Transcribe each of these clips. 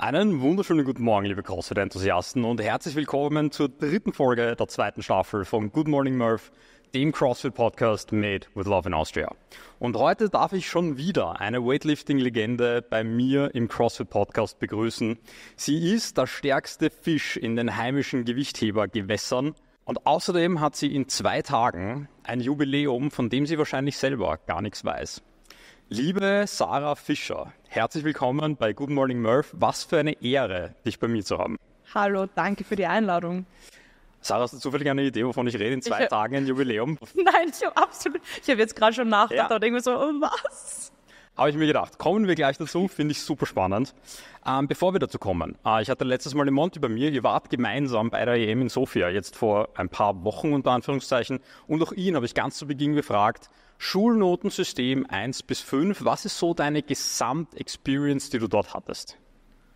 Einen wunderschönen guten Morgen, liebe CrossFit-Enthusiasten und herzlich willkommen zur dritten Folge der zweiten Staffel von Good Morning Murph, dem CrossFit-Podcast made with love in Austria. Und heute darf ich schon wieder eine Weightlifting-Legende bei mir im CrossFit-Podcast begrüßen. Sie ist der stärkste Fisch in den heimischen Gewichthebergewässern und außerdem hat sie in zwei Tagen ein Jubiläum, von dem sie wahrscheinlich selber gar nichts weiß. Liebe Sarah Fischer, Herzlich willkommen bei Good Morning Murph. Was für eine Ehre, dich bei mir zu haben. Hallo, danke für die Einladung. Sarah, hast du zufällig eine Idee, wovon ich rede? In zwei ich, Tagen ein Jubiläum? Nein, ich habe absolut. Ich habe jetzt gerade schon nachgedacht ja. und denke mir so, oh, was? Habe ich mir gedacht. Kommen wir gleich dazu, finde ich super spannend. Ähm, bevor wir dazu kommen, äh, ich hatte letztes Mal den Monty bei mir, ihr wart gemeinsam bei der EM in Sofia, jetzt vor ein paar Wochen unter Anführungszeichen. Und auch ihn habe ich ganz zu Beginn gefragt, Schulnotensystem 1 bis 5, was ist so deine Gesamtexperience, die du dort hattest?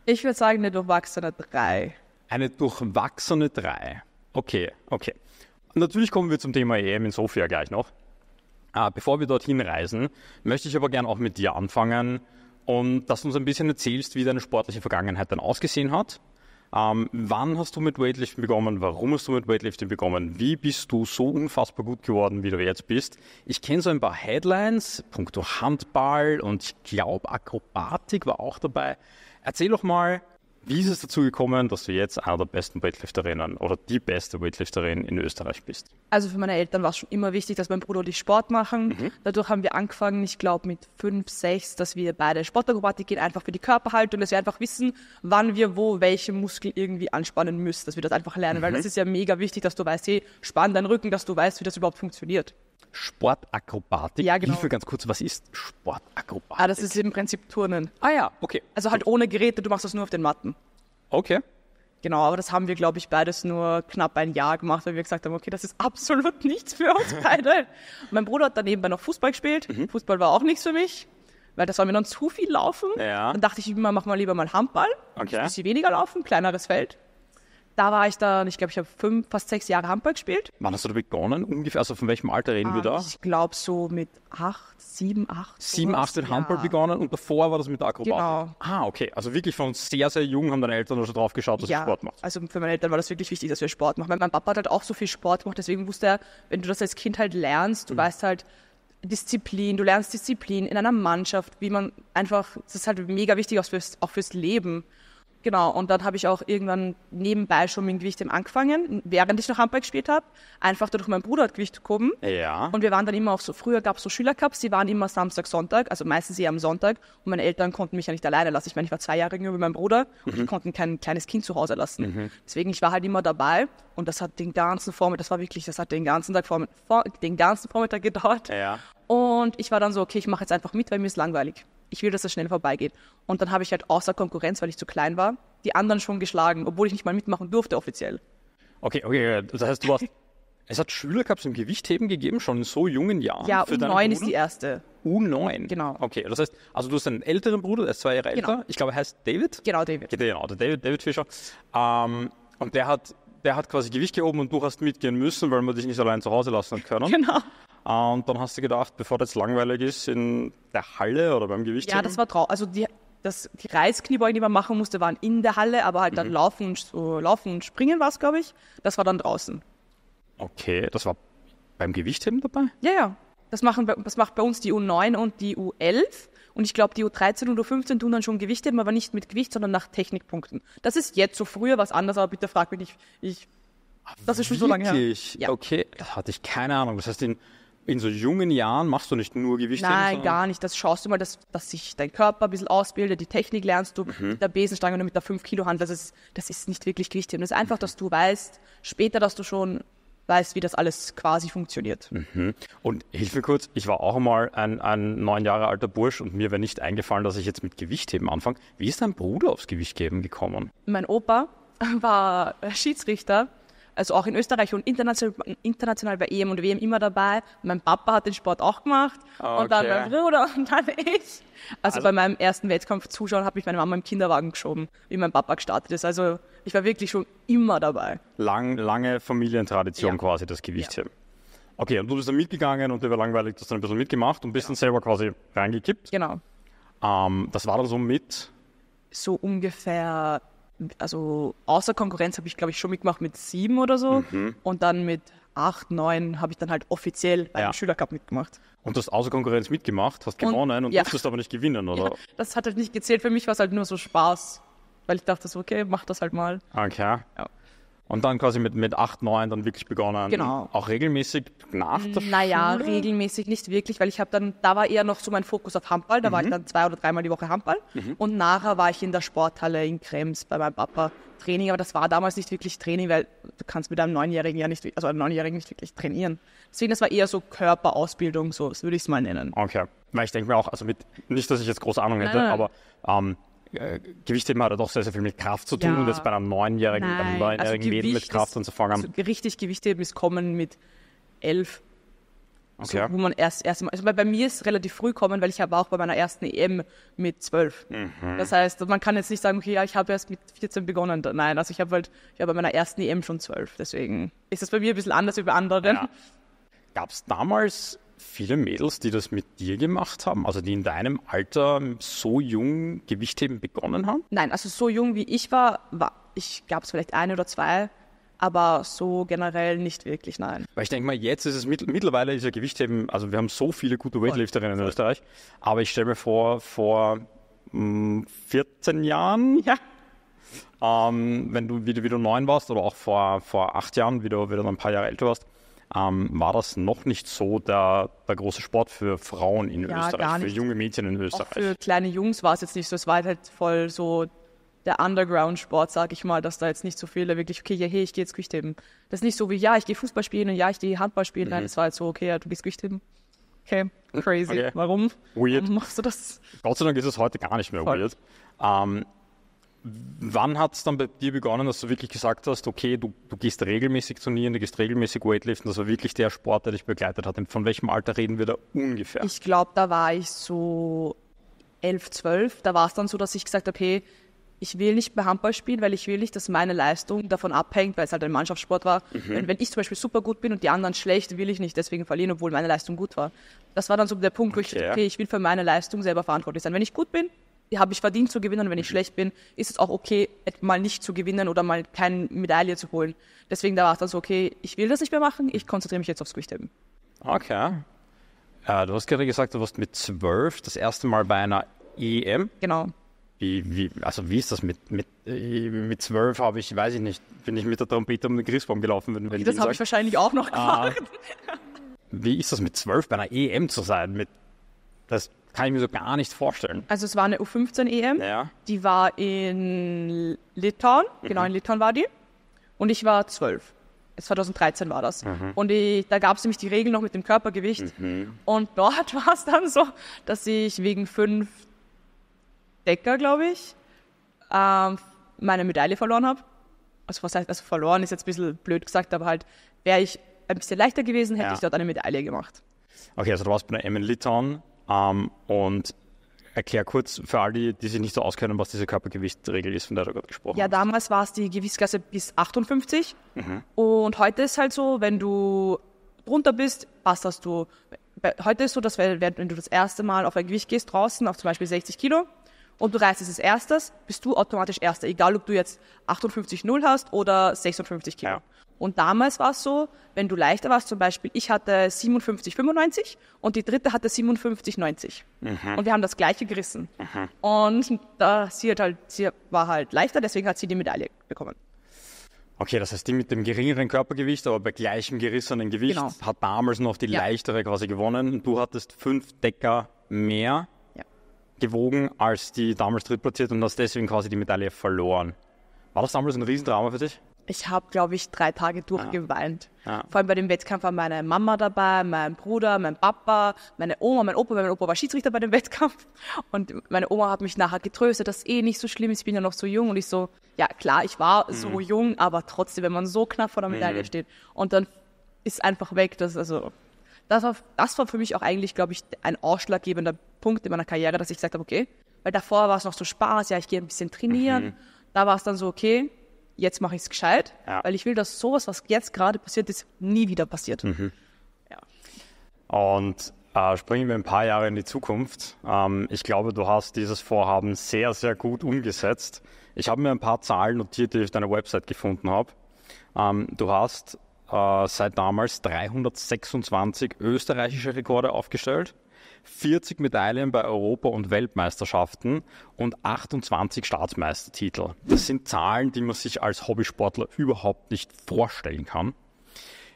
Ich würde sagen, eine durchwachsene 3. Eine durchwachsene 3. Okay, okay. Natürlich kommen wir zum Thema EM in Sofia gleich noch. Ah, bevor wir dorthin reisen, möchte ich aber gern auch mit dir anfangen und dass du uns ein bisschen erzählst, wie deine sportliche Vergangenheit dann ausgesehen hat. Ähm, wann hast du mit Weightlifting begonnen? Warum hast du mit Weightlifting begonnen? Wie bist du so unfassbar gut geworden, wie du jetzt bist? Ich kenne so ein paar Headlines, puncto Handball und ich glaube Akrobatik war auch dabei. Erzähl doch mal, wie ist es dazu gekommen, dass du jetzt einer der besten Weightlifterinnen oder die beste Weightlifterin in Österreich bist? Also für meine Eltern war es schon immer wichtig, dass mein Bruder und ich Sport machen. Mhm. Dadurch haben wir angefangen, ich glaube mit fünf, sechs, dass wir beide Sportakrobatik gehen, einfach für die Körperhaltung, dass wir einfach wissen, wann wir wo welche Muskel irgendwie anspannen müssen, dass wir das einfach lernen, mhm. weil das ist ja mega wichtig, dass du weißt, hey, spann deinen Rücken, dass du weißt, wie das überhaupt funktioniert. Sportakrobatik. Ja, genau. Hilfe ganz kurz, was ist Sportakrobatik? Ah, das ist im Prinzip Turnen. Ah ja, okay. Also halt ohne Geräte, du machst das nur auf den Matten. Okay. Genau, aber das haben wir, glaube ich, beides nur knapp ein Jahr gemacht, weil wir gesagt haben, okay, das ist absolut nichts für uns beide. mein Bruder hat dann nebenbei noch Fußball gespielt. Mhm. Fußball war auch nichts für mich, weil das war mir dann zu viel Laufen. Ja. Dann dachte ich, immer mach mal lieber mal Handball. Okay. Ein bisschen weniger Laufen, kleineres Feld. Da war ich dann, ich glaube, ich habe fünf, fast sechs Jahre Handball gespielt. Wann hast du da begonnen? Ungefähr, also von welchem Alter reden ah, wir da? Ah, ich glaube so mit acht, sieben, acht. Sieben, acht hat Handball begonnen und davor war das mit der Akrobatik. Genau. Ah, okay. Also wirklich von sehr, sehr jung haben deine Eltern schon drauf geschaut, dass ja, du Sport machst. Also für meine Eltern war das wirklich wichtig, dass wir Sport machen. Weil mein Papa hat halt auch so viel Sport gemacht, deswegen wusste er, wenn du das als Kind halt lernst, du mhm. weißt halt, Disziplin, du lernst Disziplin in einer Mannschaft, wie man einfach, das ist halt mega wichtig auch fürs, auch fürs Leben. Genau, und dann habe ich auch irgendwann nebenbei schon mit dem Gewichtheben angefangen, während ich noch Handball gespielt habe. Einfach dadurch mein Bruder hat Gewicht gehoben. Ja. Und wir waren dann immer auch so, früher gab es so Schülercups, die waren immer Samstag, Sonntag, also meistens eher am Sonntag. Und meine Eltern konnten mich ja nicht alleine lassen. Ich meine, ich war zwei Jahre jünger wie mein Bruder und die mhm. konnten kein kleines Kind zu Hause lassen. Mhm. Deswegen, ich war halt immer dabei und das hat den ganzen Vormittag, das war wirklich, das hat den ganzen Tag Vormittag, den ganzen Vormittag gedauert. Ja. Und ich war dann so, okay, ich mache jetzt einfach mit, weil mir ist langweilig ich will, dass das schnell vorbeigeht. Und dann habe ich halt außer Konkurrenz, weil ich zu klein war, die anderen schon geschlagen, obwohl ich nicht mal mitmachen durfte offiziell. Okay, okay, das heißt, du warst. es hat Schüler gehabt, im Gewichtheben gegeben, schon in so jungen Jahren. Ja, U9 ist die erste. U9? Genau. Okay, das heißt, also du hast einen älteren Bruder, der ist zwei Jahre älter. Genau. Ich glaube, er heißt David. Genau, David. Genau, der David, David Fischer. Ähm, und der hat, der hat quasi Gewicht gehoben und du hast mitgehen müssen, weil man dich nicht allein zu Hause lassen können. Genau. Ah, und dann hast du gedacht, bevor das langweilig ist, in der Halle oder beim Gewicht. Ja, das war traurig. Also die, das, die Reiskniebeugen, die man machen musste, waren in der Halle, aber halt dann mhm. laufen, und, so, laufen und springen war es, glaube ich. Das war dann draußen. Okay, das war beim Gewichtheben dabei? Ja, ja. Das, machen, das macht bei uns die U9 und die U11. Und ich glaube, die U13 und U15 tun dann schon Gewichtheben, aber nicht mit Gewicht, sondern nach Technikpunkten. Das ist jetzt so früher was anderes, aber bitte frag mich nicht. Ich, das ist schon Wirklich? so lange her. Ja. Okay, das hatte ich keine Ahnung. Das heißt, in in so jungen Jahren machst du nicht nur Gewichtheben? Nein, gar nicht. Das schaust du mal, dass, dass sich dein Körper ein bisschen ausbildet, die Technik lernst du mhm. mit der Besenstange oder mit der 5-Kilo-Hand. Das ist, das ist nicht wirklich Gewichtheben. Das ist einfach, mhm. dass du weißt, später, dass du schon weißt, wie das alles quasi funktioniert. Mhm. Und hilf mir kurz, ich war auch mal ein, ein neun Jahre alter Bursch und mir wäre nicht eingefallen, dass ich jetzt mit Gewichtheben anfange. Wie ist dein Bruder aufs Gewichtheben gekommen? Mein Opa war Schiedsrichter also auch in Österreich und international, international bei EM und WM immer dabei. Mein Papa hat den Sport auch gemacht okay. Ah, und dann mein Bruder und dann ich. Also, also bei meinem ersten Wettkampf zuschauen, habe ich meine Mama im Kinderwagen geschoben, wie mein Papa gestartet ist. Also ich war wirklich schon immer dabei. Lang, lange Familientradition ja. quasi, das Gewicht. Ja. Okay, und du bist dann mitgegangen und dir war langweilig, das dann ein bisschen mitgemacht und bist genau. dann selber quasi reingekippt. Genau. Ähm, das war dann so mit? So ungefähr also außer Konkurrenz habe ich, glaube ich, schon mitgemacht mit sieben oder so. Mhm. Und dann mit acht, neun habe ich dann halt offiziell beim ja. Schülercup mitgemacht. Und du hast außer Konkurrenz mitgemacht, hast gewonnen und, und ja. durftest aber nicht gewinnen, oder? Ja, das hat halt nicht gezählt. Für mich war es halt nur so Spaß, weil ich dachte so, okay, mach das halt mal. Ah, okay. Ja. Und dann quasi mit, mit 8, 9 dann wirklich begonnen. Genau. Auch regelmäßig nach der Naja, Schule? regelmäßig nicht wirklich, weil ich habe dann, da war eher noch so mein Fokus auf Handball. Da mhm. war ich mhm. dann zwei oder dreimal die Woche Handball. Mhm. Und nachher war ich in der Sporthalle in Krems bei meinem Papa Training. Aber das war damals nicht wirklich Training, weil du kannst mit einem Neunjährigen ja nicht, also einem Neunjährigen nicht wirklich trainieren. Deswegen, das war eher so Körperausbildung, so würde ich es mal nennen. Okay. Weil ich denke mir auch, also mit, nicht, dass ich jetzt große Ahnung hätte, nein, nein, aber ähm, äh, Gewichtheben hat doch sehr, sehr viel mit Kraft zu tun ja. und das bei einem neunjährigen, Nein. einem neunjährigen also Mädel mit Kraft anzufangen. Also richtig Gewichtheben ist kommen mit elf. Okay. So, wo man erst, erst mal, also bei, bei mir ist es relativ früh kommen, weil ich habe auch bei meiner ersten EM mit zwölf. Mhm. Das heißt, man kann jetzt nicht sagen, okay, ja, ich habe erst mit 14 begonnen. Nein, also ich habe halt, ich habe bei meiner ersten EM schon zwölf. Deswegen ist das bei mir ein bisschen anders wie bei anderen. Ja. Gab es damals viele Mädels, die das mit dir gemacht haben, also die in deinem Alter so jung Gewichtheben begonnen haben? Nein, also so jung wie ich war, war ich gab es vielleicht eine oder zwei, aber so generell nicht wirklich, nein. Weil ich denke mal, jetzt ist es mit, mittlerweile ist ja Gewichtheben, also wir haben so viele gute Weightlifterinnen in Österreich, aber ich stelle mir vor, vor mh, hm, 14 Jahren, ja. ähm, wenn du wieder, neun warst oder auch vor, vor acht Jahren, wie du wieder ein paar Jahre älter warst, ähm, war das noch nicht so der, der große Sport für Frauen in ja, Österreich, für junge Mädchen in Österreich. Auch für kleine Jungs war es jetzt nicht so, es war halt, halt voll so der Underground-Sport, sag ich mal, dass da jetzt nicht so viele wirklich, okay, ja, hey, ich gehe jetzt Gewichtheben. Das ist nicht so wie, ja, ich gehe Fußball spielen und ja, ich gehe Handball spielen. Mhm. Nein, es war halt so, okay, ja, du gehst Gewichtheben. Okay, crazy. Okay. Warum? Weird. Warum machst du das? Gott sei Dank ist es heute gar nicht mehr Voll. weird. Ähm, Wann hat es dann bei dir begonnen, dass du wirklich gesagt hast, okay, du, du gehst regelmäßig trainieren, du gehst regelmäßig Weightliften, das war wirklich der Sport, der dich begleitet hat. Von welchem Alter reden wir da ungefähr? Ich glaube, da war ich so 11, 12. Da war es dann so, dass ich gesagt habe, okay, ich will nicht mehr Handball spielen, weil ich will nicht, dass meine Leistung davon abhängt, weil es halt ein Mannschaftssport war. Mhm. Wenn, wenn, ich zum Beispiel super gut bin und die anderen schlecht, will ich nicht deswegen verlieren, obwohl meine Leistung gut war. Das war dann so der Punkt, wo okay. ich okay, ich will für meine Leistung selber verantwortlich sein. Wenn ich gut bin, habe ich verdient zu gewinnen. Wenn ich mhm. schlecht bin, ist es auch okay, mal nicht zu gewinnen oder mal keine Medaille zu holen. Deswegen da war es dann so, okay, ich will das nicht mehr machen, ich konzentriere mich jetzt aufs Gewichtheben. Okay. Äh, du hast gerade gesagt, du warst mit zwölf das erste Mal bei einer EM. Genau. Wie, wie, also wie ist das mit mit äh, mit zwölf habe ich weiß ich nicht bin ich mit der Trompete um den Christbaum gelaufen wenn, wenn das habe ich wahrscheinlich auch noch ah. gemacht. Ah, wie ist das mit zwölf bei einer EM zu sein mit das kann ich mir so gar nicht vorstellen. Also es war eine U15-EM. E ja. Die war in Litauen. Genau, in mhm. Litauen war die. Und ich war zwölf. 2013 war das. Mhm. Und ich, da gab es nämlich die Regel noch mit dem Körpergewicht. Mhm. Und dort war es dann so, dass ich wegen fünf Decker, glaube ich, ähm, meine Medaille verloren habe. Also, was heißt, also verloren ist jetzt ein bisschen blöd gesagt, aber halt wäre ich ein bisschen leichter gewesen, hätte ja. ich dort eine Medaille gemacht. Okay, also du warst bei der M in Litauen, ähm, und erklär kurz für alle, die, die sich nicht so auskennen, was diese Körpergewichtregel ist, von der du gerade gesprochen ja, hast. Ja, damals war es die Gewichtsklasse bis 58. Mhm. Und heute ist halt so, wenn du runter bist, passt das du. Heute ist so, dass wenn, wenn du das erste Mal auf ein Gewicht gehst draußen, auf zum Beispiel 60 Kilo, und du reißt es als erstes, bist du automatisch Erster, egal ob du jetzt 58,0 hast oder 56 Kilo. Ja. Und damals war es so, wenn du leichter warst, zum Beispiel, ich hatte 57,95 und die dritte hatte 57,90. Mhm. Und wir haben das gleiche gerissen. Mhm. Und da, sie, hat halt, sie war halt leichter, deswegen hat sie die Medaille bekommen. Okay, das heißt, die mit dem geringeren Körpergewicht, aber bei gleichem gerissenen Gewicht genau. hat damals noch die ja. leichtere quasi gewonnen. Du hattest fünf Decker mehr ja. gewogen als die damals drittplatziert und hast deswegen quasi die Medaille verloren. War das damals ein Riesendrama für dich? ich habe, glaube ich, drei Tage durchgeweint. Ja. Ja. Vor allem bei dem Wettkampf war meine Mama dabei, mein Bruder, mein Papa, meine Oma, mein Opa. Mein Opa war Schiedsrichter bei dem Wettkampf. Und meine Oma hat mich nachher getröstet, dass eh nicht so schlimm ist, ich bin ja noch so jung. Und ich so, ja klar, ich war mhm. so jung, aber trotzdem, wenn man so knapp vor der mhm. Medaille mhm. steht und dann ist einfach weg, das also... Das war, das war für mich auch eigentlich, glaube ich, ein ausschlaggebender Punkt in meiner Karriere, dass ich gesagt habe, okay, weil davor war es noch so Spaß, ja, ich gehe ein bisschen trainieren. Mhm. Da war es dann so, okay, jetzt mache ich es gescheit, ja. weil ich will, dass sowas, was jetzt gerade passiert ist, nie wieder passiert. Mhm. Ja. Und äh, springen wir ein paar Jahre in die Zukunft. Ähm, ich glaube, du hast dieses Vorhaben sehr, sehr gut umgesetzt. Ich habe mir ein paar Zahlen notiert, die ich auf deiner Website gefunden habe. Ähm, du hast äh, seit damals 326 österreichische Rekorde aufgestellt. 40 Medaillen bei Europa- und Weltmeisterschaften und 28 Staatsmeistertitel. Das sind Zahlen, die man sich als Hobbysportler überhaupt nicht vorstellen kann.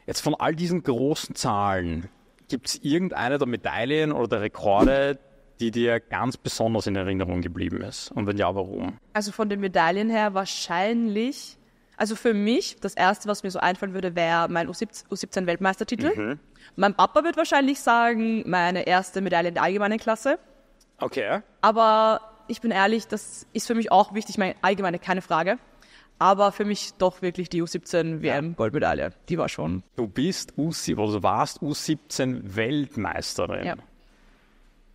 Jetzt von all diesen großen Zahlen, gibt es irgendeine der Medaillen oder der Rekorde, die dir ganz besonders in Erinnerung geblieben ist? Und wenn ja, warum? Also von den Medaillen her wahrscheinlich also für mich, das Erste, was mir so einfallen würde, wäre mein U17-Weltmeistertitel. Mhm. Mein Papa wird wahrscheinlich sagen, meine erste Medaille in der allgemeinen Klasse. Okay. Aber ich bin ehrlich, das ist für mich auch wichtig, meine allgemeine, keine Frage. Aber für mich doch wirklich die U17-WM-Goldmedaille. Ja. Die war schon. Du bist u also warst U17-Weltmeisterin. Ja.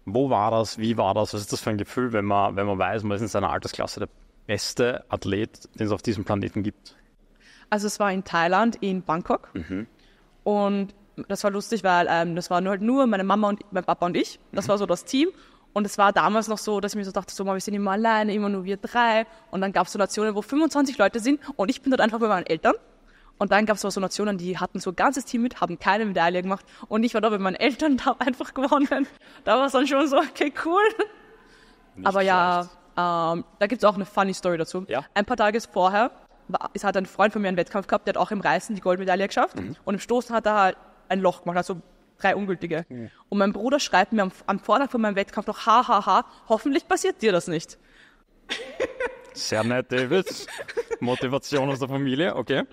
Wo war das? Wie war das? Was ist das für ein Gefühl, wenn man, wenn man weiß, man ist in seiner Altersklasse der beste Athlet, den es auf diesem Planeten gibt? Also es war in Thailand, in Bangkok. Mhm. Und das war lustig, weil ähm, das waren halt nur meine Mama und mein Papa und ich. Das mhm. war so mhm. das Team. Und es war damals noch so, dass ich mir so dachte, so, wir sind immer alleine, immer nur wir drei. Und dann gab es so Nationen, wo 25 Leute sind und ich bin dort einfach bei meinen Eltern. Und dann gab es so Nationen, die hatten so ein ganzes Team mit, haben keine Medaille gemacht. Und ich war da bei meinen Eltern da einfach gewonnen. Da war es dann schon so, okay, cool. Nicht Aber schlecht. ja, ähm, da gibt es auch eine funny Story dazu. Ja. Ein paar Tage vorher war, es hat ein Freund von mir einen Wettkampf gehabt, der hat auch im Reißen die Goldmedaille geschafft. Mhm. Und im Stoßen hat er halt ein Loch gemacht, also drei ungültige. Mhm. Und mein Bruder schreibt mir am, am Vortag von meinem Wettkampf noch, hahaha, hoffentlich passiert dir das nicht. Sehr nett, David. Motivation aus der Familie, okay.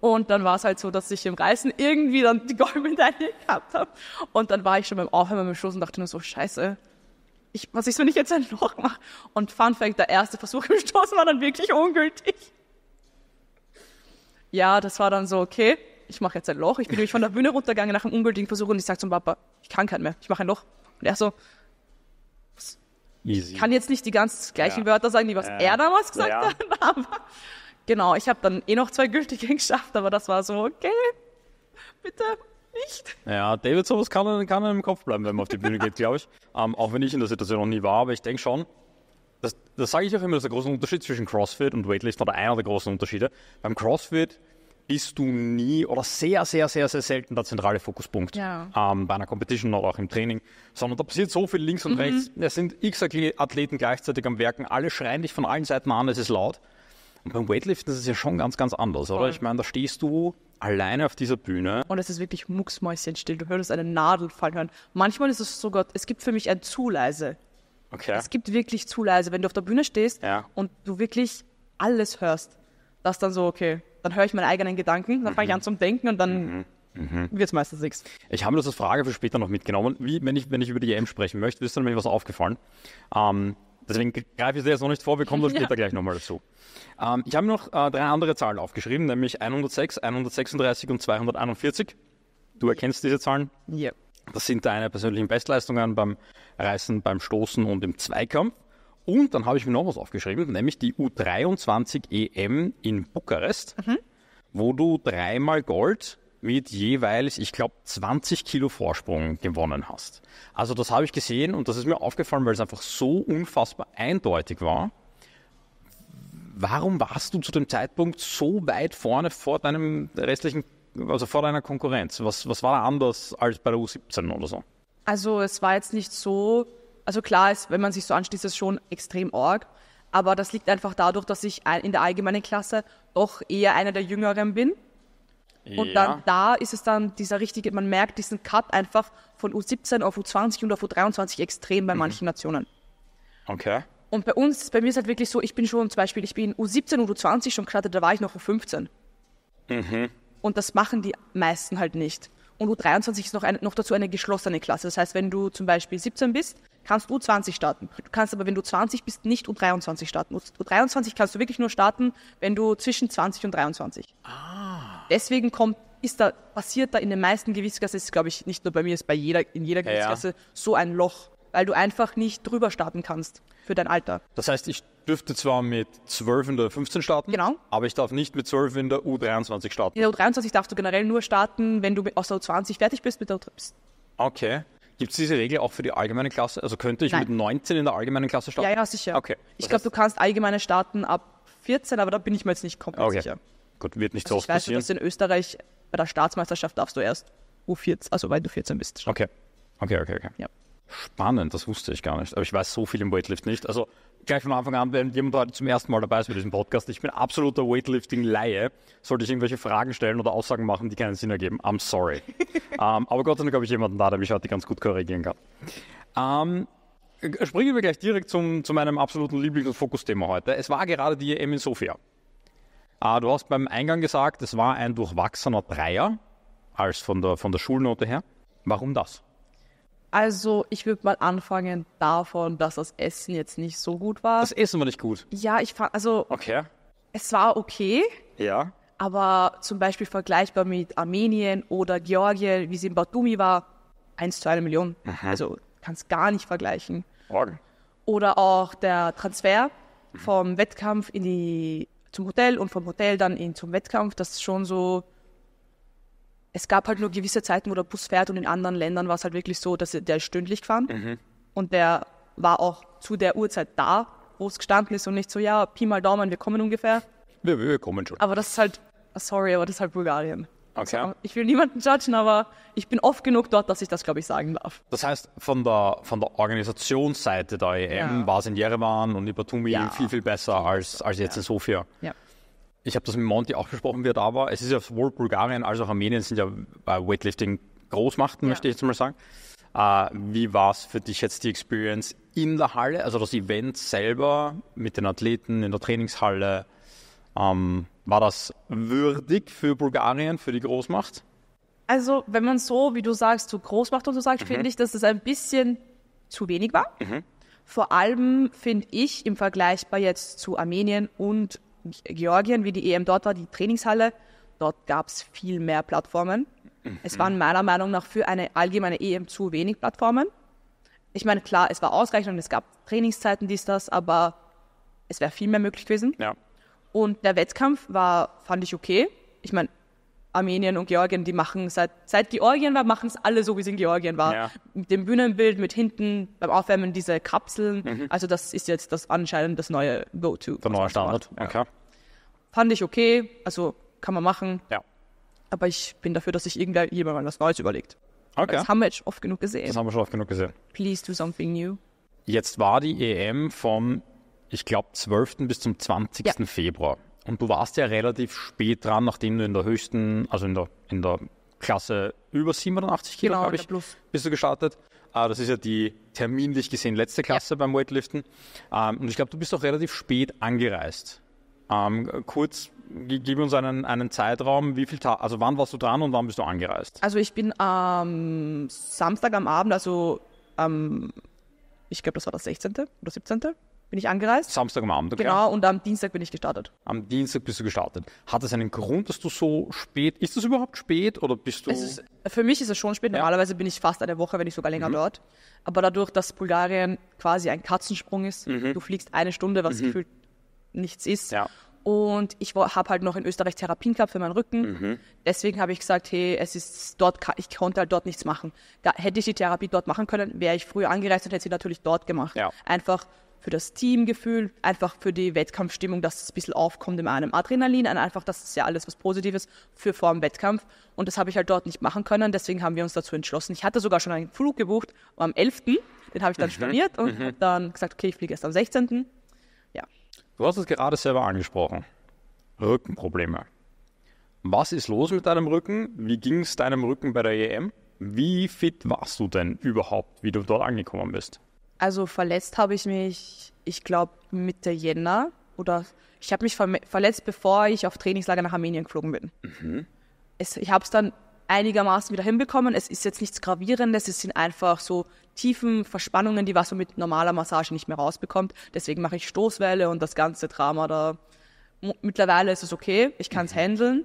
Und dann war es halt so, dass ich im Reißen irgendwie dann die Goldmedaille gehabt habe. Und dann war ich schon beim Aufhören beim Schluss und dachte nur so, scheiße, ich, was ist, wenn ich jetzt ein Loch mache. Und Fun Fact, der erste Versuch im Stoßen war dann wirklich ungültig. Ja, das war dann so, okay, ich mache jetzt ein Loch. Ich bin nämlich von der Bühne runtergegangen nach einem ungültigen Versuch und ich sage zum Papa, ich kann kein mehr, ich mache ein Loch. Und er so, Easy. ich kann jetzt nicht die ganz gleichen ja. Wörter sagen, die was äh, er damals gesagt ja. hat, aber genau, ich habe dann eh noch zwei gültige geschafft, aber das war so, okay, bitte nicht. Ja, David sowas kann, kann einem im Kopf bleiben, wenn man auf die Bühne geht, glaube ich. Ähm, auch wenn ich in der Situation noch nie war, aber ich denke schon, das, das sage ich auch immer, das ist der große Unterschied zwischen CrossFit und Weightlifting oder einer der großen Unterschiede. Beim CrossFit bist du nie oder sehr, sehr, sehr, sehr selten der zentrale Fokuspunkt ja. ähm, bei einer Competition oder auch im Training, sondern da passiert so viel links und mhm. rechts. Es sind x Athleten gleichzeitig am Werken, alle schreien dich von allen Seiten an, es ist laut. Und beim Weightliften ist es ja schon ganz, ganz anders, Voll. oder? Ich meine, da stehst du alleine auf dieser Bühne. Und es ist wirklich mucksmäuschenstill. Du hörst eine Nadel fallen hören. Manchmal ist es sogar, es gibt für mich ein zu leise. Okay. Es gibt wirklich zu leise. Wenn du auf der Bühne stehst ja. und du wirklich alles hörst, das dann so, okay, dann höre ich meine eigenen Gedanken, dann mhm. fange ich mhm. an zum Denken und dann mhm. Mhm. Wird es meistens nichts. Ich habe mir das als Frage für später noch mitgenommen. Wie, wenn, ich, wenn ich über die EM sprechen möchte, ist dann mir was aufgefallen. Ähm, Deswegen greife ich dir jetzt noch nicht vor, wir kommen da später gleich nochmal dazu. Ähm, ich habe mir noch äh, drei andere Zahlen aufgeschrieben, nämlich 106, 136 und 241. Du erkennst diese Zahlen? Ja. Das sind deine persönlichen Bestleistungen beim Reißen, beim Stoßen und im Zweikampf. Und dann habe ich mir noch was aufgeschrieben, nämlich die U23 EM in Bukarest, mhm. wo du dreimal Gold, mit jeweils, ich glaube, 20 Kilo Vorsprung gewonnen hast. Also das habe ich gesehen und das ist mir aufgefallen, weil es einfach so unfassbar eindeutig war. Warum warst du zu dem Zeitpunkt so weit vorne vor deinem restlichen, also vor deiner Konkurrenz? Was, was war da anders als bei der U17 oder so? Also es war jetzt nicht so, also klar ist, wenn man sich so anschließt, ist es schon extrem arg. Aber das liegt einfach dadurch, dass ich in der allgemeinen Klasse doch eher einer der Jüngeren bin und ja. dann da ist es dann dieser richtige, man merkt diesen Cut einfach von U17 auf U20 und auf U23 extrem bei mhm. manchen Nationen. Okay. Und bei uns, bei mir ist halt wirklich so, ich bin schon zum Beispiel, ich bin U17 und U20 schon gerade, da war ich noch U15. Mhm. Und das machen die meisten halt nicht. Und U23 ist noch, eine, noch dazu eine geschlossene Klasse. Das heißt, wenn du zum Beispiel 17 bist, kannst du U20 starten. Du kannst aber, wenn du 20 bist, nicht U23 starten. U23 kannst du wirklich nur starten, wenn du zwischen 20 und 23. Ah deswegen kommt, ist da, passiert da in den meisten Gewichtsklassen, ist glaube ich nicht nur bei mir, ist bei jeder, in jeder Gewichtsklasse ja. so ein Loch, weil du einfach nicht drüber starten kannst für dein Alter. Das heißt, ich dürfte zwar mit 12 in der 15 starten, genau. aber ich darf nicht mit 12 in der U23 starten. In der U23 darfst du generell nur starten, wenn du aus der U20 fertig bist mit der U23. Okay. Gibt es diese Regel auch für die allgemeine Klasse? Also könnte ich Nein. mit 19 in der allgemeinen Klasse starten? Ja, ja, sicher. Okay. ich glaube, du kannst allgemeine starten ab 14, aber da bin ich mir jetzt nicht komplett okay. sicher. Gott, wird nicht so also oft ich weiß, passieren. Du in Österreich bei der Staatsmeisterschaft darfst du erst U14, also weil du 14 bist. Okay. Okay, okay, okay. Ja. Spannend, das wusste ich gar nicht. Aber ich weiß so viel im Weightlift nicht. Also gleich von Anfang an, wenn jemand heute zum ersten Mal dabei ist bei diesem Podcast, ich bin absoluter Weightlifting-Laie. Sollte ich irgendwelche Fragen stellen oder Aussagen machen, die keinen Sinn ergeben, I'm sorry. um, ähm, aber Gott sei Dank habe ich jemanden da, der mich heute ganz gut korrigieren kann. Um, ähm, springen wir gleich direkt zum, zu meinem absoluten Lieblings- und Fokusthema heute. Es war gerade die EM in Sofia. Äh, du hast beim Eingang gesagt, es war ein durchwachsener Dreier, als von der, von der Schulnote her. Warum das? Also, ich würde mal anfangen davon, dass das Essen jetzt nicht so gut war. Das Essen war nicht gut. Ja, ich fand, also. Okay. Es war okay. Ja. Aber zum Beispiel vergleichbar mit Armenien oder Georgien, wie es in Batumi war, 1 zu 1 Million. Aha. Mhm. Also, kannst gar nicht vergleichen. Morgen. Oder auch der Transfer vom Wettkampf in die zum Hotel und vom Hotel dann in zum Wettkampf. Das ist schon so. Es gab halt nur gewisse Zeiten, wo der Bus fährt und in anderen Ländern war es halt wirklich so, dass der ist stündlich gefahren mhm. und der war auch zu der Uhrzeit da, wo es gestanden ist und nicht so, ja, Pi mal Daumen, wir kommen ungefähr. Wir, wir kommen schon. Aber das ist halt, sorry, aber das ist halt Bulgarien. Also, okay. Also, ich will niemanden judgen, aber ich bin oft genug dort, dass ich das, glaube ich, sagen darf. Das heißt, von der, von der Organisationsseite der EM ja. war es in Jerewan und in Batumi ja. viel, viel besser als, als jetzt ja. in Sofia. Ja. Ich habe das mit Monty auch besprochen, wie er da war. Es ist ja sowohl Bulgarien als auch Armenien sind ja äh, Weightlifting-Großmachten, möchte ich jetzt mal sagen. Äh, wie war es für dich jetzt die Experience in der Halle, also das Event selber mit den Athleten in der Trainingshalle? Ähm, war das würdig für Bulgarien, für die Großmacht? Also, wenn man so, wie du sagst, zu Großmacht und so sagt, mhm. finde ich, dass das ein bisschen zu wenig war. Mhm. Vor allem finde ich im Vergleich bei jetzt zu Armenien und Georgien, wie die EM dort war, die Trainingshalle, dort gab es viel mehr Plattformen. Mhm. Es waren meiner Meinung nach für eine allgemeine EM zu wenig Plattformen. Ich meine, klar, es war ausreichend und es gab Trainingszeiten, dies, das, aber es wäre viel mehr möglich gewesen. Ja. Und der Wettkampf war, fand ich okay. Ich meine, Armenien und Georgien, die machen seit, seit Georgien war, machen es alle so, wie es in Georgien war. Ja. Mit dem Bühnenbild, mit hinten beim Aufwärmen diese Kapseln. Mhm. Also das ist jetzt das anscheinend das neue Go-To. Der neue Standard. Ja. Okay. Fand ich okay, also kann man machen. Ja. Aber ich bin dafür, dass sich irgendwer jemand mal was Neues überlegt. Okay. Das haben wir jetzt oft genug gesehen. Das haben wir schon oft genug gesehen. Please do something new. Jetzt war die EM vom ich glaube, 12. bis zum 20. Ja. Februar. Und du warst ja relativ spät dran, nachdem du in der höchsten, also in der, in der Klasse über 87 Kilo, genau, glaube ich, plus. bist du gestartet. Ah, das ist ja die terminlich gesehen letzte Klasse ja. beim Weightliften. Ähm, und ich glaube, du bist auch relativ spät angereist. Ähm, kurz, gib uns einen, einen Zeitraum, wie viel Tag, also wann warst du dran und wann bist du angereist? Also ich bin am ähm, Samstag am Abend, also am, ich glaube, das war das 16. oder 17 bin ich angereist. Samstag am Abend, okay. Genau, und am Dienstag bin ich gestartet. Am Dienstag bist du gestartet. Hat es einen Grund, dass du so spät, ist das überhaupt spät oder bist du... Ist, für mich ist es schon spät. Ja. Normalerweise bin ich fast eine Woche, wenn nicht sogar länger mhm. dort. Aber dadurch, dass Bulgarien quasi ein Katzensprung ist, mhm. du fliegst eine Stunde, was mhm. gefühlt nichts ist. Ja. Und ich habe halt noch in Österreich Therapien gehabt für meinen Rücken. Mhm. Deswegen habe ich gesagt, hey, es ist dort, ich konnte halt dort nichts machen. Da hätte ich die Therapie dort machen können, wäre ich früher angereist und hätte sie natürlich dort gemacht. Ja. Einfach für das Teamgefühl, einfach für die Wettkampfstimmung, dass es ein bisschen aufkommt in einem Adrenalin, einfach, das ist ja alles was Positives für vor dem Wettkampf. Und das habe ich halt dort nicht machen können, deswegen haben wir uns dazu entschlossen. Ich hatte sogar schon einen Flug gebucht am 11., den habe ich dann mhm. storniert und mhm. dann gesagt, okay, ich fliege erst am 16. Ja. Du hast es gerade selber angesprochen. Rückenprobleme. Was ist los mit deinem Rücken? Wie ging es deinem Rücken bei der EM? Wie fit warst du denn überhaupt, wie du dort angekommen bist? Also verletzt habe ich mich, ich glaube, Mitte Jänner oder ich habe mich ver verletzt, bevor ich auf Trainingslager nach Armenien geflogen bin. Mhm. Es, ich habe es dann einigermaßen wieder hinbekommen. Es ist jetzt nichts Gravierendes, es sind einfach so tiefen Verspannungen, die was so mit normaler Massage nicht mehr rausbekommt. Deswegen mache ich Stoßwelle und das ganze Drama da. Mittlerweile ist es okay, ich kann es mhm. handeln.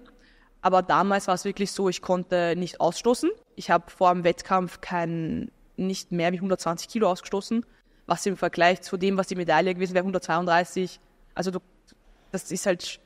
Aber damals war es wirklich so, ich konnte nicht ausstoßen. Ich habe vor dem Wettkampf keinen nicht mehr wie 120 Kilo ausgestoßen, was im Vergleich zu dem, was die Medaille gewesen wäre, 132. Also du, das ist halt,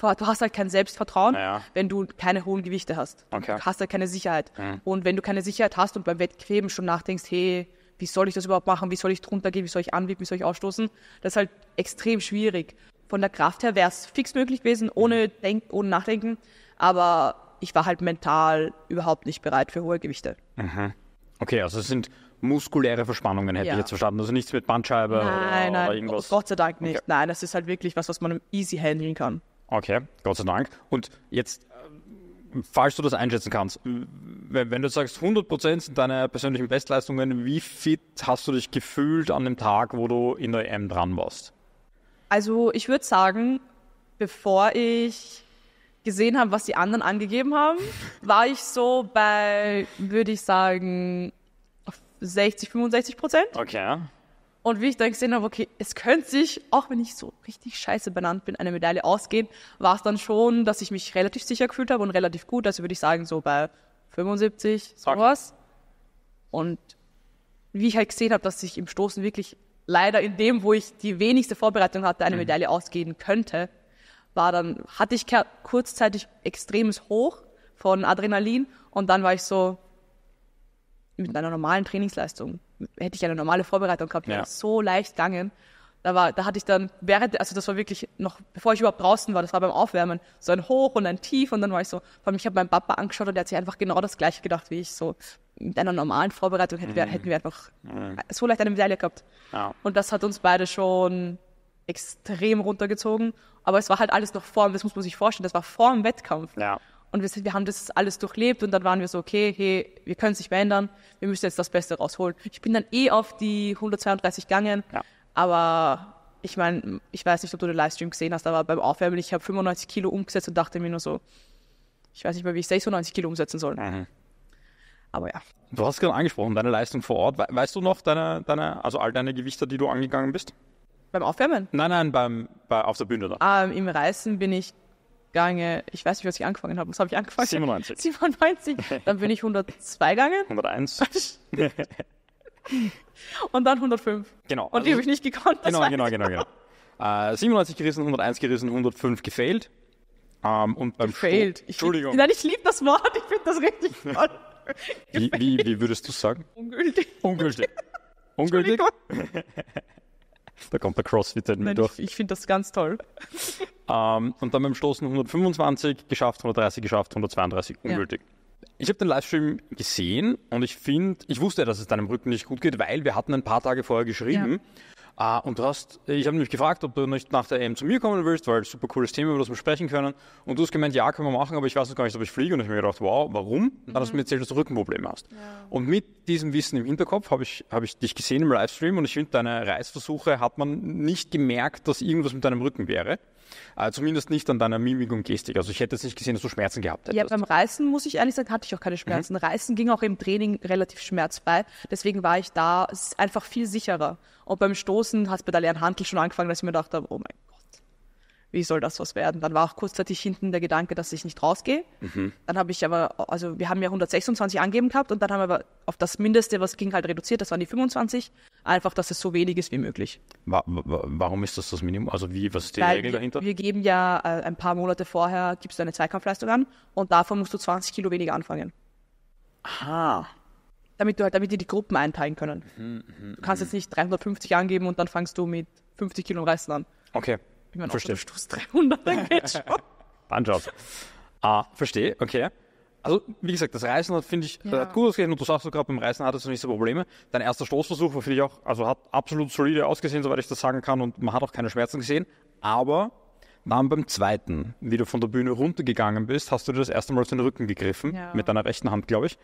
du hast halt kein Selbstvertrauen, ja. wenn du keine hohen Gewichte hast. Okay. Du hast halt keine Sicherheit. Mhm. Und wenn du keine Sicherheit hast und beim Wettkreben schon nachdenkst, hey, wie soll ich das überhaupt machen? Wie soll ich drunter gehen? Wie soll ich anwippen? Wie soll ich ausstoßen? Das ist halt extrem schwierig. Von der Kraft her wäre es fix möglich gewesen, mhm. ohne, Denk ohne Nachdenken. Aber ich war halt mental überhaupt nicht bereit für hohe Gewichte. Mhm. Okay, also es sind muskuläre Verspannungen, hätte ja. ich jetzt verstanden. Also nichts mit Bandscheibe nein, oder, nein, oder irgendwas. Gott sei Dank nicht. Okay. Nein, das ist halt wirklich was, was man easy handeln kann. Okay, Gott sei Dank. Und jetzt, ähm, falls du das einschätzen kannst, wenn, wenn du sagst, 100% sind deine persönlichen Bestleistungen, wie fit hast du dich gefühlt an dem Tag, wo du in der EM dran warst? Also ich würde sagen, bevor ich gesehen habe, was die anderen angegeben haben, war ich so bei, würde ich sagen, 60, 65 Prozent. Okay. Und wie ich dann gesehen habe, okay, es könnte sich, auch wenn ich so richtig scheiße benannt bin, eine Medaille ausgehen, war es dann schon, dass ich mich relativ sicher gefühlt habe und relativ gut. Also würde ich sagen, so bei 75, sowas. Okay. Und wie ich halt gesehen habe, dass ich im Stoßen wirklich leider in dem, wo ich die wenigste Vorbereitung hatte, eine mhm. Medaille ausgehen könnte, war dann, hatte ich kurzzeitig extremes Hoch von Adrenalin und dann war ich so, mit einer normalen Trainingsleistung, hätte ich eine normale Vorbereitung gehabt, wäre ja. so leicht gegangen. Da war, da hatte ich dann während, also das war wirklich noch, bevor ich überhaupt draußen war, das war beim Aufwärmen, so ein Hoch und ein Tief und dann war ich so, vor allem ich habe meinen Papa angeschaut und der hat sich einfach genau das gleiche gedacht, wie ich so mit einer normalen Vorbereitung hätten, mhm. wir, hätten wir einfach mhm. so leicht eine Medaille gehabt. Ja. Und das hat uns beide schon extrem runtergezogen aber es war halt alles noch vor, das muss man sich vorstellen, das war vor dem Wettkampf. Ja. Und wir, wir haben das alles durchlebt und dann waren wir so, okay, hey, wir können es nicht mehr ändern, wir müssen jetzt das Beste rausholen. Ich bin dann eh auf die 132 gegangen, ja. aber ich meine, ich weiß nicht, ob du den Livestream gesehen hast, aber beim Aufwärmen, ich habe 95 Kilo umgesetzt und dachte mir nur so, ich weiß nicht mehr, wie ich 96 Kilo umsetzen soll. Mhm. Aber ja. Du hast gerade angesprochen, deine Leistung vor Ort. Weißt du noch deine, deine, also all deine Gewichte, die du angegangen bist? Beim Aufwärmen? Nein, nein, beim, bei, auf der Bühne noch. Ähm, Im Reißen bin ich gange, ich weiß nicht, was ich angefangen habe. Was habe ich angefangen? 97. 97. Dann bin ich 102 gange. 101. Und dann 105. Genau. Und also, die habe ich nicht gekonnt. Genau, genau, genau, genau, Äh, 97 gerissen, 101 gerissen, 105 gefailt. Ähm, und beim gefailt. Sto ich, Entschuldigung. Nein, ich liebe das Wort. Ich finde das richtig toll. wie, wie, wie würdest du sagen? Ungültig. Ungültig. Ungültig. Da kommt der Crossfit halt mit durch. Ich, ich finde das ganz toll. Ähm, und dann beim Stoßen 125 geschafft, 130 geschafft, 132 ungültig. Ja. Ich habe den Livestream gesehen und ich finde, ich wusste ja, dass es deinem Rücken nicht gut geht, weil wir hatten ein paar Tage vorher geschrieben. Ja. Ah, und du hast, ich habe mich gefragt, ob du nicht nach der EM zu mir kommen willst, weil super cooles Thema, über das wir sprechen können. Und du hast gemeint, ja, können wir machen, aber ich weiß noch gar nicht, ob ich fliege. Und ich habe mir gedacht, wow, warum? Mhm. Dann hast du mhm. mir erzählt, dass du Rückenprobleme hast. Ja. Und mit diesem Wissen im Hinterkopf habe ich, hab ich dich gesehen im Livestream und ich finde, deine Reisversuche hat man nicht gemerkt, dass irgendwas mit deinem Rücken wäre. Äh, zumindest nicht an deiner Mimik und Gestik. Also ich hätte es nicht gesehen, dass du Schmerzen gehabt hättest. Ja, beim Reißen muss ich ehrlich sagen, hatte ich auch keine mhm. Schmerzen. Mhm. Reißen ging auch im Training relativ schmerzfrei. Deswegen war ich da einfach viel sicherer. Und beim Stoßen hat es bei der leeren Handel schon angefangen, dass ich mir dachte, oh mein wie soll das was werden? Dann war auch kurzzeitig hinten der Gedanke, dass ich nicht rausgehe. Mhm. Dann habe ich aber, also wir haben ja 126 angeben gehabt und dann haben wir aber auf das Mindeste, was ging, halt reduziert, das waren die 25. Einfach, dass es so wenig ist wie möglich. Warum ist das das Minimum? Also wie, was ist die Weil Regel dahinter? Wir geben ja äh, ein paar Monate vorher, gibst du eine Zweikampfleistung an und davon musst du 20 Kilo weniger anfangen. Aha. Damit du halt, damit die die Gruppen einteilen können. Mhm, mhm du kannst mhm. jetzt nicht 350 angeben und dann fangst du mit 50 Kilo Reißen an. Okay. Ich meine, verstehe. Stoß 300, dann geht's schon. Bandjob. Ah, verstehe, okay. Also, wie gesagt, das Reisen hat, finde ich, ja. hat gut ausgesehen und du sagst so gerade, beim Reisen hattest du nicht so Probleme. Dein erster Stoßversuch war, finde ich auch, also hat absolut solide ausgesehen, soweit ich das sagen kann und man hat auch keine Schmerzen gesehen. Aber dann beim zweiten, wie du von der Bühne runtergegangen bist, hast du dir das erste Mal auf den Rücken gegriffen, ja. mit deiner rechten Hand, glaube ich.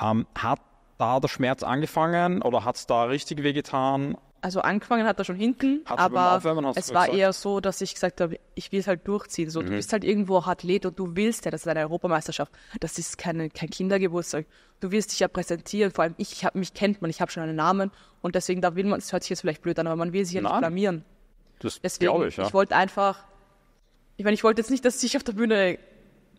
Ähm, hat da der Schmerz angefangen oder hat es da richtig wehgetan? also angefangen hat er schon hinten, Hat's aber es war gesagt. eher so, dass ich gesagt habe, ich will es halt durchziehen. So, mhm. Du bist halt irgendwo auch Athlet und du willst ja, das ist eine Europameisterschaft, das ist keine, kein Kindergeburtstag. Du willst dich ja präsentieren, vor allem ich, ich hab, mich kennt man, ich habe schon einen Namen und deswegen, da will man, es hört sich jetzt vielleicht blöd an, aber man will sich ja nicht blamieren. Das glaube ich, ja. Ich wollte einfach, ich meine, ich wollte jetzt nicht, dass ich auf der Bühne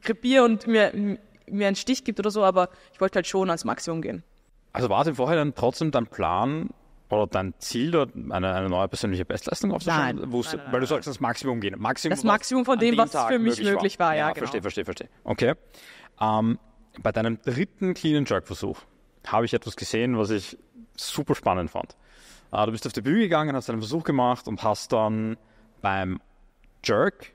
krepiere und mir, mir einen Stich gibt oder so, aber ich wollte halt schon als Maximum gehen. Also war es im Vorhinein trotzdem dein Plan, oder dein Ziel, dort eine, eine neue persönliche Bestleistung aufzuschreiben? Nein, nein, nein, weil du sagst, das Maximum gehen. Maximum, das Maximum von dem, was Tag für mich möglich, war. war. ja, ja genau. Verstehe, verstehe, verstehe. Okay. Ähm, bei deinem dritten Clean Jerk Versuch habe ich etwas gesehen, was ich super spannend fand. Äh, du bist auf die Bühne gegangen, hast einen Versuch gemacht und hast dann beim Jerk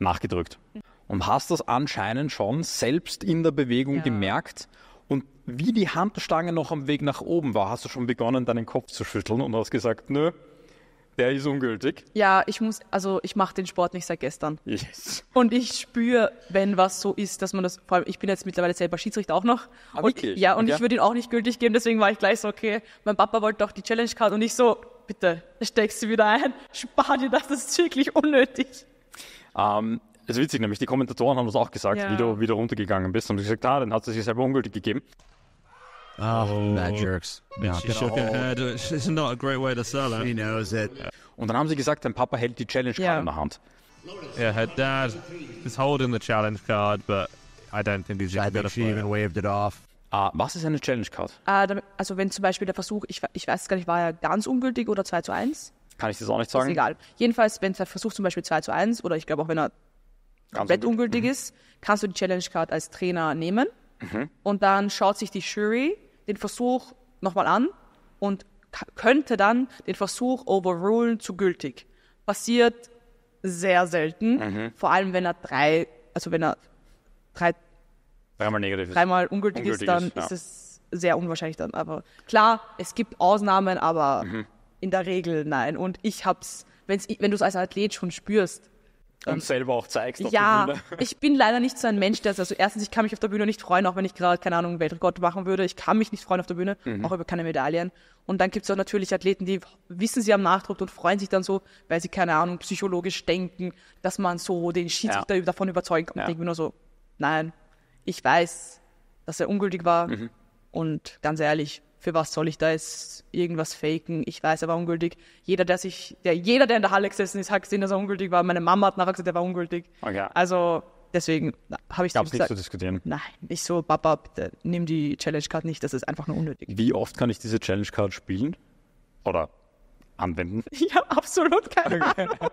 nachgedrückt. Mhm. Und hast das anscheinend schon selbst in der Bewegung ja. gemerkt und wie die Handstange noch am Weg nach oben war, hast du schon begonnen, deinen Kopf zu schütteln und hast gesagt, nö, der ist ungültig. Ja, ich muss, also ich mache den Sport nicht seit gestern. Yes. Und ich spüre, wenn was so ist, dass man das, vor allem ich bin jetzt mittlerweile selber Schiedsrichter auch noch. Ah, und, Ja, und okay. ich würde ihn auch nicht gültig geben, deswegen war ich gleich so, okay, mein Papa wollte doch die Challenge Card und ich so, bitte, steck sie wieder ein, spar dir das, das ist wirklich unnötig. Ähm, ist witzig, nämlich die Kommentatoren haben das auch gesagt, ja. wie, du, wieder runtergegangen bist. Und ich gesagt, ah, dann hat sie sich selber ungültig gegeben. Oh, oh, mad jerks. Yeah, she shook her head. It's not a great way to Und dann haben sie gesagt, dein Papa hält die Challenge Card yeah. in der Hand. Yeah, her dad is holding the challenge card, but I don't think he's I think she even waved it off. Ah, was ist eine Challenge Card? Ah, also wenn zum Beispiel der Versuch, ich, ich weiß gar nicht, war er ganz ungültig oder 2 zu 1? Kann ich das auch nicht sagen? Ist egal. Jedenfalls, wenn der Versuch zum Beispiel 2 zu 1 oder ich glaube auch wenn er also komplett ungültig mhm. ist, kannst du die Challenge Card als Trainer nehmen mhm. und dann schaut sich die Jury den Versuch nochmal an und könnte dann den Versuch overrulen zu gültig. Passiert sehr selten, mhm. vor allem wenn er drei, also wenn er drei, dreimal negativ dreimal ungültig, ungültig ist, dann ist, ja. ist es sehr unwahrscheinlich dann. Aber klar, es gibt Ausnahmen, aber mhm. in der Regel nein. Und ich hab's, wenn's, wenn du es als Athlet schon spürst, und ähm, selber auch zeigst auf ja, der Bühne. Ja, ich bin leider nicht so ein Mensch, der, also erstens, ich kann mich auf der Bühne nicht freuen, auch wenn ich gerade, keine Ahnung, einen Weltrekord machen würde. Ich kann mich nicht freuen auf der Bühne, mhm. auch über keine Medaillen. Und dann gibt es auch natürlich Athleten, die wissen, sie am Nachdruck und freuen sich dann so, weil sie, keine Ahnung, psychologisch denken, dass man so den Schiedsrichter ja. davon überzeugen kann. Ja. denke mir nur so, nein, ich weiß, dass er ungültig war. Mhm. Und ganz ehrlich, für was soll ich da jetzt irgendwas faken? Ich weiß, er war ungültig. Jeder, der sich, der, jeder, der in der Halle gesessen ist, hat gesehen, dass er ungültig war. Meine Mama hat nachher gesagt, er war ungültig. Okay. Also deswegen habe ich Gab's nicht zu diskutieren. Nein, ich so, Papa, bitte nimm die Challenge Card nicht, das ist einfach nur unnötig. Wie oft kann ich diese Challenge Card spielen? Oder anwenden? Ich habe absolut keine okay. Ahnung.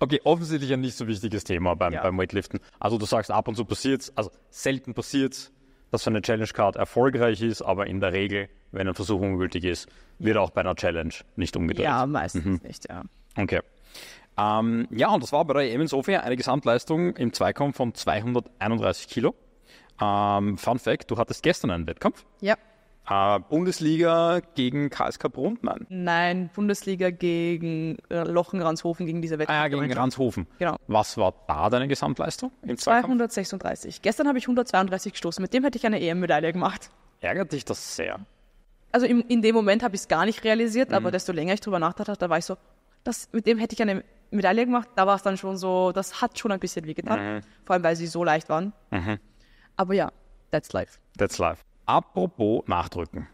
Okay, offensichtlich ein nicht so wichtiges Thema beim, ja. beim Weightliften. Also du sagst, ab und zu passiert es, also selten passiert es dass so eine Challenge Card erfolgreich ist, aber in der Regel, wenn eine Versuchung gültig ist, wird auch bei einer Challenge nicht umgedreht. Ja, meistens mhm. nicht, ja. Okay. Ähm, ja, und das war bei der EM in Sofia eine Gesamtleistung im Zweikampf von 231 Kilo. Ähm, Fun Fact, du hattest gestern einen Wettkampf. Ja. Uh, Bundesliga gegen KSK Bruntmann. Nein, Bundesliga gegen äh, Lochen Ranshofen gegen diese Wettbewerb. Ah, ja, gegen Ranshofen. Genau. Was war da deine Gesamtleistung im 236. Zweikampf? Gestern habe ich 132 gestoßen. Mit dem hätte ich eine EM-Medaille gemacht. Ärgert dich das sehr? Also im, in dem Moment habe ich es gar nicht realisiert, mhm. aber desto länger ich darüber nachgedacht habe, da war ich so, das, mit dem hätte ich eine Medaille gemacht. Da war es dann schon so, das hat schon ein bisschen wehgetan. Mhm. Vor allem, weil sie so leicht waren. Mhm. Aber ja, that's life. That's life. Apropos Nachdrücken.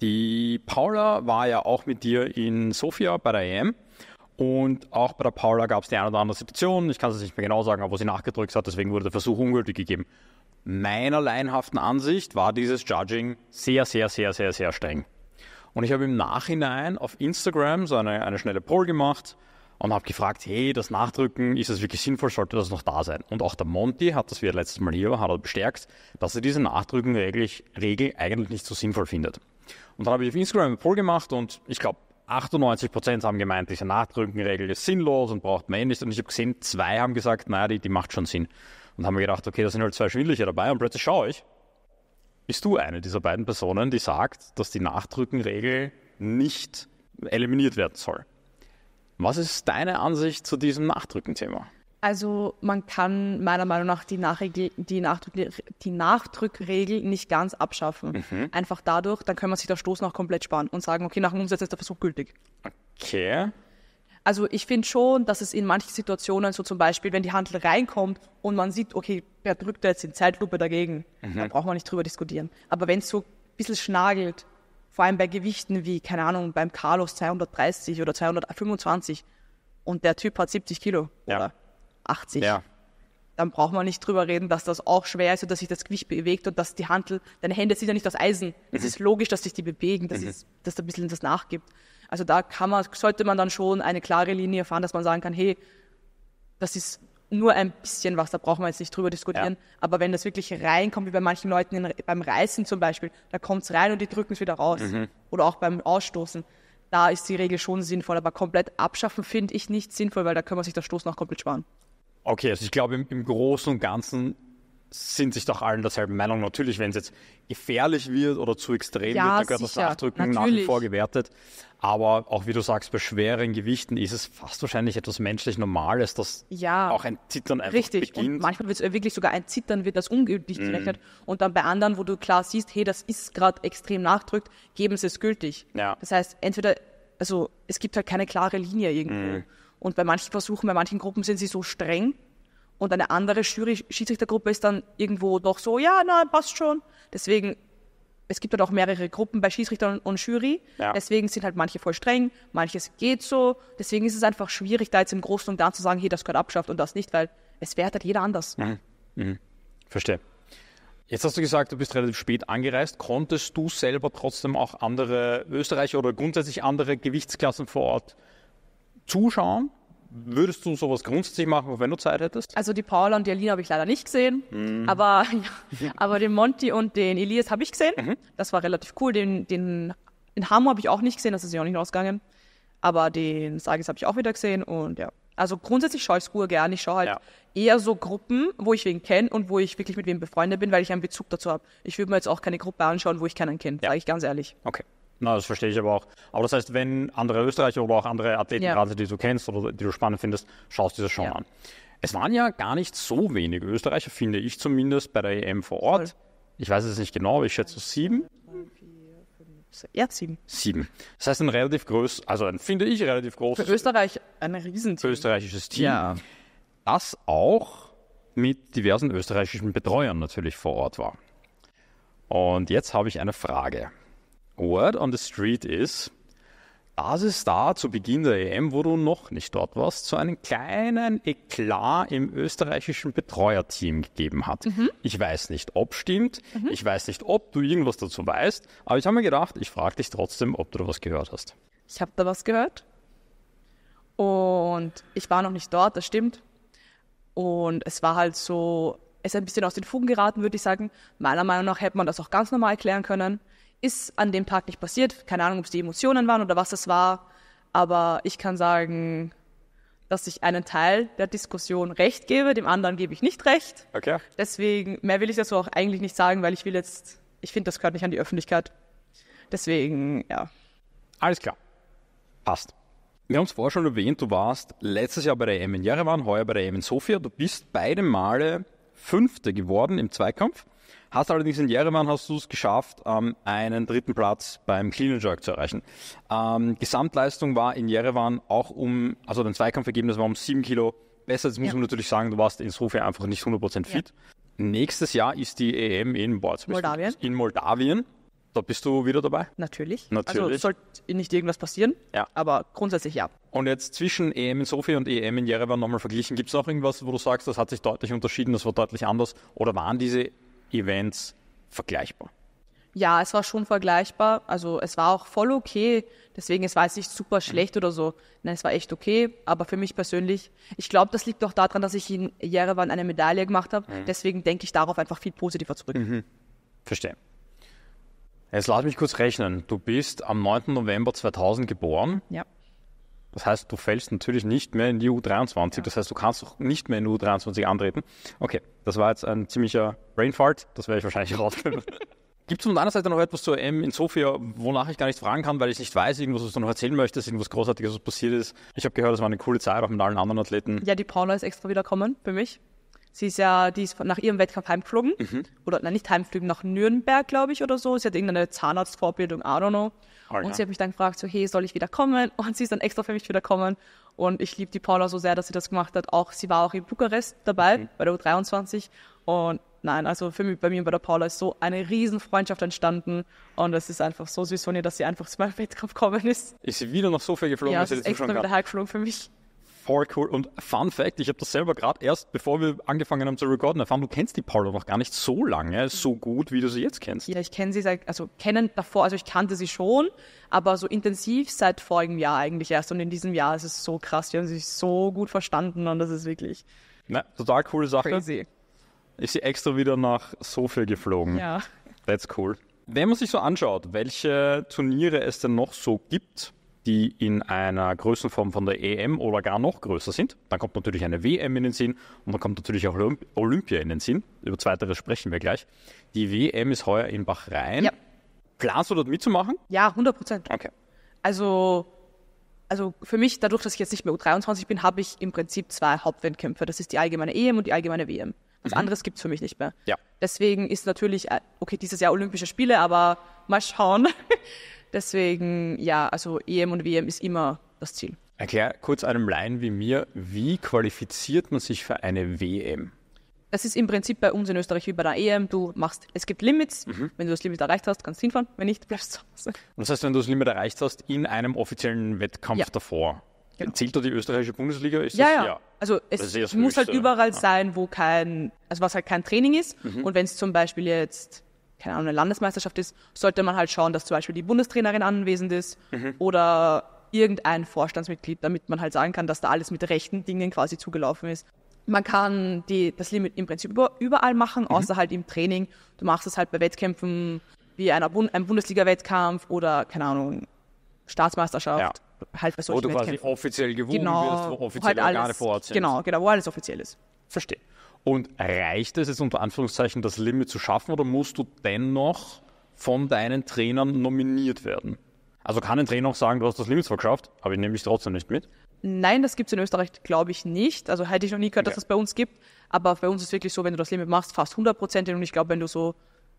Die Paula war ja auch mit dir in Sofia bei der EM. Und auch bei der Paula gab es die eine oder andere Situation. Ich kann es nicht mehr genau sagen, aber wo sie nachgedrückt hat, deswegen wurde der Versuch ungültig gegeben. Meiner leinhaften Ansicht war dieses Judging sehr, sehr, sehr, sehr, sehr streng. Und ich habe im Nachhinein auf Instagram so eine, eine schnelle Poll gemacht und habe gefragt, hey, das Nachdrücken, ist das wirklich sinnvoll, sollte das noch da sein? Und auch der Monty hat das wie er letztes Mal hier, war, hat er bestärkt, dass er diese Nachdrücken-Regel eigentlich nicht so sinnvoll findet. Und dann habe ich auf Instagram einen Poll gemacht und ich glaube, 98% haben gemeint, diese Nachdrückenregel ist sinnlos und braucht man eh nicht. Und ich habe gesehen, zwei haben gesagt, naja, die, die macht schon Sinn. Und haben mir gedacht, okay, da sind halt zwei Schwindliche dabei. Und plötzlich schaue ich, bist du eine dieser beiden Personen, die sagt, dass die Nachdrückenregel nicht eliminiert werden soll. Was ist deine Ansicht zu diesem Nachdrückenthema? Also man kann meiner Meinung nach die, Nachregel, die, Nachdrück, die Nachdrückregel nicht ganz abschaffen. Mhm. Einfach dadurch, dann kann man sich der Stoß noch komplett sparen und sagen, okay, nach dem Umsatz ist der Versuch gültig. Okay. Also ich finde schon, dass es in manchen Situationen, so zum Beispiel, wenn die Handel reinkommt und man sieht, okay, wer drückt da jetzt in Zeitlupe dagegen, mhm. da braucht man nicht drüber diskutieren. Aber wenn es so ein bisschen schnagelt, vor allem bei Gewichten wie, keine Ahnung, beim Carlos 230 oder 225 und der Typ hat 70 Kilo ja. oder 80. Ja. Dann braucht man nicht drüber reden, dass das auch schwer ist und dass sich das Gewicht bewegt und dass die Handel, deine Hände sind ja nicht aus Eisen. Es mhm. ist logisch, dass sich die bewegen, dass, mhm. ist, dass da ein bisschen das nachgibt. Also da kann man, sollte man dann schon eine klare Linie fahren, dass man sagen kann, hey, das ist nur ein bisschen was, da brauchen wir jetzt nicht drüber diskutieren. Ja. Aber wenn das wirklich reinkommt, wie bei manchen Leuten in, beim Reißen zum Beispiel, da kommt es rein und die drücken es wieder raus. Mhm. Oder auch beim Ausstoßen. Da ist die Regel schon sinnvoll, aber komplett abschaffen finde ich nicht sinnvoll, weil da können wir sich das Stoßen auch komplett sparen. Okay, also ich glaube, im, im Großen und Ganzen sind sich doch allen derselben Meinung. Natürlich, wenn es jetzt gefährlich wird oder zu extrem ja, wird, dann gehört das Nachdrücken Natürlich. nach wie vor gewertet. Aber auch wie du sagst, bei schweren Gewichten ist es fast wahrscheinlich etwas menschlich Normales, dass ja, auch ein Zittern einfach richtig. beginnt. Und manchmal wird es wirklich sogar ein Zittern, wird das ungültig gerechnet. Mhm. Mm. Und dann bei anderen, wo du klar siehst, hey, das ist gerade extrem nachdrückt, geben sie es gültig. Ja. Das heißt, entweder, also es gibt halt keine klare Linie irgendwo. Mm. Und bei manchen Versuchen, bei manchen Gruppen sind sie so streng, und eine andere Jury Schiedsrichtergruppe ist dann irgendwo doch so, ja, na, passt schon. Deswegen, es gibt halt auch mehrere Gruppen bei Schiedsrichtern und Jury. Ja. Deswegen sind halt manche voll streng, manches geht so. Deswegen ist es einfach schwierig, da jetzt im Großen und Ganzen zu sagen, hier, das gehört abschafft und das nicht, weil es wertet halt jeder anders. Mhm. Mhm. Verstehe. Jetzt hast du gesagt, du bist relativ spät angereist. Konntest du selber trotzdem auch andere Österreicher oder grundsätzlich andere Gewichtsklassen vor Ort zuschauen? Würdest du sowas grundsätzlich machen, wenn du Zeit hättest? Also die Paula und die Alina habe ich leider nicht gesehen, mhm. aber, aber den Monty und den Elias habe ich gesehen. Mhm. Das war relativ cool. Den, den, den Hamo habe ich auch nicht gesehen, das ist ja auch nicht rausgegangen. Aber den Sagis habe ich auch wieder gesehen und ja. Also grundsätzlich schaue ich Skur gern. Ich schaue halt ja. eher so Gruppen, wo ich wen kenne und wo ich wirklich mit wem befreundet bin, weil ich einen Bezug dazu habe. Ich würde mir jetzt auch keine Gruppe anschauen, wo ich keinen kenne, ja. sage ich ganz ehrlich. Okay. Na, das verstehe ich aber auch. Aber das heißt, wenn andere Österreicher oder auch andere Athleten, ja. gerade die du kennst oder die du spannend findest, schaust du das schon ja. an. Es waren ja gar nicht so wenige Österreicher, finde ich zumindest, bei der EM vor Ort. Ich weiß es nicht genau, aber ich schätze sieben. Ja, sieben. Sieben. Das heißt, ein relativ groß, also ein, finde ich, relativ großes. Für Österreich ein Riesenteam. Österreichisches Team. Ja. Das auch mit diversen österreichischen Betreuern natürlich vor Ort war. Und jetzt habe ich eine Frage. Word on the Street ist, dass es da zu Beginn der EM, wo du noch nicht dort warst, zu so einem kleinen Eklat im österreichischen Betreuerteam gegeben hat. Mhm. Ich weiß nicht, ob stimmt, mhm. ich weiß nicht, ob du irgendwas dazu weißt, aber ich habe mir gedacht, ich frage dich trotzdem, ob du da was gehört hast. Ich habe da was gehört und ich war noch nicht dort, das stimmt. Und es war halt so, es ist ein bisschen aus den Fugen geraten, würde ich sagen. Meiner Meinung nach hätte man das auch ganz normal erklären können. Ist an dem Tag nicht passiert. Keine Ahnung, ob es die Emotionen waren oder was es war. Aber ich kann sagen, dass ich einen Teil der Diskussion recht gebe, dem anderen gebe ich nicht recht. Okay. Deswegen, mehr will ich dazu auch eigentlich nicht sagen, weil ich will jetzt, ich finde, das gehört nicht an die Öffentlichkeit. Deswegen, ja. Alles klar. Passt. Wir haben es vorher schon erwähnt, du warst letztes Jahr bei der EM in Jerewan, heuer bei der EM in Sofia. Du bist beide Male Fünfte geworden im Zweikampf. Hast allerdings in Jerewan hast du es geschafft, ähm, einen dritten Platz beim Clean and Jerk zu erreichen. Ähm, Gesamtleistung war in Jerewan auch um, also dein Zweikampfergebnis war um sieben Kilo besser. Jetzt muss ja. man natürlich sagen, du warst in Sofia einfach nicht 100% fit. Ja. Nächstes Jahr ist die EM in Boards. Moldawien. In Moldawien. Da bist du wieder dabei? Natürlich. Natürlich. Also sollte nicht irgendwas passieren, ja. aber grundsätzlich ja. Und jetzt zwischen EM in Sofia und EM in Jerewan nochmal verglichen, gibt es auch irgendwas, wo du sagst, das hat sich deutlich unterschieden, das war deutlich anders? Oder waren diese Events vergleichbar? Ja, es war schon vergleichbar. Also es war auch voll okay. Deswegen, es war es nicht super mhm. schlecht oder so. Nein, es war echt okay. Aber für mich persönlich, ich glaube, das liegt auch daran, dass ich in Jerewan eine Medaille gemacht habe. Mhm. Deswegen denke ich darauf einfach viel positiver zurück. Mhm. Verstehe. Jetzt lass mich kurz rechnen. Du bist am 9. November 2000 geboren. Ja. Das heißt, du fällst natürlich nicht mehr in die U23. Das heißt, du kannst auch nicht mehr in die U23 antreten. Okay, das war jetzt ein ziemlicher Brainfart. Das werde ich wahrscheinlich rausfinden. Gibt es von deiner Seite noch etwas zur EM in Sofia, wonach ich gar nicht fragen kann, weil ich nicht weiß, irgendwas, was du noch erzählen möchtest, irgendwas Großartiges, was passiert ist? Ich habe gehört, es war eine coole Zeit, auch mit allen anderen Athleten. Ja, die Paula ist extra wiederkommen für mich. Sie ist ja, die ist nach ihrem Wettkampf heimgeflogen. Mhm. Oder na, nicht heimgeflogen, nach Nürnberg, glaube ich, oder so. Sie hat irgendeine Zahnarztvorbildung, I don't know. Oh, und sie hat mich dann gefragt, so, hey, soll ich wieder kommen? Und sie ist dann extra für mich wieder kommen. Und ich liebe die Paula so sehr, dass sie das gemacht hat. Auch sie war auch in Bukarest dabei, mhm. bei der U23. Und nein, also für mich, bei mir und bei der Paula ist so eine Riesenfreundschaft entstanden. Und es ist einfach so süß von ihr, dass sie einfach zu meinem Wettkampf gekommen ist. Ist sie wieder noch so viel geflogen, ja, dass sie das ist extra wieder hergeflogen für mich. Voll cool. Und Fun Fact, ich habe das selber gerade erst, bevor wir angefangen haben zu recorden, erfahren, du kennst die Paula noch gar nicht so lange, so gut, wie du sie jetzt kennst. Ja, ich kenne sie seit, also kennen davor, also ich kannte sie schon, aber so intensiv seit vorigem Jahr eigentlich erst. Und in diesem Jahr ist es so krass, die haben sich so gut verstanden und das ist wirklich... Na, total coole Sache. Crazy. Ist sie extra wieder nach Sofia geflogen. Ja. That's cool. Wenn man sich so anschaut, welche Turniere es denn noch so gibt, die in einer Größenform von der EM oder gar noch größer sind. Dann kommt natürlich eine WM in den Sinn und dann kommt natürlich auch Olympia in den Sinn. Über zweiteres sprechen wir gleich. Die WM ist heuer in Bahrain. Ja. Planst du dort mitzumachen? Ja, 100 Prozent. Okay. Also, also für mich, dadurch, dass ich jetzt nicht mehr U23 bin, habe ich im Prinzip zwei Hauptwettkämpfe. Das ist die allgemeine EM und die allgemeine WM. Was mhm. anderes gibt es für mich nicht mehr. Ja. Deswegen ist natürlich, äh, okay, dieses Jahr Olympische Spiele, aber mal schauen. Deswegen, ja, also EM und WM ist immer das Ziel. Erklär kurz einem Laien wie mir, wie qualifiziert man sich für eine WM? Das ist im Prinzip bei uns in Österreich wie bei der EM. Du machst, es gibt Limits. Mhm. Wenn du das Limit erreicht hast, kannst du hinfahren. Wenn nicht, bleibst du zu Hause. Und das heißt, wenn du das Limit erreicht hast, in einem offiziellen Wettkampf ja. davor, Genau. Zählt da die österreichische Bundesliga? Ist ja, das, ja. ja. Also es muss halt höchste. halt überall ja. Ah. sein, wo kein, also was halt kein Training ist. Mhm. Und wenn es zum Beispiel jetzt keine Ahnung, eine Landesmeisterschaft ist, sollte man halt schauen, dass zum Beispiel die Bundestrainerin anwesend ist mhm. oder irgendein Vorstandsmitglied, damit man halt sagen kann, dass da alles mit rechten Dingen quasi zugelaufen ist. Man kann die, das Limit im Prinzip überall machen, mhm. außer mhm. halt im Training. Du machst es halt bei Wettkämpfen wie einer Bund einem Bundesliga-Wettkampf oder, keine Ahnung, Staatsmeisterschaft. Ja. Halt bei solchen Wo du quasi offiziell gewonnen genau, wirst, wo offiziell halt Organe alles, vor Ort sind. Genau, genau, wo alles offiziell ist. Verstehe. Und reicht es jetzt unter Anführungszeichen, das Limit zu schaffen oder musst du dennoch von deinen Trainern nominiert werden? Also kann ein Trainer auch sagen, du hast das Limit zwar geschafft, aber ich nehme dich trotzdem nicht mit? Nein, das gibt es in Österreich, glaube ich, nicht. Also hätte ich noch nie gehört, dass es das bei uns gibt. Aber bei uns ist es wirklich so, wenn du das Limit machst, fast 100 Prozent. Und ich glaube, wenn du so,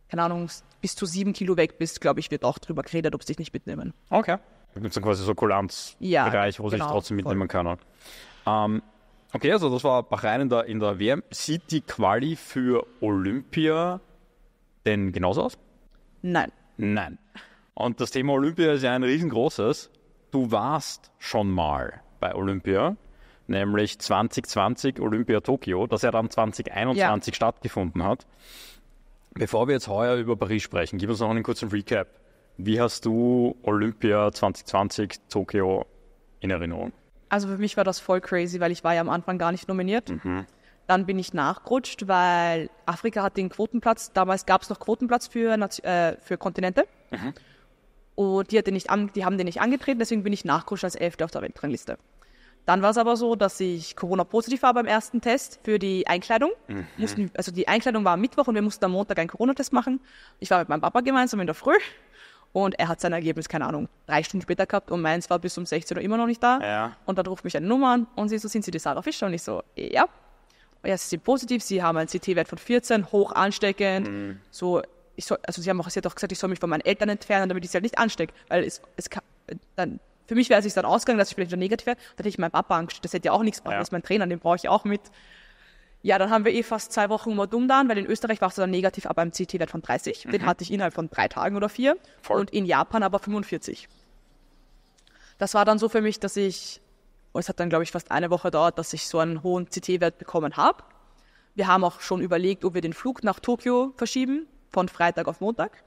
keine Ahnung, bis zu sieben Kilo weg bist, glaube ich, wird auch darüber geredet, ob sie dich nicht mitnehmen. Okay. Da gibt es dann quasi so Kulanzbereich, ja, wo genau, sich trotzdem mitnehmen voll. kann. Ähm, Okay, also das war Bahrain in der, in der WM. Sieht die Quali für Olympia denn genauso aus? Nein. Nein. Und das Thema Olympia ist ja ein riesengroßes. Du warst schon mal bei Olympia, nämlich 2020 Olympia Tokio, das ja dann 2021 ja. stattgefunden hat. Bevor wir jetzt heuer über Paris sprechen, gib uns noch einen kurzen Recap. Wie hast du Olympia 2020 Tokio in Erinnerung? Also für mich war das voll crazy, weil ich war ja am Anfang gar nicht nominiert. Mhm. Dann bin ich nachgerutscht, weil Afrika hat den Quotenplatz. Damals gab es noch Quotenplatz für, äh, für Kontinente. Mhm. Und die, hatte nicht an, die haben den nicht angetreten, deswegen bin ich nachgerutscht als Elfte auf der Weltrangliste. Dann war es aber so, dass ich Corona-positiv war beim ersten Test für die Einkleidung. Mhm. Mussten, also die Einkleidung war am Mittwoch und wir mussten am Montag einen Corona-Test machen. Ich war mit meinem Papa gemeinsam in der Früh und er hat sein Ergebnis, keine Ahnung, drei Stunden später gehabt und meins war bis um 16 Uhr immer noch nicht da. Ja. Und dann ruft mich eine Nummer an und sie so, sind Sie die Sarah Fischer? Und ich so, ja. Ja, sie sind positiv, sie haben einen CT-Wert von 14, hoch ansteckend. Mhm. So, ich soll, also sie, haben auch, sie hat auch gesagt, ich soll mich von meinen Eltern entfernen, damit ich sie halt nicht anstecke. Weil es, es kann, dann, für mich wäre es dann ausgegangen, dass ich vielleicht wieder negativ wäre. Dann hätte ich meinen Papa angesteckt, das hätte ja auch nichts gebracht. Ja. Das ist mein Trainer, den brauche ich auch mit. Ja, dann haben wir eh fast zwei Wochen mal dumm dann, weil in Österreich warst du dann negativ ab einem CT-Wert von 30. Mhm. Den hatte ich innerhalb von drei Tagen oder vier. Voll. Und in Japan aber 45. Das war dann so für mich, dass ich, oh, es hat dann glaube ich fast eine Woche gedauert, dass ich so einen hohen CT-Wert bekommen habe. Wir haben auch schon überlegt, ob wir den Flug nach Tokio verschieben, von Freitag auf Montag.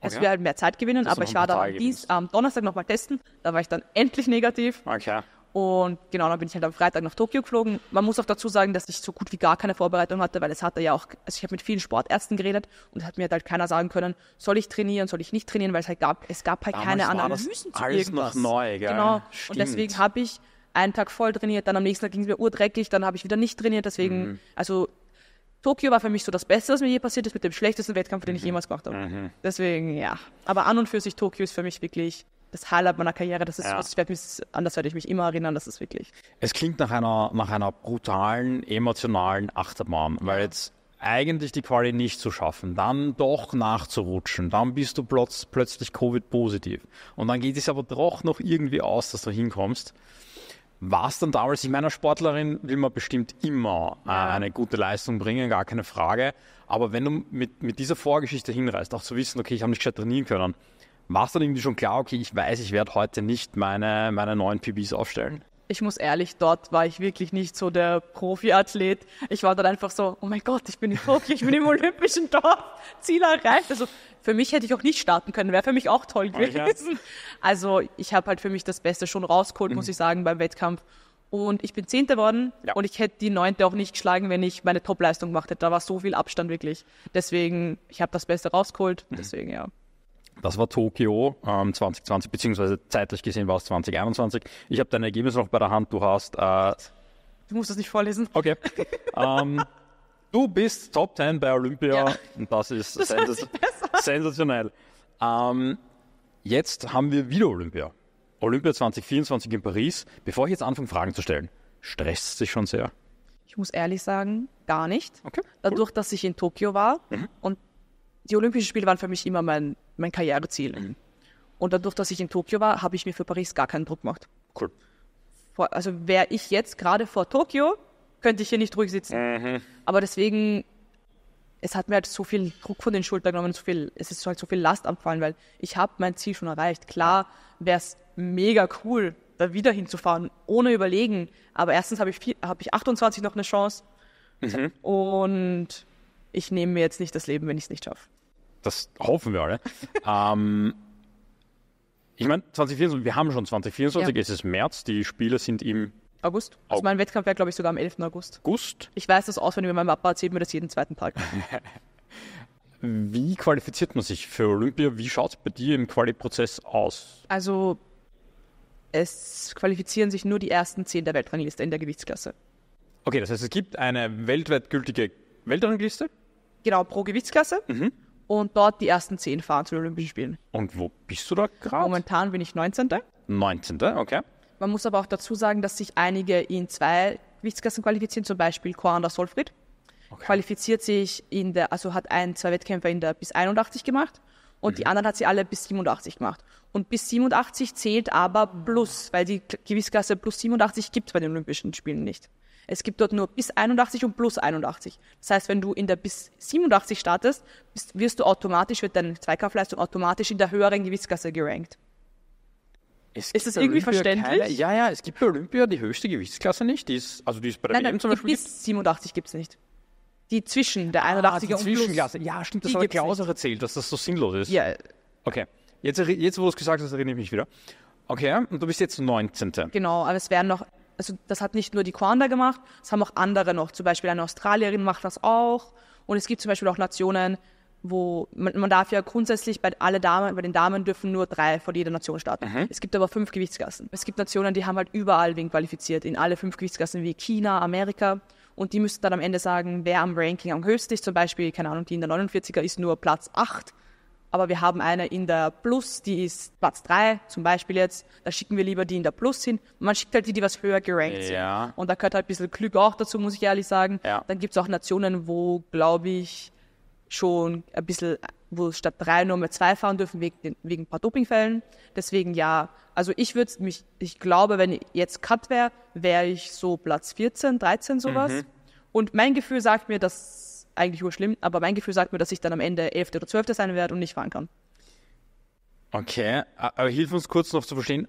Es also okay. wäre halt mehr Zeit gewinnen, das aber ich war dann am, dies, am Donnerstag nochmal testen. Da war ich dann endlich negativ. Okay. Und genau, dann bin ich halt am Freitag nach Tokio geflogen. Man muss auch dazu sagen, dass ich so gut wie gar keine Vorbereitung hatte, weil es hatte ja auch, also ich habe mit vielen Sportärzten geredet und es hat mir halt, halt keiner sagen können, soll ich trainieren, soll ich nicht trainieren, weil es halt gab, es gab halt Damals keine Analysen zu alles irgendwas. Alles noch neu, gell? Genau. Stimmt. Und deswegen habe ich einen Tag voll trainiert, dann am nächsten Tag ging es mir urdreckig, dann habe ich wieder nicht trainiert, deswegen, mhm. also Tokio war für mich so das Beste, was mir je passiert ist, mit dem schlechtesten Wettkampf, den ich mhm. jemals gemacht habe. Mhm. Deswegen, ja. Aber an und für sich, Tokio ist für mich wirklich das Highlight meiner Karriere. Das ist ja. was, ich werde mich, anders werde ich mich immer erinnern, das ist wirklich. Es klingt nach einer, nach einer brutalen, emotionalen Achterbahn, weil jetzt eigentlich die Quali nicht zu schaffen, dann doch nachzurutschen, dann bist du plötz, plötzlich Covid-positiv. Und dann geht es aber doch noch irgendwie aus, dass du hinkommst. War es dann damals, ich meine, als Sportlerin will man bestimmt immer äh, eine gute Leistung bringen, gar keine Frage. Aber wenn du mit, mit dieser Vorgeschichte hinreist, auch zu wissen, okay, ich habe nicht gescheit trainieren können, war es dann irgendwie schon klar, okay, ich weiß, ich werde heute nicht meine, meine neuen PBs aufstellen? Ich muss ehrlich, dort war ich wirklich nicht so der Profiathlet. Ich war dort einfach so, oh mein Gott, ich bin in Tokio, ich bin im olympischen Dorf, Ziel erreicht. Also für mich hätte ich auch nicht starten können, wäre für mich auch toll gewesen. Also ich habe halt für mich das Beste schon rausgeholt, mhm. muss ich sagen, beim Wettkampf. Und ich bin Zehnte geworden ja. und ich hätte die Neunte auch nicht geschlagen, wenn ich meine Topleistung gemacht hätte. Da war so viel Abstand wirklich. Deswegen, ich habe das Beste rausgeholt. Mhm. Deswegen, mhm. ja. Das war Tokio ähm, 2020, beziehungsweise zeitlich gesehen war es 2021. Ich habe dein Ergebnis noch bei der Hand. Du hast. Äh, du musst das nicht vorlesen. Okay. ähm, du bist Top 10 bei Olympia. Ja. Und das ist das sens sensationell. Ähm, jetzt haben wir wieder Olympia. Olympia 2024 in Paris. Bevor ich jetzt anfange, Fragen zu stellen, stresst es dich schon sehr? Ich muss ehrlich sagen, gar nicht. Okay, cool. Dadurch, dass ich in Tokio war mhm. und die Olympischen Spiele waren für mich immer mein, mein Karriereziel. Mhm. Und dadurch, dass ich in Tokio war, habe ich mir für Paris gar keinen Druck gemacht. Cool. Vor, also wäre ich jetzt gerade vor Tokio, könnte ich hier nicht ruhig sitzen. Mhm. Aber deswegen, es hat mir halt so viel Druck von den Schultern genommen, so viel, es ist halt so viel Last abfallen, weil ich habe mein Ziel schon erreicht. Klar wäre es mega cool, da wieder hinzufahren, ohne überlegen. Aber erstens habe ich, hab ich 28 noch eine Chance. Mhm. Und ich nehme mir jetzt nicht das Leben, wenn ich es nicht schaffe. Das hoffen wir alle. ähm, ich meine, 2024, wir haben schon 2024, ja. es ist März, die Spiele sind im August. Also mein Wettkampf wäre, glaube ich, sogar am 11. August. August? Ich weiß das auswendig, wenn mein Papa erzählt mir das jeden zweiten Tag. Wie qualifiziert man sich für Olympia? Wie schaut es bei dir im Quali-Prozess aus? Also, es qualifizieren sich nur die ersten zehn der Weltrangliste in der Gewichtsklasse. Okay, das heißt, es gibt eine weltweit gültige Weltrangliste? Genau, pro Gewichtsklasse. Mhm und dort die ersten zehn fahren zu den Olympischen Spielen. Und wo bist du da gerade? Momentan bin ich 19. 19. Okay. Man muss aber auch dazu sagen, dass sich einige in zwei Gewichtsklassen qualifizieren, zum Beispiel Corander Solfried. Okay. Qualifiziert sich in der, also hat ein, zwei Wettkämpfer in der bis 81 gemacht und mhm. die anderen hat sie alle bis 87 gemacht. Und bis 87 zählt aber plus, weil die Gewichtsklasse plus 87 gibt es bei den Olympischen Spielen nicht. Es gibt dort nur bis 81 und plus 81. Das heißt, wenn du in der bis 87 startest, bist, wirst du automatisch, wird deine Zweikampfleistung automatisch in der höheren Gewichtsklasse gerankt. Es ist das irgendwie Olympia verständlich? Keine, ja, ja, es gibt bei Olympia die höchste Gewichtsklasse nicht. Die ist, also die ist bei der nein, WM zum Beispiel. Bis 87 gibt es nicht. Die zwischen der 81er ah, und Zwischenklasse. Ja, stimmt, das hat Klaus auch erzählt, dass das so sinnlos ist. Ja. Okay. Jetzt, jetzt wo du es gesagt hast, erinnere ich mich wieder. Okay, und du bist jetzt 19. Genau, aber es wären noch also das hat nicht nur die Quanda gemacht, das haben auch andere noch. Zum Beispiel eine Australierin macht das auch. Und es gibt zum Beispiel auch Nationen, wo man, man darf ja grundsätzlich bei alle Damen, bei den Damen dürfen nur drei von jeder Nation starten. Mhm. Es gibt aber fünf Gewichtsklassen. Es gibt Nationen, die haben halt überall wen qualifiziert, in alle fünf Gewichtsklassen wie China, Amerika. Und die müssen dann am Ende sagen, wer am Ranking am höchsten ist. Zum Beispiel, keine Ahnung, die in der 49er ist nur Platz 8 aber wir haben eine in der Plus, die ist Platz 3 zum Beispiel jetzt, da schicken wir lieber die in der Plus hin. Man schickt halt die, die was höher gerankt sind. Und da gehört halt ein bisschen Glück auch dazu, muss ich ehrlich sagen. Ja. Dann gibt es auch Nationen, wo, glaube ich, schon ein bisschen, wo statt 3 nur mehr 2 fahren dürfen, wegen, wegen ein paar Dopingfällen. Deswegen ja, also ich würde mich, ich glaube, wenn ich jetzt Cut wäre, wäre ich so Platz 14, 13 sowas. Mhm. Und mein Gefühl sagt mir, dass eigentlich urschlimm, aber mein Gefühl sagt mir, dass ich dann am Ende 11. oder 12. sein werde und nicht fahren kann. Okay, aber hilf uns kurz noch zu verstehen,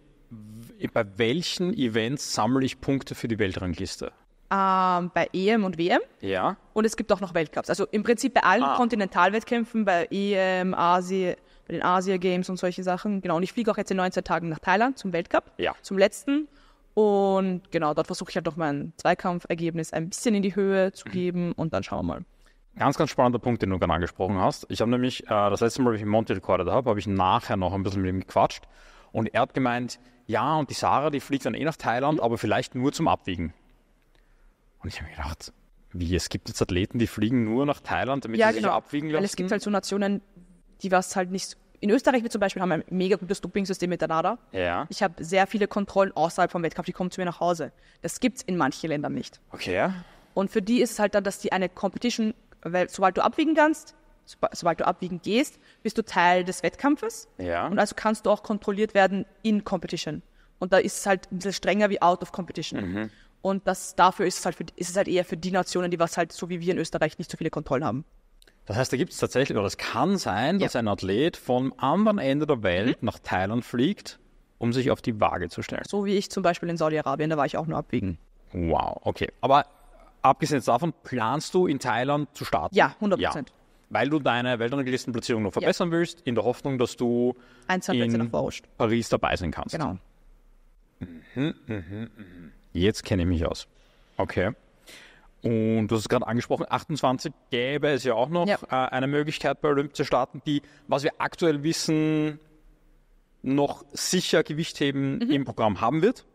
bei welchen Events sammle ich Punkte für die Weltrangliste? Ähm, bei EM und WM. Ja. Und es gibt auch noch Weltcups. Also im Prinzip bei allen ah. Kontinentalwettkämpfen, bei EM, Asien, bei den Asia Games und solche Sachen. Genau. Und ich fliege auch jetzt in 19 Tagen nach Thailand zum Weltcup. Ja. Zum letzten. Und genau, dort versuche ich halt noch mein Zweikampfergebnis ein bisschen in die Höhe zu mhm. geben und dann schauen wir mal. Ganz, ganz spannender Punkt, den du gerade angesprochen hast. Ich habe nämlich, äh, das letzte Mal, wie ich Monty recorded habe, habe ich nachher noch ein bisschen mit ihm gequatscht. Und er hat gemeint, ja, und die Sarah, die fliegt dann eh nach Thailand, aber vielleicht nur zum Abwiegen. Und ich habe mir gedacht, wie, es gibt jetzt Athleten, die fliegen nur nach Thailand, damit ja, sie genau. sich abwiegen lassen? Ja, Weil es gibt halt so Nationen, die was halt nicht... In Österreich wir zum Beispiel haben ein mega gutes Doping-System mit der NADA. Ja. Ich habe sehr viele Kontrollen außerhalb vom Wettkampf, die kommen zu mir nach Hause. Das gibt es in manchen Ländern nicht. Okay. Und für die ist es halt dann, dass die eine Competition weil sobald du abwiegen kannst, sobald du abwiegen gehst, bist du Teil des Wettkampfes. Ja. Und also kannst du auch kontrolliert werden in Competition. Und da ist es halt ein bisschen strenger wie out of competition. Mhm. Und das, dafür ist es, halt für, ist es halt eher für die Nationen, die was halt so wie wir in Österreich nicht so viele Kontrollen haben. Das heißt, da gibt es tatsächlich, oder es kann sein, dass ein Athlet vom anderen Ende der Welt mhm. nach Thailand fliegt, um sich auf die Waage zu stellen. So wie ich zum Beispiel in Saudi-Arabien, da war ich auch nur abwiegen. Hm. Wow, okay. Aber Abgesehen davon, planst du in Thailand zu starten? Ja, 100 Prozent. Ja. Weil du deine Weltranglistenplatzierung noch verbessern ja. willst, in der Hoffnung, dass du Ein, in Paris dabei sein kannst. Genau. Mhm, mhm, mhm. Jetzt kenne ich mich aus. Okay. Und du hast es gerade angesprochen, 28 gäbe es ja auch noch ja. Äh, eine Möglichkeit bei Olympia zu starten, die, was wir aktuell wissen, noch sicher Gewichtheben mhm. im Programm haben wird.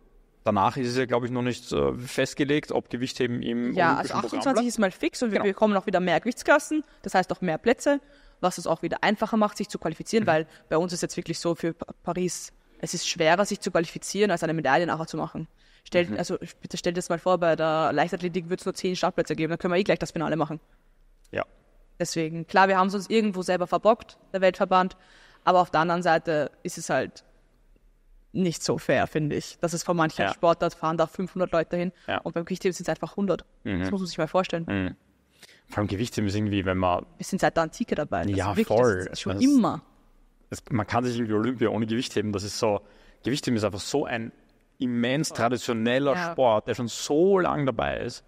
Danach ist es ja, glaube ich, noch nicht äh, festgelegt, ob Gewichtheben im Ja, also 28 ist mal fix und wir genau. bekommen auch wieder mehr Gewichtsklassen, das heißt auch mehr Plätze, was es auch wieder einfacher macht, sich zu qualifizieren, mhm. weil bei uns ist jetzt wirklich so für Paris, es ist schwerer, sich zu qualifizieren, als eine Medaille nachher zu machen. Stellt, mhm. Also bitte stellt das mal vor, bei der Leichtathletik wird es nur 10 Startplätze geben, dann können wir eh gleich das Finale machen. Ja. Deswegen, klar, wir haben es uns irgendwo selber verbockt, der Weltverband, aber auf der anderen Seite ist es halt nicht so fair, finde ich. Das ist von manchen ja. Sportart, fahren da 500 Leute hin ja. und beim Gewichtheben sind es einfach 100. Mhm. Das muss man sich mal vorstellen. Mhm. Vor allem Gewichtheben ist irgendwie, wenn man... Wir sind seit der Antike dabei. Das also ja, wirklich, voll. Das schon das, immer. Das, man kann sich irgendwie Olympia ohne Gewichtheben, das ist so... Gewichtheben ist einfach so ein immens traditioneller ja. Sport, der schon so lang dabei ist.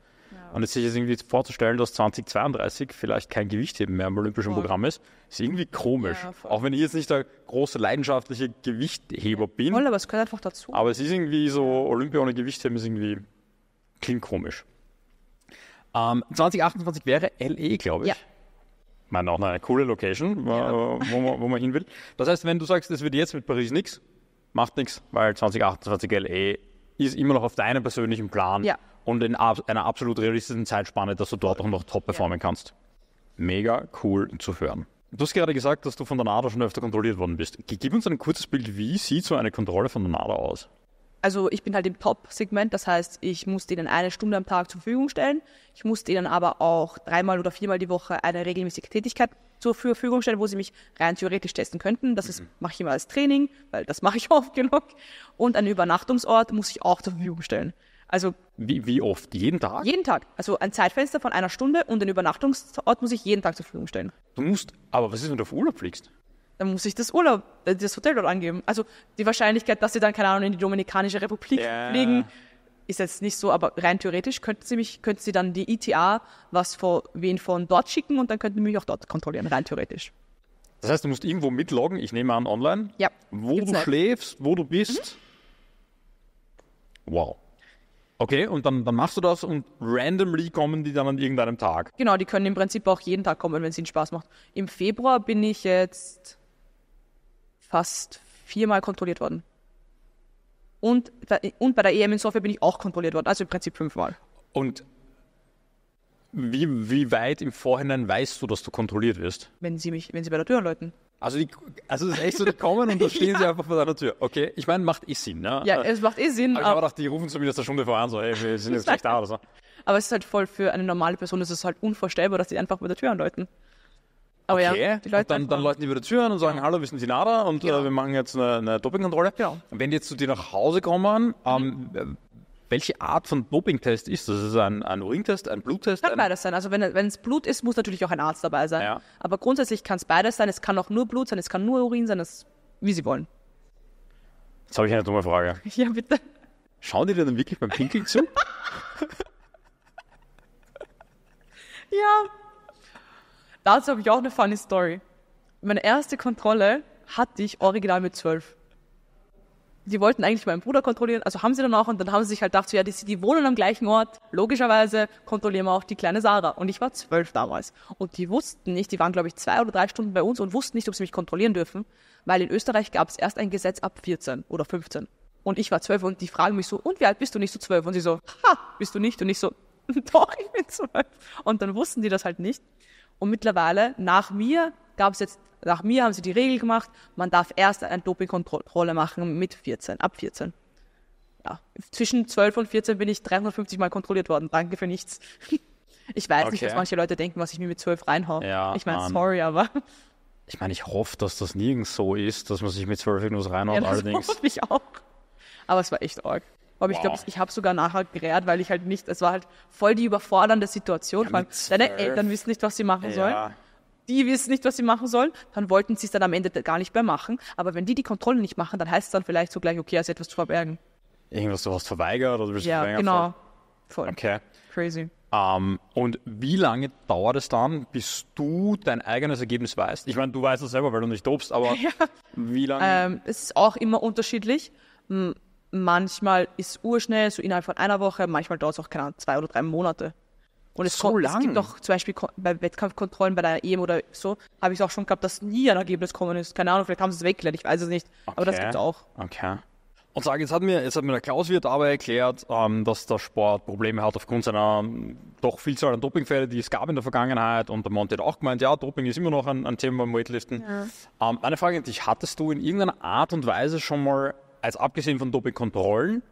Und jetzt sich jetzt irgendwie vorzustellen, dass 2032 vielleicht kein Gewichtheben mehr im olympischen Voll. Programm ist, ist irgendwie komisch. Ja, auch wenn ich jetzt nicht der große leidenschaftliche Gewichtheber bin. Voll, aber es gehört einfach dazu. Aber es ist irgendwie so, Olympia ohne Gewichtheben ist irgendwie, klingt komisch. Ähm, 2028 wäre LE, glaube ich. Ja. Ich meine, auch eine coole Location, ja. wo, man, wo man hin will. Das heißt, wenn du sagst, es wird jetzt mit Paris nichts, macht nichts, weil 2028 LE ist immer noch auf deinem persönlichen Plan. Ja und in einer absolut realistischen Zeitspanne, dass du dort auch noch top performen kannst. Mega cool zu hören. Du hast gerade gesagt, dass du von der NADA schon öfter kontrolliert worden bist. Gib uns ein kurzes Bild, wie sieht so eine Kontrolle von der NADA aus? Also ich bin halt im Top-Segment, das heißt, ich muss denen eine Stunde am Tag zur Verfügung stellen. Ich muss denen aber auch dreimal oder viermal die Woche eine regelmäßige Tätigkeit zur Verfügung stellen, wo sie mich rein theoretisch testen könnten. Das mhm. mache ich immer als Training, weil das mache ich oft genug. Und einen Übernachtungsort muss ich auch zur Verfügung stellen. Also wie, wie oft? Jeden Tag? Jeden Tag. Also ein Zeitfenster von einer Stunde und den Übernachtungsort muss ich jeden Tag zur Verfügung stellen. Du musst, aber was ist, wenn du auf Urlaub fliegst? Dann muss ich das Urlaub, äh, das Hotel dort angeben. Also die Wahrscheinlichkeit, dass sie dann, keine Ahnung, in die Dominikanische Republik yeah. fliegen, ist jetzt nicht so, aber rein theoretisch könnten sie mich, könnten sie dann die ITA was von wen von dort schicken und dann könnten sie mich auch dort kontrollieren, rein theoretisch. Das heißt, du musst irgendwo mitloggen, ich nehme an online. Ja. Wo du nicht. schläfst, wo du bist. Mhm. Wow. Okay, und dann, dann machst du das und randomly kommen die dann an irgendeinem Tag. Genau, die können im Prinzip auch jeden Tag kommen, wenn es ihnen Spaß macht. Im Februar bin ich jetzt fast viermal kontrolliert worden. Und, und bei der EM in Sofia bin ich auch kontrolliert worden, also im Prinzip fünfmal. Und wie, wie weit im Vorhinein weißt du, dass du kontrolliert wirst? Wenn sie mich, wenn sie bei der Tür läuten. Also, die, also es ist echt so, die kommen und da stehen ja. sie einfach vor deiner Tür. Okay, ich meine, macht eh Sinn, ne? Ja, es macht eh Sinn. Aber ich gedacht, die rufen zumindest eine Stunde voran, so, ey, wir sind jetzt gleich da oder so. Aber es ist halt voll für eine normale Person, es ist halt unvorstellbar, dass die einfach bei der Tür anläuten. Aber okay. ja, die Leute und dann, dann läuten die bei der Tür an und sagen, ja. Genau. hallo, wir sind die NADA und ja. äh, genau. wir machen jetzt eine, eine Dopingkontrolle. Genau. Wenn die jetzt zu dir nach Hause kommen, ähm, mhm. Äh, welche Art von Doping-Test ist das? Ist es ein, ein Urin-Test, ein Bluttest? Kann ein beides sein. Also wenn es Blut ist, muss natürlich auch ein Arzt dabei sein. Ja. Aber grundsätzlich kann es beides sein. Es kann auch nur Blut sein, es kann nur Urin sein, es, wie Sie wollen. Jetzt habe ich eine dumme Frage. Ja, bitte. Schauen die dir dann wirklich beim Pinkeln zu? ja. Dazu habe ich auch eine funny Story. Meine erste Kontrolle hatte ich original mit zwölf die wollten eigentlich meinen Bruder kontrollieren, also haben sie dann auch und dann haben sie sich halt gedacht, so, ja, die, die wohnen am gleichen Ort, logischerweise kontrollieren wir auch die kleine Sarah. Und ich war zwölf damals. Und die wussten nicht, die waren glaube ich zwei oder drei Stunden bei uns und wussten nicht, ob sie mich kontrollieren dürfen, weil in Österreich gab es erst ein Gesetz ab 14 oder 15. Und ich war zwölf und die fragen mich so, und wie alt bist du? Nicht so zwölf. Und sie so, ha, bist du nicht? Und ich so, doch, ich bin zwölf. Und dann wussten die das halt nicht. Und mittlerweile, nach mir, gab es jetzt nach mir haben sie die Regel gemacht, man darf erst eine Dopingkontrolle machen mit 14, ab 14. Ja, zwischen 12 und 14 bin ich 350 Mal kontrolliert worden. Danke für nichts. Ich weiß okay. nicht, was manche Leute denken, was ich mir mit 12 reinhaue. Ja, ich meine, sorry, aber. Ich meine, ich hoffe, dass das nirgends so ist, dass man sich mit 12 irgendwas reinhaut. Ja, das allerdings. hoffe ich auch. Aber es war echt arg. Aber wow. ich glaube, ich habe sogar nachher gerät, weil ich halt nicht, es war halt voll die überfordernde Situation. Ja, Deine Eltern wissen nicht, was sie machen ja. sollen die wissen nicht, was sie machen sollen, dann wollten sie es dann am Ende gar nicht mehr machen. Aber wenn die die Kontrolle nicht machen, dann heißt es dann vielleicht so gleich, okay, also etwas zu verbergen. Irgendwas, du hast verweigert oder du bist ja, verweigert. genau. Voll. Okay. Crazy. Um, ähm, und wie lange dauert es dann, bis du dein eigenes Ergebnis weißt? Ich meine, du weißt es selber, weil du nicht dobst, aber ja. wie lange? Ähm, es ist auch immer unterschiedlich. Manchmal ist es urschnell, so innerhalb von einer Woche, manchmal dauert es auch, keine Ahnung, zwei oder drei Monate. Und es, so kommt, es gibt auch zum Beispiel bei Wettkampfkontrollen bei der EM oder so, habe ich es auch schon gehabt, dass nie ein Ergebnis kommen ist. Keine Ahnung, vielleicht haben sie es weggelernt, ich weiß es nicht. Okay. Aber das gibt es auch. Okay. Und sage, jetzt hat mir, jetzt hat mir der Klaus Wirt aber erklärt, ähm, dass der Sport Probleme hat aufgrund seiner ähm, doch Vielzahl an Dopingfälle, die es gab in der Vergangenheit. Und der Monte hat auch gemeint, ja, Doping ist immer noch ein, ein Thema beim Weightliften. Ja. Ähm, meine Frage an dich, hattest du in irgendeiner Art und Weise schon mal, als abgesehen von Dopingkontrollen,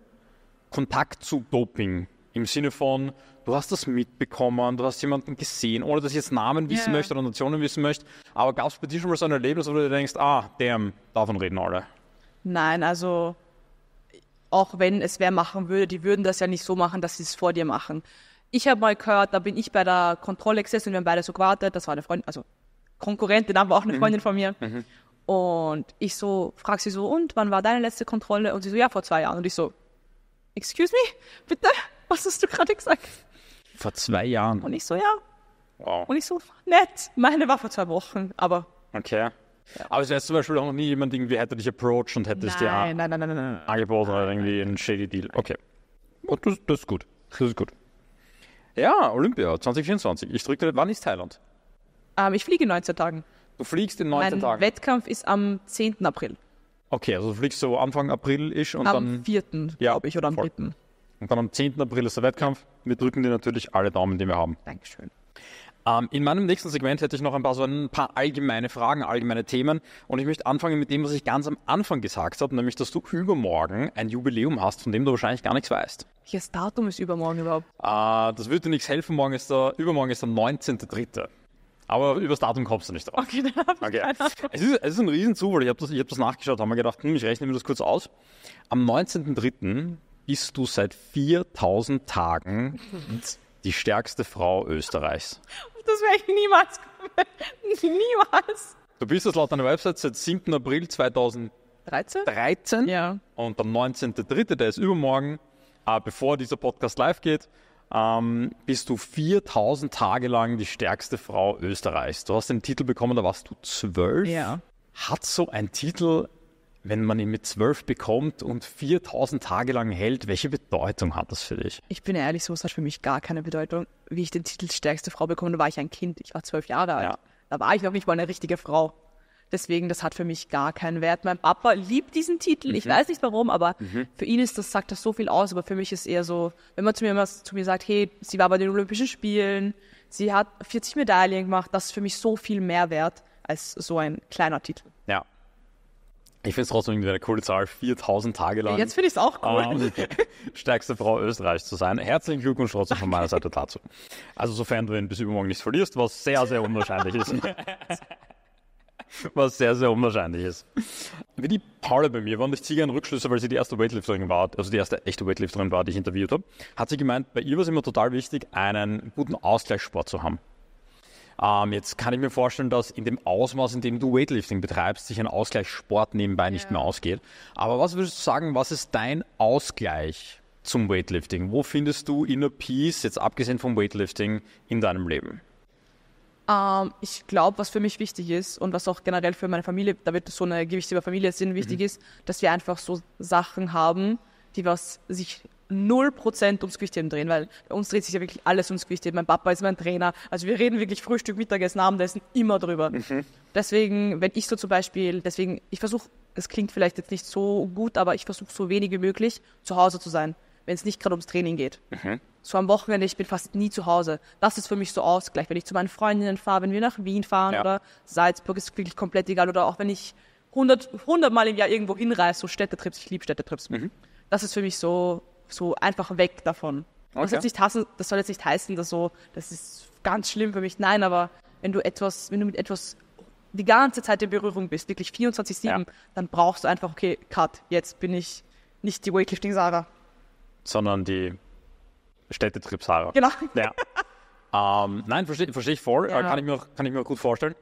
Kontakt zu Doping? Im Sinne von, du hast das mitbekommen, du hast jemanden gesehen, ohne dass ich jetzt Namen wissen yeah. möchte oder Nationen wissen möchte. Aber gab es bei dir schon mal so ein Erlebnis, wo du denkst, ah, damn, davon reden alle? Nein, also auch wenn es wer machen würde, die würden das ja nicht so machen, dass sie es vor dir machen. Ich habe mal gehört, da bin ich bei der Kontrolle gesessen und wir haben beide so gewartet, das war eine Freundin, also Konkurrentin, aber auch eine mhm. Freundin mhm. von mir. Mhm. Und ich so, frag sie so, und wann war deine letzte Kontrolle? Und sie so, ja, vor zwei Jahren. Und ich so, excuse me, bitte? was hast du gerade gesagt? Vor zwei Jahren. Und ich so, ja. Wow. Und ich so, nett. Meine war vor zwei Wochen, aber. Okay. Ja. Aber es wäre zum Beispiel auch noch nie jemand irgendwie hätte dich approached und hätte dir nein, nein, nein, nein, nein, angeboten oder irgendwie einen shady Deal. Okay. Oh, das, das ist gut. Das ist gut. Ja, Olympia 2024. Ich drücke, wann ist Thailand? Ähm, ich fliege in 19 Tagen. Du fliegst in 19 mein Tagen? Mein Wettkampf ist am 10. April. Okay, also du fliegst so Anfang April-ish und am dann... Am 4. Ja, glaube ich, oder am 3. Und dann am 10. April ist der Wettkampf. Wir drücken dir natürlich alle Daumen, die wir haben. Dankeschön. Ähm, in meinem nächsten Segment hätte ich noch ein paar, so ein paar allgemeine Fragen, allgemeine Themen. Und ich möchte anfangen mit dem, was ich ganz am Anfang gesagt habe, nämlich, dass du übermorgen ein Jubiläum hast, von dem du wahrscheinlich gar nichts weißt. Welches Datum ist übermorgen überhaupt? Äh, das würde dir nichts helfen. Morgen ist der, übermorgen ist der 19.3. Aber über das Datum kommst du nicht drauf. Okay, dann hab okay. Es, ist, es ist ein Riesenzufall. Ich habe das, ich hab das nachgeschaut, haben wir gedacht, hm, ich rechne mir das kurz aus. Am 19.3 bist du seit 4000 Tagen die stärkste Frau Österreichs. Das wäre ich niemals kommen. niemals. Du bist es laut deiner Website seit 7. April 2013 13? Ja. und am 19.3., der ist übermorgen, äh, bevor dieser Podcast live geht, ähm, bist du 4000 Tage lang die stärkste Frau Österreichs. Du hast den Titel bekommen, da warst du 12. Ja. Hat so ein Titel wenn man ihn mit zwölf bekommt und 4000 Tage lang hält, welche Bedeutung hat das für dich? Ich bin ehrlich, so es hat für mich gar keine Bedeutung. Wie ich den Titel stärkste Frau bekomme, da war ich ein Kind. Ich war zwölf Jahre alt. Ja. Da war ich noch nicht mal eine richtige Frau. Deswegen, das hat für mich gar keinen Wert. Mein Papa liebt diesen Titel. Mhm. Ich weiß nicht warum, aber mhm. für ihn ist das, sagt das so viel aus. Aber für mich ist eher so, wenn man zu mir, zu mir sagt, hey, sie war bei den Olympischen Spielen, sie hat 40 Medaillen gemacht, das ist für mich so viel mehr wert als so ein kleiner Titel. Ich finde es trotzdem irgendwie eine coole Zahl, 4000 Tage lang. Jetzt finde ich es auch cool. Ähm, stärkste Frau Österreichs zu sein. Herzlichen Glückwunsch trotzdem von meiner Seite dazu. Also sofern du ihn bis übermorgen nicht verlierst, was sehr, sehr unwahrscheinlich ist. was sehr, sehr unwahrscheinlich ist. Wie die Paula bei mir war, und ich ziehe gerne Rückschlüsse, weil sie die erste Weightlifterin war, also die erste echte Weightlifterin war, die ich interviewt habe, hat sie gemeint, bei ihr war es immer total wichtig, einen guten Ausgleichssport zu haben. Ähm, jetzt kann ich mir vorstellen, dass in dem Ausmaß, in dem du Weightlifting betreibst, sich ein Ausgleichssport nebenbei ja. nicht mehr ausgeht. Aber was würdest du sagen, was ist dein Ausgleich zum Weightlifting? Wo findest du Inner Peace, jetzt abgesehen vom Weightlifting, in deinem Leben? Ähm, ich glaube, was für mich wichtig ist und was auch generell für meine Familie, damit so eine gewichtige Familie sind, wichtig mhm. ist, dass wir einfach so Sachen haben, die was sich 0% ums Gewichtheben drehen, weil bei uns dreht sich ja wirklich alles ums Gewichtheben. Mein Papa ist mein Trainer. Also wir reden wirklich Frühstück, Mittagessen, Abendessen immer drüber. Mhm. Deswegen, wenn ich so zum Beispiel, deswegen, ich versuche, es klingt vielleicht jetzt nicht so gut, aber ich versuche so wenig wie möglich zu Hause zu sein, wenn es nicht gerade ums Training geht. Mhm. So am Wochenende, ich bin fast nie zu Hause. Das ist für mich so Ausgleich, wenn ich zu meinen Freundinnen fahre, wenn wir nach Wien fahren ja. oder Salzburg, ist wirklich komplett egal. Oder auch wenn ich 100, 100 Mal im Jahr irgendwo hinreise, so Städtetrips, ich liebe Städtetrips. Mhm. Das ist für mich so so einfach weg davon. Okay. Das, soll jetzt, hassen, das soll jetzt nicht heißen, dass so, das ist ganz schlimm für mich. Nein, aber wenn du etwas, wenn du mit etwas die ganze Zeit in Berührung bist, wirklich 24-7, ja. dann brauchst du einfach, okay, Cut, jetzt bin ich nicht die Weightlifting-Sarah. Sondern die Städtetrip-Sarah. Genau. Ja. ähm, nein, verstehe versteh ich voll, ja. Äh, kann, ich mir, kann ich mir gut vorstellen.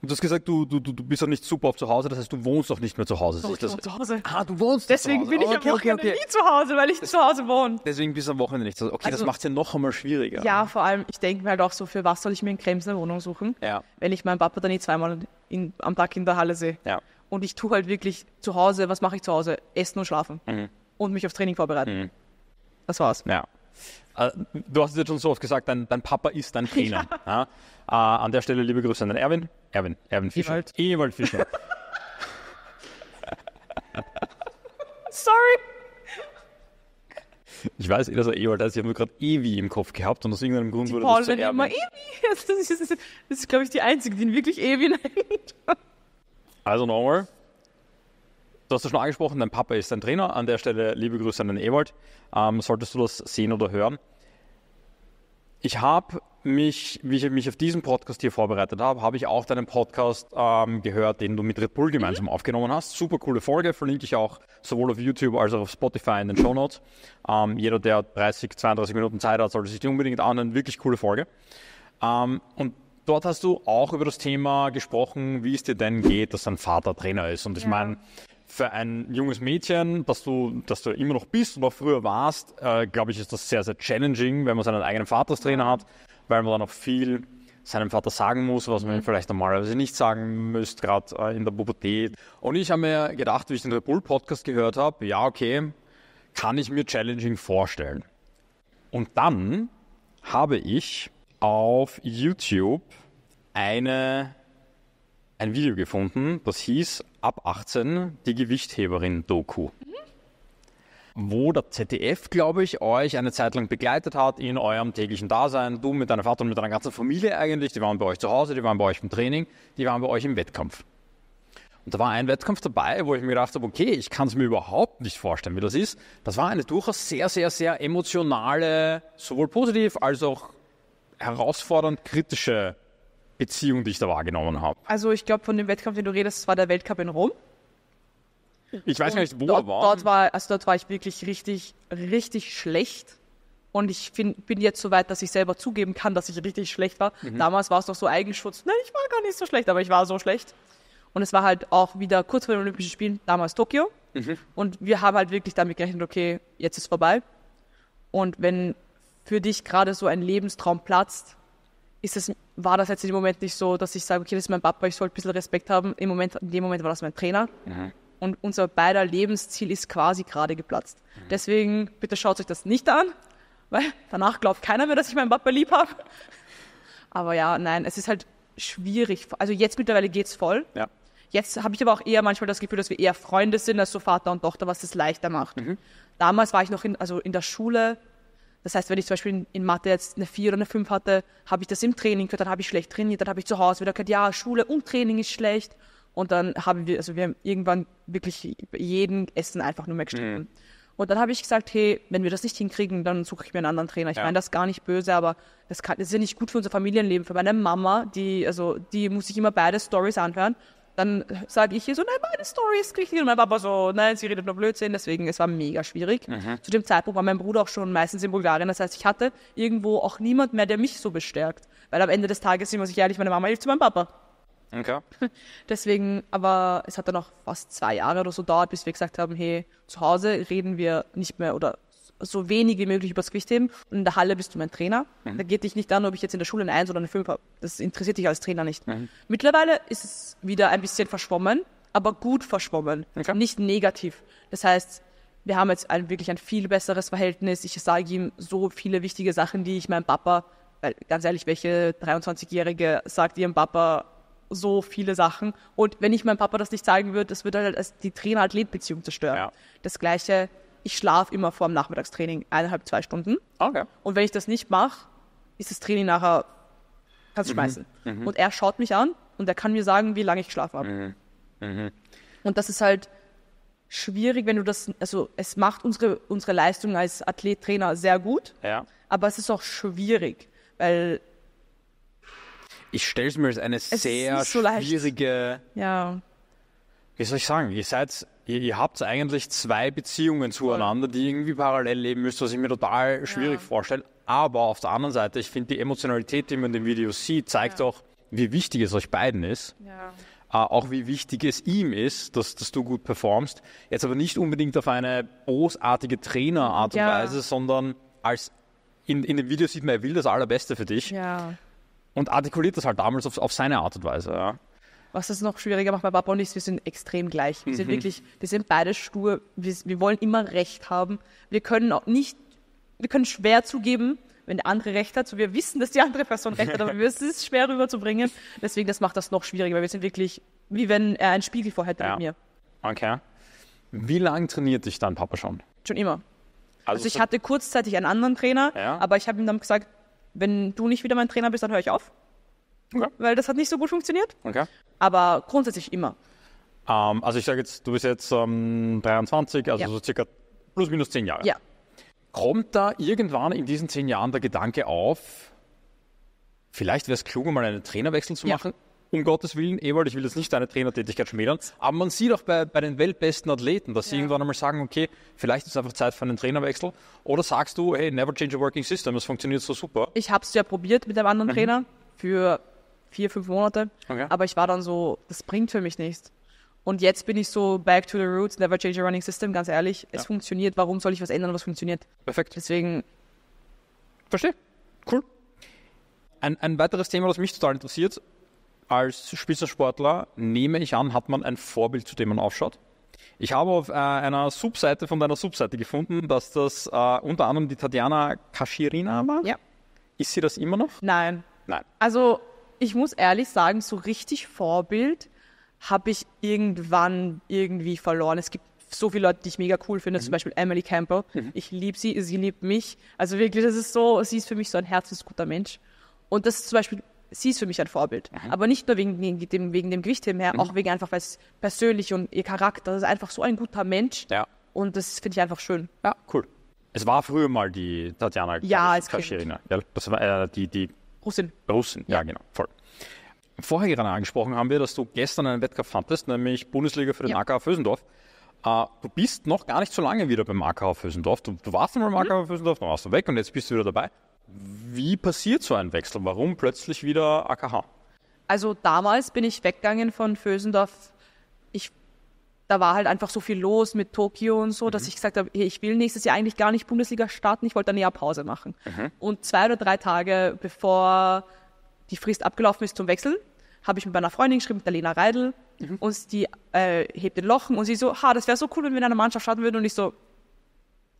Und du hast gesagt, du, du, du bist auch nicht super oft zu Hause, das heißt, du wohnst auch nicht mehr zu Hause. Doch, ich das... wohne zu Hause. Ah, du wohnst Deswegen zu Hause. bin ich okay, am Wochenende okay, okay. nie zu Hause, weil ich das, zu Hause wohne. Deswegen bist du am Wochenende nicht zu Hause. Okay, also, das macht es ja noch einmal schwieriger. Ja, vor allem, ich denke mir halt auch so, für was soll ich mir in Krems eine Wohnung suchen, ja. wenn ich meinen Papa dann nicht eh zweimal in, am Tag in der Halle sehe. Ja. Und ich tue halt wirklich zu Hause, was mache ich zu Hause? Essen und schlafen. Mhm. Und mich aufs Training vorbereiten. Mhm. Das war's. Ja. Äh, du hast es jetzt schon so oft gesagt, dein, dein Papa ist dein Trainer. Ja. Ja. Äh, an der Stelle liebe Grüße an den Erwin. Erwin, Erwin Fischer. Ewald, Ewald Fischer. Sorry. Ich weiß, dass er Ewald heißt. Ich habe nur gerade Ewi im Kopf gehabt und aus irgendeinem Grund die wurde Paul das zu Erwin. Immer Ewi. Das ist, das ist, ist glaube ich, die einzige, die ihn wirklich Ewi nennt. Also nochmal. Du hast es schon angesprochen, dein Papa ist dein Trainer. An der Stelle liebe Grüße an den Ewald. Ähm, solltest du das sehen oder hören, ich habe mich, wie ich mich auf diesen Podcast hier vorbereitet habe, habe ich auch deinen Podcast ähm, gehört, den du mit Red Bull gemeinsam mhm. aufgenommen hast. Super coole Folge, verlinke ich auch sowohl auf YouTube als auch auf Spotify in den Show Notes. Ähm, jeder, der 30, 32 Minuten Zeit hat, sollte sich die unbedingt anhören. Wirklich coole Folge. Ähm, und dort hast du auch über das Thema gesprochen, wie es dir denn geht, dass dein Vater Trainer ist. Und ich ja. meine, für ein junges Mädchen, dass du, dass du immer noch bist und auch früher warst, äh, glaube ich, ist das sehr, sehr challenging, wenn man seinen eigenen Vater als Trainer hat, weil man dann auch viel seinem Vater sagen muss, was man ihm vielleicht normalerweise nicht sagen müsste, gerade äh, in der Pubertät. Und ich habe mir gedacht, wie ich den Red Bull Podcast gehört habe, ja, okay, kann ich mir challenging vorstellen. Und dann habe ich auf YouTube eine, ein Video gefunden, das hieß ab 18 die Gewichtheberin-Doku. Mhm. Wo der ZDF, glaube ich, euch eine Zeit lang begleitet hat in eurem täglichen Dasein. Du mit deiner Vater und mit deiner ganzen Familie eigentlich. Die waren bei euch zu Hause, die waren bei euch im Training, die waren bei euch im Wettkampf. Und da war ein Wettkampf dabei, wo ich mir gedacht habe, okay, ich kann es mir überhaupt nicht vorstellen, wie das ist. Das war eine durchaus sehr, sehr, sehr emotionale, sowohl positiv als auch herausfordernd kritische Beziehung, die ich da wahrgenommen habe. Also ich glaube, von dem Wettkampf, den du redest, war der Weltcup in Rom. Ich weiß und nicht, wo dort, er war. Dort war. Also dort war ich wirklich richtig, richtig schlecht. Und ich find, bin jetzt so weit, dass ich selber zugeben kann, dass ich richtig schlecht war. Mhm. Damals war es noch so Eigenschutz. Nein, ich war gar nicht so schlecht, aber ich war so schlecht. Und es war halt auch wieder kurz vor den Olympischen Spielen, damals Tokio. Mhm. Und wir haben halt wirklich damit gerechnet, okay, jetzt ist vorbei. Und wenn für dich gerade so ein Lebenstraum platzt, ist es, war das jetzt in dem Moment nicht so, dass ich sage, okay, das ist mein Papa, ich soll ein bisschen Respekt haben. Im Moment, in dem Moment war das mein Trainer. Mhm. Und unser beider Lebensziel ist quasi gerade geplatzt. Mhm. Deswegen, bitte schaut euch das nicht an, weil danach glaubt keiner mehr, dass ich meinen Papa lieb habe. Aber ja, nein, es ist halt schwierig. Also jetzt mittlerweile geht es voll. Ja. Jetzt habe ich aber auch eher manchmal das Gefühl, dass wir eher Freunde sind als so Vater und Tochter, was es leichter macht. Mhm. Damals war ich noch in, also in der Schule, das heißt, wenn ich zum Beispiel in Mathe jetzt eine 4 oder eine 5 hatte, habe ich das im Training gehört, dann habe ich schlecht trainiert, dann habe ich zu Hause wieder gehört, ja, Schule und Training ist schlecht. Und dann haben wir, also wir haben irgendwann wirklich jeden Essen einfach nur mehr mhm. gestritten. Mhm. Und dann habe ich gesagt, hey, wenn wir das nicht hinkriegen, dann suche ich mir einen anderen Trainer. Ich ja. meine das ist gar nicht böse, aber das, kann, das ist ja nicht gut für unser Familienleben, für meine Mama, die, also, die muss sich immer beide Stories anhören dann sage ich hier so, nein, meine Story ist richtig. Und mein Papa so, nein, sie redet nur Blödsinn. Deswegen, es war mega schwierig. Mhm. Zu dem Zeitpunkt war mein Bruder auch schon meistens in Bulgarien. Das heißt, ich hatte irgendwo auch niemand mehr, der mich so bestärkt. Weil am Ende des Tages, muss ich ehrlich, meine Mama hilft zu meinem Papa. Okay. Deswegen, aber es hat dann auch fast zwei Jahre oder so dauert, bis wir gesagt haben, hey, zu Hause reden wir nicht mehr oder so wenig wie möglich übers Gewicht heben. Und in der Halle bist du mein Trainer. Mhm. Da geht dich nicht an, ob ich jetzt in der Schule eine Eins oder eine Fünf habe. Das interessiert dich als Trainer nicht. Mhm. Mittlerweile ist es wieder ein bisschen verschwommen, aber gut verschwommen, okay. nicht negativ. Das heißt, wir haben jetzt ein, wirklich ein viel besseres Verhältnis. Ich sage ihm so viele wichtige Sachen, die ich meinem Papa, weil ganz ehrlich, welche 23-Jährige sagt ihrem Papa so viele Sachen? Und wenn ich meinem Papa das nicht sagen würde, das würde halt die Trainer-Athlet-Beziehung halt zerstören. Ja. Das gleiche ich schlafe immer vor dem Nachmittagstraining eineinhalb, zwei Stunden. Okay. Und wenn ich das nicht mache, ist das Training nachher, kannst du mhm. schmeißen. Mhm. Und er schaut mich an und er kann mir sagen, wie lange ich geschlafen habe. Mhm. mhm. Und das ist halt schwierig, wenn du das, also es macht unsere, unsere Leistung als Athlet, Trainer sehr gut, ja. aber es ist auch schwierig, weil ich stelle es mir als eine sehr so schwierige, ja. wie soll ich sagen, ihr seid ihr, ihr habt eigentlich zwei Beziehungen zueinander, die irgendwie parallel leben müssen, was ich mir total schwierig ja. vorstelle. Aber auf der anderen Seite, ich finde, die Emotionalität, die man in dem Video sieht, zeigt ja. auch, wie wichtig es euch beiden ist. Ja. Äh, auch wie wichtig es ihm ist, dass, dass du gut performst. Jetzt aber nicht unbedingt auf eine großartige Trainerart und ja. Weise, sondern als in, in dem Video sieht man, er will das Allerbeste für dich. Ja. Und artikuliert das halt damals auf, auf seine Art und Weise. Ja. Was es noch schwieriger macht bei Papa und ich, wir sind extrem gleich. Wir mhm. sind wirklich, wir sind beide stur. Wir, wir wollen immer Recht haben. Wir können auch nicht, wir können schwer zugeben, wenn der andere Recht hat. So, wir wissen, dass die andere Person Recht hat, aber es ist schwer rüberzubringen. Deswegen, das macht das noch schwieriger, weil wir sind wirklich, wie wenn er einen Spiegel vorhätte ja. mit mir. Okay. Wie lange trainiert dich dann Papa schon? Schon immer. Also, also ich hatte kurzzeitig einen anderen Trainer, ja. aber ich habe ihm dann gesagt, wenn du nicht wieder mein Trainer bist, dann höre ich auf. Okay. Weil das hat nicht so gut funktioniert. Okay. Aber grundsätzlich immer. Ähm, also ich sage jetzt, du bist jetzt ähm, 23, also ja. so circa plus minus zehn Jahre. Ja. Kommt da irgendwann in diesen zehn Jahren der Gedanke auf, vielleicht wäre es klug, mal einen Trainerwechsel zu ja. machen? Um Gottes Willen, Ewald, ich will jetzt nicht deine Trainertätigkeit schmälern, aber man sieht auch bei, bei den weltbesten Athleten, dass ja. sie irgendwann einmal sagen, okay, vielleicht ist es einfach Zeit für einen Trainerwechsel. Oder sagst du, hey, never change a working system, das funktioniert so super. Ich habe es ja probiert mit einem anderen mhm. Trainer für vier, fünf Monate. Okay. Aber ich war dann so, das bringt für mich nichts. Und jetzt bin ich so back to the roots, never change a running system, ganz ehrlich. Ja. Es funktioniert. Warum soll ich was ändern, was funktioniert? Perfekt. Deswegen. Verstehe. Cool. Ein, ein weiteres Thema, das mich total interessiert. Als Spitzensportler nehme ich an, hat man ein Vorbild, zu dem man aufschaut. Ich habe auf äh, einer Subseite von deiner Subseite gefunden, dass das äh, unter anderem die Tatjana Kashirina war. Ja. Ist sie das immer noch? Nein. Nein. Also ich muss ehrlich sagen, so richtig Vorbild habe ich irgendwann irgendwie verloren. Es gibt so viele Leute, die ich mega cool finde, mhm. zum Beispiel Emily Campbell. Mhm. Ich liebe sie, sie liebt mich. Also wirklich, das ist so, sie ist für mich so ein herzensguter Mensch. Und das ist zum Beispiel, sie ist für mich ein Vorbild. Mhm. Aber nicht nur wegen dem, wegen dem Gewicht her, mhm. auch wegen einfach, weil es persönlich und ihr Charakter, das ist einfach so ein guter Mensch. Ja. Und das finde ich einfach schön. Ja, cool. Es war früher mal die Tatjana. Ja, als Kaschirina. Ja, das war äh, die, die Russin. Russin, ja, genau, voll. Vorher gerade angesprochen haben wir, dass du gestern einen Wettkampf fandest, nämlich Bundesliga für den ja. AKH Vösendorf. Uh, ah, du bist noch gar nicht so lange wieder beim AKH Vösendorf. Du, du warst einmal im mhm. AKH Vösendorf, dann warst du weg und jetzt bist du wieder dabei. Wie passiert so ein Wechsel? Warum plötzlich wieder AKH? Also damals bin ich weggegangen von Vösendorf. Ich da war halt einfach so viel los mit Tokio und so, mhm. dass ich gesagt habe, hey, ich will nächstes Jahr eigentlich gar nicht Bundesliga starten, ich wollte dann eher Pause machen. Mhm. Und zwei oder drei Tage bevor die Frist abgelaufen ist zum Wechsel, habe ich mit meiner Freundin geschrieben, mit der Lena Reidel, mhm. und die äh, hebt den Lochen und sie so, ha, das wäre so cool, wenn wir in einer Mannschaft starten würden. Und ich so,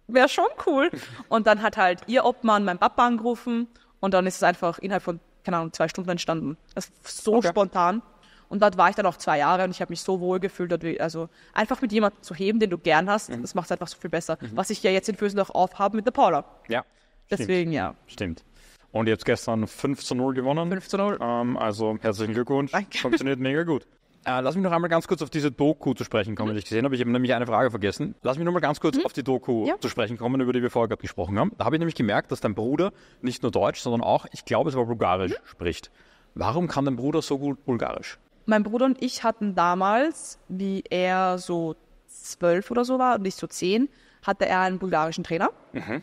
wäre schon cool. Und dann hat halt ihr Obmann mein Papa angerufen und dann ist es einfach innerhalb von, keine Ahnung, zwei Stunden entstanden. Das ist so okay. spontan. Und dort war ich dann auch zwei Jahre und ich habe mich so wohl gefühlt, also einfach mit jemandem zu heben, den du gern hast, mhm. das macht es einfach so viel besser. Mhm. Was ich ja jetzt in Füssen auch aufhabe mit der Paula. Ja. Deswegen, stimmt. ja. Stimmt. Und jetzt gestern 5 zu 0 gewonnen. 5 zu 0. Ähm, also herzlichen Glückwunsch. Danke. Funktioniert mega gut. Äh, lass mich noch einmal ganz kurz auf diese Doku zu sprechen kommen, mhm. die ich gesehen habe. Ich habe nämlich eine Frage vergessen. Lass mich noch mal ganz kurz mhm. auf die Doku ja. zu sprechen kommen, über die wir vorher gerade gesprochen haben. Da habe ich nämlich gemerkt, dass dein Bruder nicht nur Deutsch, sondern auch, ich glaube, es war Bulgarisch mhm. spricht. Warum kann dein Bruder so gut Bulgarisch? Mein Bruder und ich hatten damals, wie er so zwölf oder so war und ich so zehn, hatte er einen bulgarischen Trainer mhm.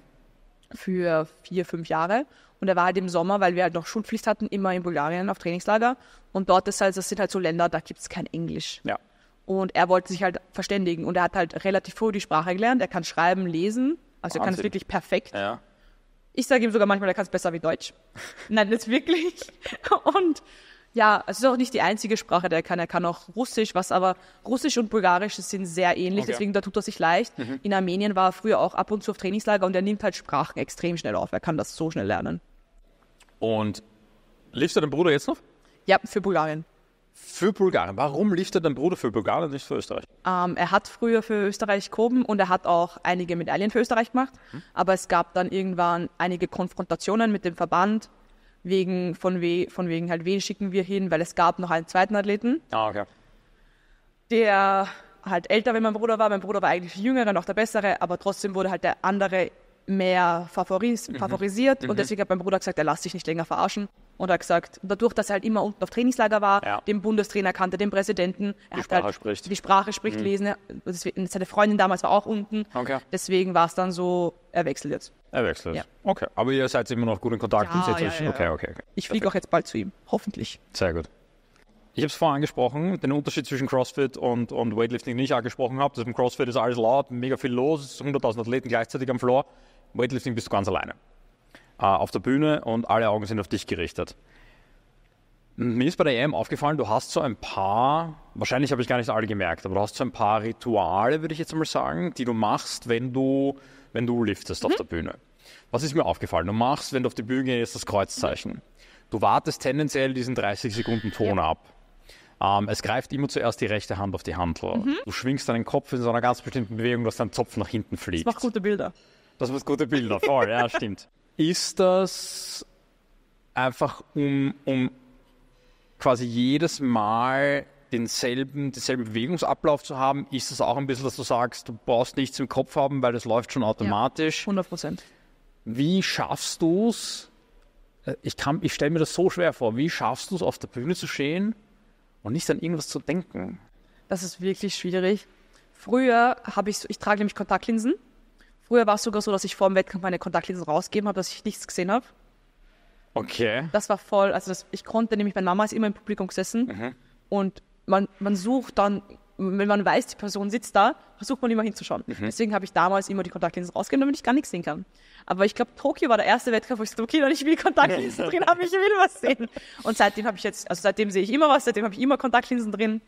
für vier, fünf Jahre. Und er war halt im Sommer, weil wir halt noch Schulpflicht hatten, immer in Bulgarien auf Trainingslager. Und dort ist halt, das sind halt so Länder, da gibt es kein Englisch. Ja. Und er wollte sich halt verständigen. Und er hat halt relativ früh die Sprache gelernt. Er kann schreiben, lesen. Also Wahnsinn. er kann es wirklich perfekt. Ja. Ich sage ihm sogar manchmal, er kann es besser wie Deutsch. Nein, das wirklich. Und ja, es ist auch nicht die einzige Sprache, der er kann. Er kann auch Russisch, was aber Russisch und Bulgarisch sind sehr ähnlich, okay. deswegen da tut er sich leicht. Mhm. In Armenien war er früher auch ab und zu auf Trainingslager und er nimmt halt Sprachen extrem schnell auf. Er kann das so schnell lernen. Und liefst du deinen Bruder jetzt noch? Ja, für Bulgarien. Für Bulgarien. Warum lief er dein Bruder für Bulgarien und nicht für Österreich? Ähm, er hat früher für Österreich gehoben und er hat auch einige Medaillen für Österreich gemacht. Mhm. Aber es gab dann irgendwann einige Konfrontationen mit dem Verband wegen von, we von wegen halt, wen schicken wir hin, weil es gab noch einen zweiten Athleten. Ah, okay. Der halt älter, wenn mein Bruder war. Mein Bruder war eigentlich jüngerer, noch der bessere, aber trotzdem wurde halt der andere mehr favoris mhm. favorisiert. Mhm. Und deswegen hat mein Bruder gesagt, er lässt sich nicht länger verarschen. Und hat gesagt, dadurch, dass er halt immer unten auf Trainingslager war, ja. den Bundestrainer kannte, den Präsidenten, er die Sprache halt spricht, die Sprache spricht, mhm. lesen. seine Freundin damals war auch unten. Okay. Deswegen war es dann so, er wechselt jetzt. Er wechselt. Ja. Okay. Aber ihr seid immer noch gut in Kontakt. Ja, ja, ja, okay, okay, okay. Ich fliege auch jetzt bald zu ihm, hoffentlich. Sehr gut. Ich habe es vorhin angesprochen, den Unterschied zwischen CrossFit und, und Weightlifting nicht angesprochen habe. Also Im CrossFit ist alles laut, mega viel los, 100.000 Athleten gleichzeitig am Floor. Weightlifting bist du ganz alleine. Äh, auf der Bühne und alle Augen sind auf dich gerichtet. Mir ist bei der EM aufgefallen, du hast so ein paar, wahrscheinlich habe ich gar nicht alle gemerkt, aber du hast so ein paar Rituale, würde ich jetzt mal sagen, die du machst, wenn du, wenn du liftest mhm. auf der Bühne. Was ist mir aufgefallen? Du machst, wenn du auf die Bühne gehst, das Kreuzzeichen. Mhm. Du wartest tendenziell diesen 30 Sekunden Ton ja. ab. Ähm, es greift immer zuerst die rechte Hand auf die Hand. Mhm. Du schwingst deinen Kopf in so einer ganz bestimmten Bewegung, dass dein Zopf nach hinten fliegt. Das macht gute Bilder. Das macht gute Bilder, voll, ja, stimmt. Ist das einfach um, um quasi jedes Mal denselben, denselben Bewegungsablauf zu haben? Ist das auch ein bisschen, dass du sagst, du brauchst nichts im Kopf haben, weil das läuft schon automatisch? Ja, 100 Prozent. Wie schaffst du es? Äh, ich, ich stelle mir das so schwer vor. Wie schaffst du es, auf der Bühne zu stehen und nicht an irgendwas zu denken? Das ist wirklich schwierig. Früher habe ich, ich trage nämlich Kontaktlinsen Früher war es sogar so, dass ich vor dem Wettkampf meine Kontaktlinsen rausgegeben habe, dass ich nichts gesehen habe. Okay. Das war voll, also das, ich konnte nämlich, meine Mama ist immer im Publikum gesessen mhm. und man, man sucht dann, wenn man weiß, die Person sitzt da, versucht man immer hinzuschauen. Mhm. Deswegen habe ich damals immer die Kontaktlinsen rausgegeben, damit ich gar nichts sehen kann. Aber ich glaube, Tokio war der erste Wettkampf, wo ich sagte, okay, wenn ich will Kontaktlinsen drin habe, ich will was sehen. Und seitdem habe ich jetzt, also seitdem sehe ich immer was, seitdem habe ich immer Kontaktlinsen drin.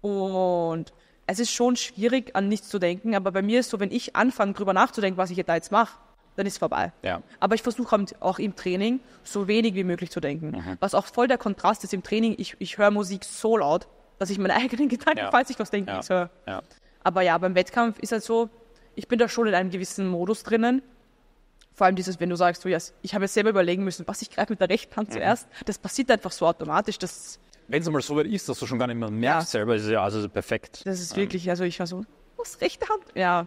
Und es ist schon schwierig, an nichts zu denken, aber bei mir ist so, wenn ich anfange, drüber nachzudenken, was ich da jetzt mache, dann ist es vorbei. Ja. Aber ich versuche halt auch im Training so wenig wie möglich zu denken. Mhm. Was auch voll der Kontrast ist im Training, ich, ich höre Musik so laut, dass ich meine eigenen Gedanken, ja. falls ich was denke, ja. höre. Ja. Aber ja, beim Wettkampf ist halt so, ich bin da schon in einem gewissen Modus drinnen. Vor allem dieses, wenn du sagst, du, yes, ich habe jetzt selber überlegen müssen, was ich greife mit der rechten Hand mhm. zuerst, das passiert einfach so automatisch, dass wenn es mal so weit ist, dass du schon gar nicht mehr merkst ja. selber, ist es ja also perfekt. Das ist ähm. wirklich, also ich war so, was rechte Hand? Ja,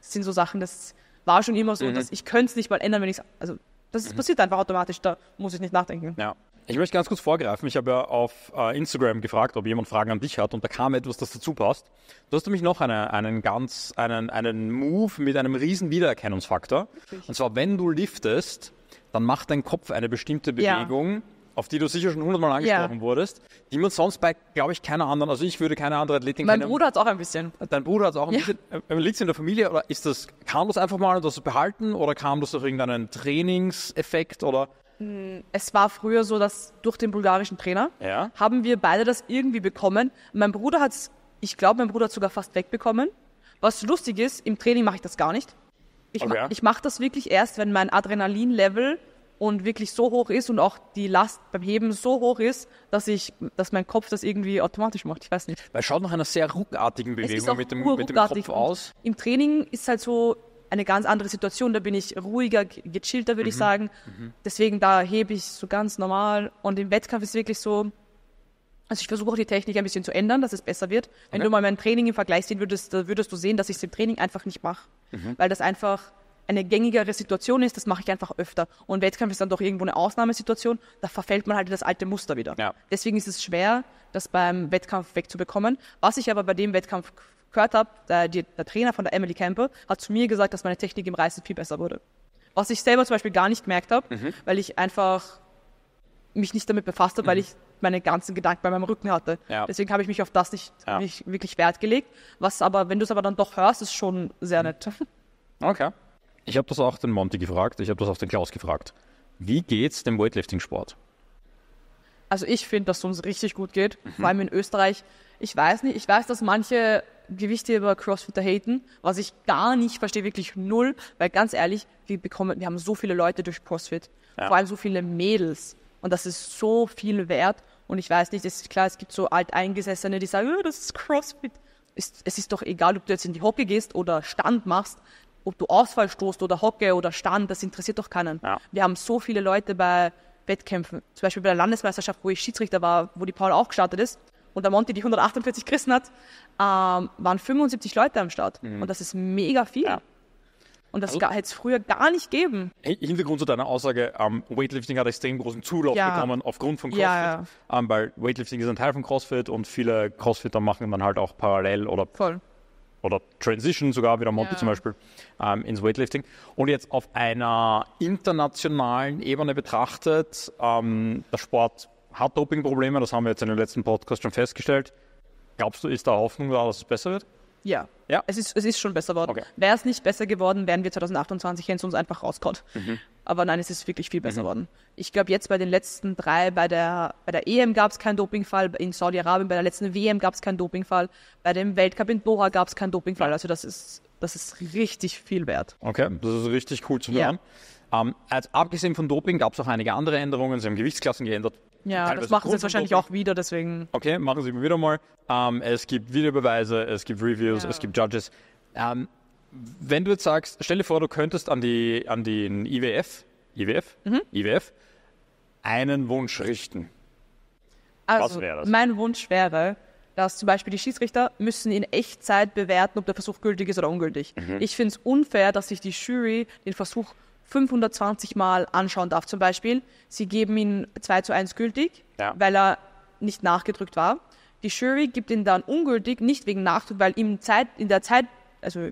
das sind so Sachen, das war schon immer so, mhm. dass ich könnte es nicht mal ändern, wenn ich es, also das mhm. passiert einfach automatisch, da muss ich nicht nachdenken. Ja. Ich möchte ganz kurz vorgreifen. Ich habe ja auf äh, Instagram gefragt, ob jemand Fragen an dich hat und da kam etwas, das dazu passt. Du hast nämlich noch eine, einen ganz, einen, einen Move mit einem riesen Wiedererkennungsfaktor. Richtig. Und zwar, wenn du liftest, dann macht dein Kopf eine bestimmte Bewegung, ja auf die du sicher schon hundertmal angesprochen ja. wurdest, die man sonst bei, glaube ich, keiner anderen, also ich würde keine andere Athletin mein kennen. Mein Bruder hat es auch ein bisschen. Dein Bruder hat es auch ein ja. bisschen. Ähm, Liegt es in der Familie oder ist das, kam das einfach mal und hast du behalten oder kam das durch irgendeinen Trainingseffekt oder? Mm, es war früher so, dass durch den bulgarischen Trainer ja. haben wir beide das irgendwie bekommen. Mein Bruder hat es, ich glaube, mein Bruder hat sogar fast wegbekommen. Was lustig ist, im Training mache ich das gar nicht. Ich, okay. ma ich mache das wirklich erst, wenn mein Adrenalinlevel und wirklich so hoch ist und auch die Last beim Heben so hoch ist, dass ich, dass mein Kopf das irgendwie automatisch macht. Ich weiß nicht. Weil schaut nach einer sehr ruckartigen Bewegung mit dem, mit dem Kopf aus. Im Training ist halt so eine ganz andere Situation, da bin ich ruhiger, gechillter, würde mhm. ich sagen. Mhm. Deswegen da hebe ich so ganz normal und im Wettkampf ist es wirklich so, also ich versuche auch die Technik ein bisschen zu ändern, dass es besser wird. Okay. Wenn du mal mein Training im Vergleich sehen würdest, da würdest du sehen, dass ich es im Training einfach nicht mache. Mhm. Weil das einfach eine gängigere Situation ist, das mache ich einfach öfter. Und Wettkampf ist dann doch irgendwo eine Ausnahmesituation, da verfällt man halt in das alte Muster wieder. Ja. Deswegen ist es schwer, das beim Wettkampf wegzubekommen. Was ich aber bei dem Wettkampf gehört habe, der, der Trainer von der Emily Campbell hat zu mir gesagt, dass meine Technik im Reißen viel besser wurde. Was ich selber zum Beispiel gar nicht gemerkt habe, mhm. weil ich einfach mich nicht damit befasst habe, mhm. weil ich meine ganzen Gedanken bei meinem Rücken hatte. Ja. Deswegen habe ich mich auf das nicht, ja. nicht wirklich Wert gelegt. Was aber, wenn du es aber dann doch hörst, ist schon sehr nett. Okay. Ich habe das auch den Monty gefragt, ich habe das auch den Klaus gefragt. Wie geht's dem Weightlifting-Sport? Also ich finde, dass es uns richtig gut geht, mhm. vor allem in Österreich. Ich weiß nicht, ich weiß, dass manche Gewichte über Crossfitter haten, was ich gar nicht verstehe, wirklich null, weil ganz ehrlich, wir bekommen, wir haben so viele Leute durch Crossfit, ja. vor allem so viele Mädels und das ist so viel wert und ich weiß nicht, es ist klar, es gibt so alteingesessene, die sagen, oh, das ist Crossfit. Ist, es ist doch egal, ob du jetzt in die Hocke gehst oder Stand machst, ob du Ausfall stoßt oder Hocke oder Stand, das interessiert doch keinen. Ja. Wir haben so viele Leute bei Wettkämpfen, zum Beispiel bei der Landesmeisterschaft, wo ich Schiedsrichter war, wo die Paul auch gestartet ist und der Monty die 148 Christen hat, ähm, waren 75 Leute am Start. Mhm. Und das ist mega viel. Ja. Und das also, hätte es früher gar nicht geben. Hintergrund zu deiner Aussage, um, ähm, Weightlifting hat extrem großen Zulauf ja. bekommen aufgrund von CrossFit. Ja, ja. Um, ähm, weil Weightlifting ist ein Teil von CrossFit und viele Crossfitter machen dann halt auch parallel oder Voll oder Transition sogar, wie der Monty ja. zum Beispiel, ähm, ins Weightlifting. Und jetzt auf einer internationalen Ebene betrachtet, ähm, der Sport hat Dopingprobleme, das haben wir jetzt in den letzten Podcast schon festgestellt. Glaubst du, ist da Hoffnung da, dass es besser wird? Ja. ja. Es, ist, es ist schon besser geworden. Okay. Wäre es nicht besser geworden, wären wir 2028, wenn es uns einfach rauskaut. Mhm. Aber nein, es ist wirklich viel besser geworden. Mhm. Ich glaube, jetzt bei den letzten drei, bei der, bei der EM gab es keinen Dopingfall, in Saudi-Arabien bei der letzten WM gab es keinen Dopingfall, bei dem Weltcup in Doha gab es keinen Dopingfall. Also das ist, das ist richtig viel wert. Okay, das ist richtig cool zu hören. Ja. Ähm, als, abgesehen von Doping gab es auch einige andere Änderungen. Sie haben Gewichtsklassen geändert. Ja, das machen sie jetzt wahrscheinlich Doping. auch wieder, deswegen. Okay, machen sie wieder mal. Ähm, es gibt Videobeweise, es gibt Reviews, ja. es gibt Judges. Ähm, wenn du jetzt sagst, stell dir vor, du könntest an, die, an den IWF, IWF, mhm. IWF einen Wunsch richten. Also, Was wäre das? Mein Wunsch wäre, dass zum Beispiel die Schiedsrichter müssen in Echtzeit bewerten, ob der Versuch gültig ist oder ungültig. Mhm. Ich finde es unfair, dass sich die Jury den Versuch 520 Mal anschauen darf. Zum Beispiel, sie geben ihn 2 zu 1 gültig, ja. weil er nicht nachgedrückt war. Die Jury gibt ihn dann ungültig, nicht wegen Nachdruck, weil ihm Zeit, in der Zeit, also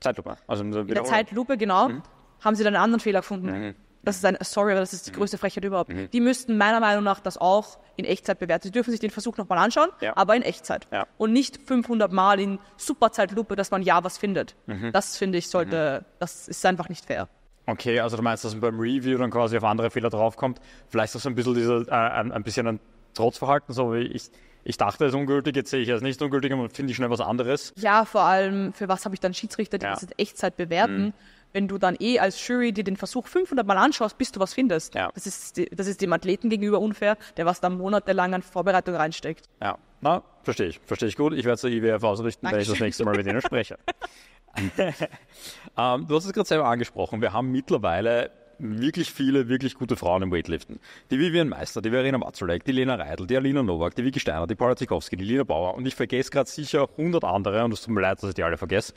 Zeitlupe. Also in der Zeitlupe, genau, mhm. haben sie dann einen anderen Fehler gefunden. Mhm. Das ist ein, sorry, aber das ist die größte Frechheit überhaupt. Mhm. Die müssten meiner Meinung nach das auch in Echtzeit bewerten. Sie dürfen sich den Versuch nochmal anschauen, ja. aber in Echtzeit. Ja. Und nicht 500 Mal in Superzeitlupe, dass man ja was findet. Mhm. Das finde ich sollte, mhm. das ist einfach nicht fair. Okay, also du meinst, dass man beim Review dann quasi auf andere Fehler draufkommt. Vielleicht auch so ein bisschen, dieser, äh, ein, ein bisschen ein Trotzverhalten, so wie ich ich dachte, es ist ungültig, jetzt sehe ich es nicht ungültig, aber finde ich schnell was anderes. Ja, vor allem, für was habe ich dann Schiedsrichter, die ja. das in Echtzeit bewerten? Mhm. Wenn du dann eh als Jury dir den Versuch 500 Mal anschaust, bis du was findest. Ja. Das, ist, das ist dem Athleten gegenüber unfair, der was dann monatelang an Vorbereitung reinsteckt. Ja, na, verstehe ich. Verstehe ich gut. Ich werde es der IWF ausrichten, Dankeschön. wenn ich das nächste Mal mit Ihnen spreche. ähm, du hast es gerade selber angesprochen. Wir haben mittlerweile wirklich viele, wirklich gute Frauen im Weightliften. Die Vivian Meister, die Verena Matzulek, die Lena Reidel, die Alina Nowak, die Vicky Steiner, die Paula Tikowski, die Lina Bauer und ich vergesse gerade sicher 100 andere und es tut mir leid, dass ich die alle vergesse.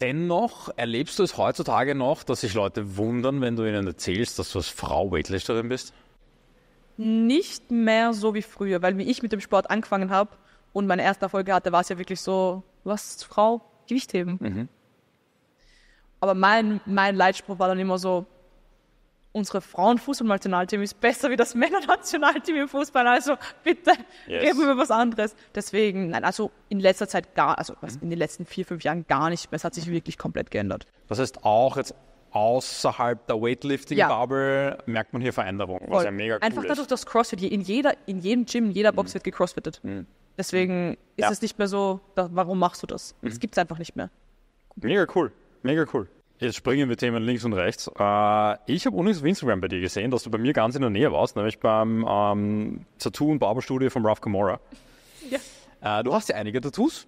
Dennoch erlebst du es heutzutage noch, dass sich Leute wundern, wenn du ihnen erzählst, dass du als Frau Weightlifterin bist? Nicht mehr so wie früher, weil wie ich mit dem Sport angefangen habe und meine erste Erfolge hatte, war es ja wirklich so, was Frau Gewichtheben. Mhm. Aber mein, mein Leitspruch war dann immer so, unsere Frauenfußballnationalteam ist besser wie das Männernationalteam im Fußball. Also bitte yes. geben wir was anderes. Deswegen, nein, also in letzter Zeit gar, also mhm. in den letzten vier, fünf Jahren gar nicht mehr. Es hat sich mhm. wirklich komplett geändert. Das heißt auch jetzt außerhalb der Weightlifting-Bubble ja. merkt man hier Veränderungen, was ja mega cool Einfach dadurch, dass CrossFit in, jeder, in jedem Gym, in jeder mhm. Box mhm. wird gecrossfittet. Mhm. Deswegen ist ja. es nicht mehr so, warum machst du das? Es mhm. gibt es einfach nicht mehr. Mega cool. Mega cool. Jetzt springen wir Themen links und rechts. Äh, ich habe unlängst auf Instagram bei dir gesehen, dass du bei mir ganz in der Nähe warst, nämlich beim ähm, Tattoo- und Barberstudio von Ralph Gamora. Ja. Äh, du hast ja einige Tattoos.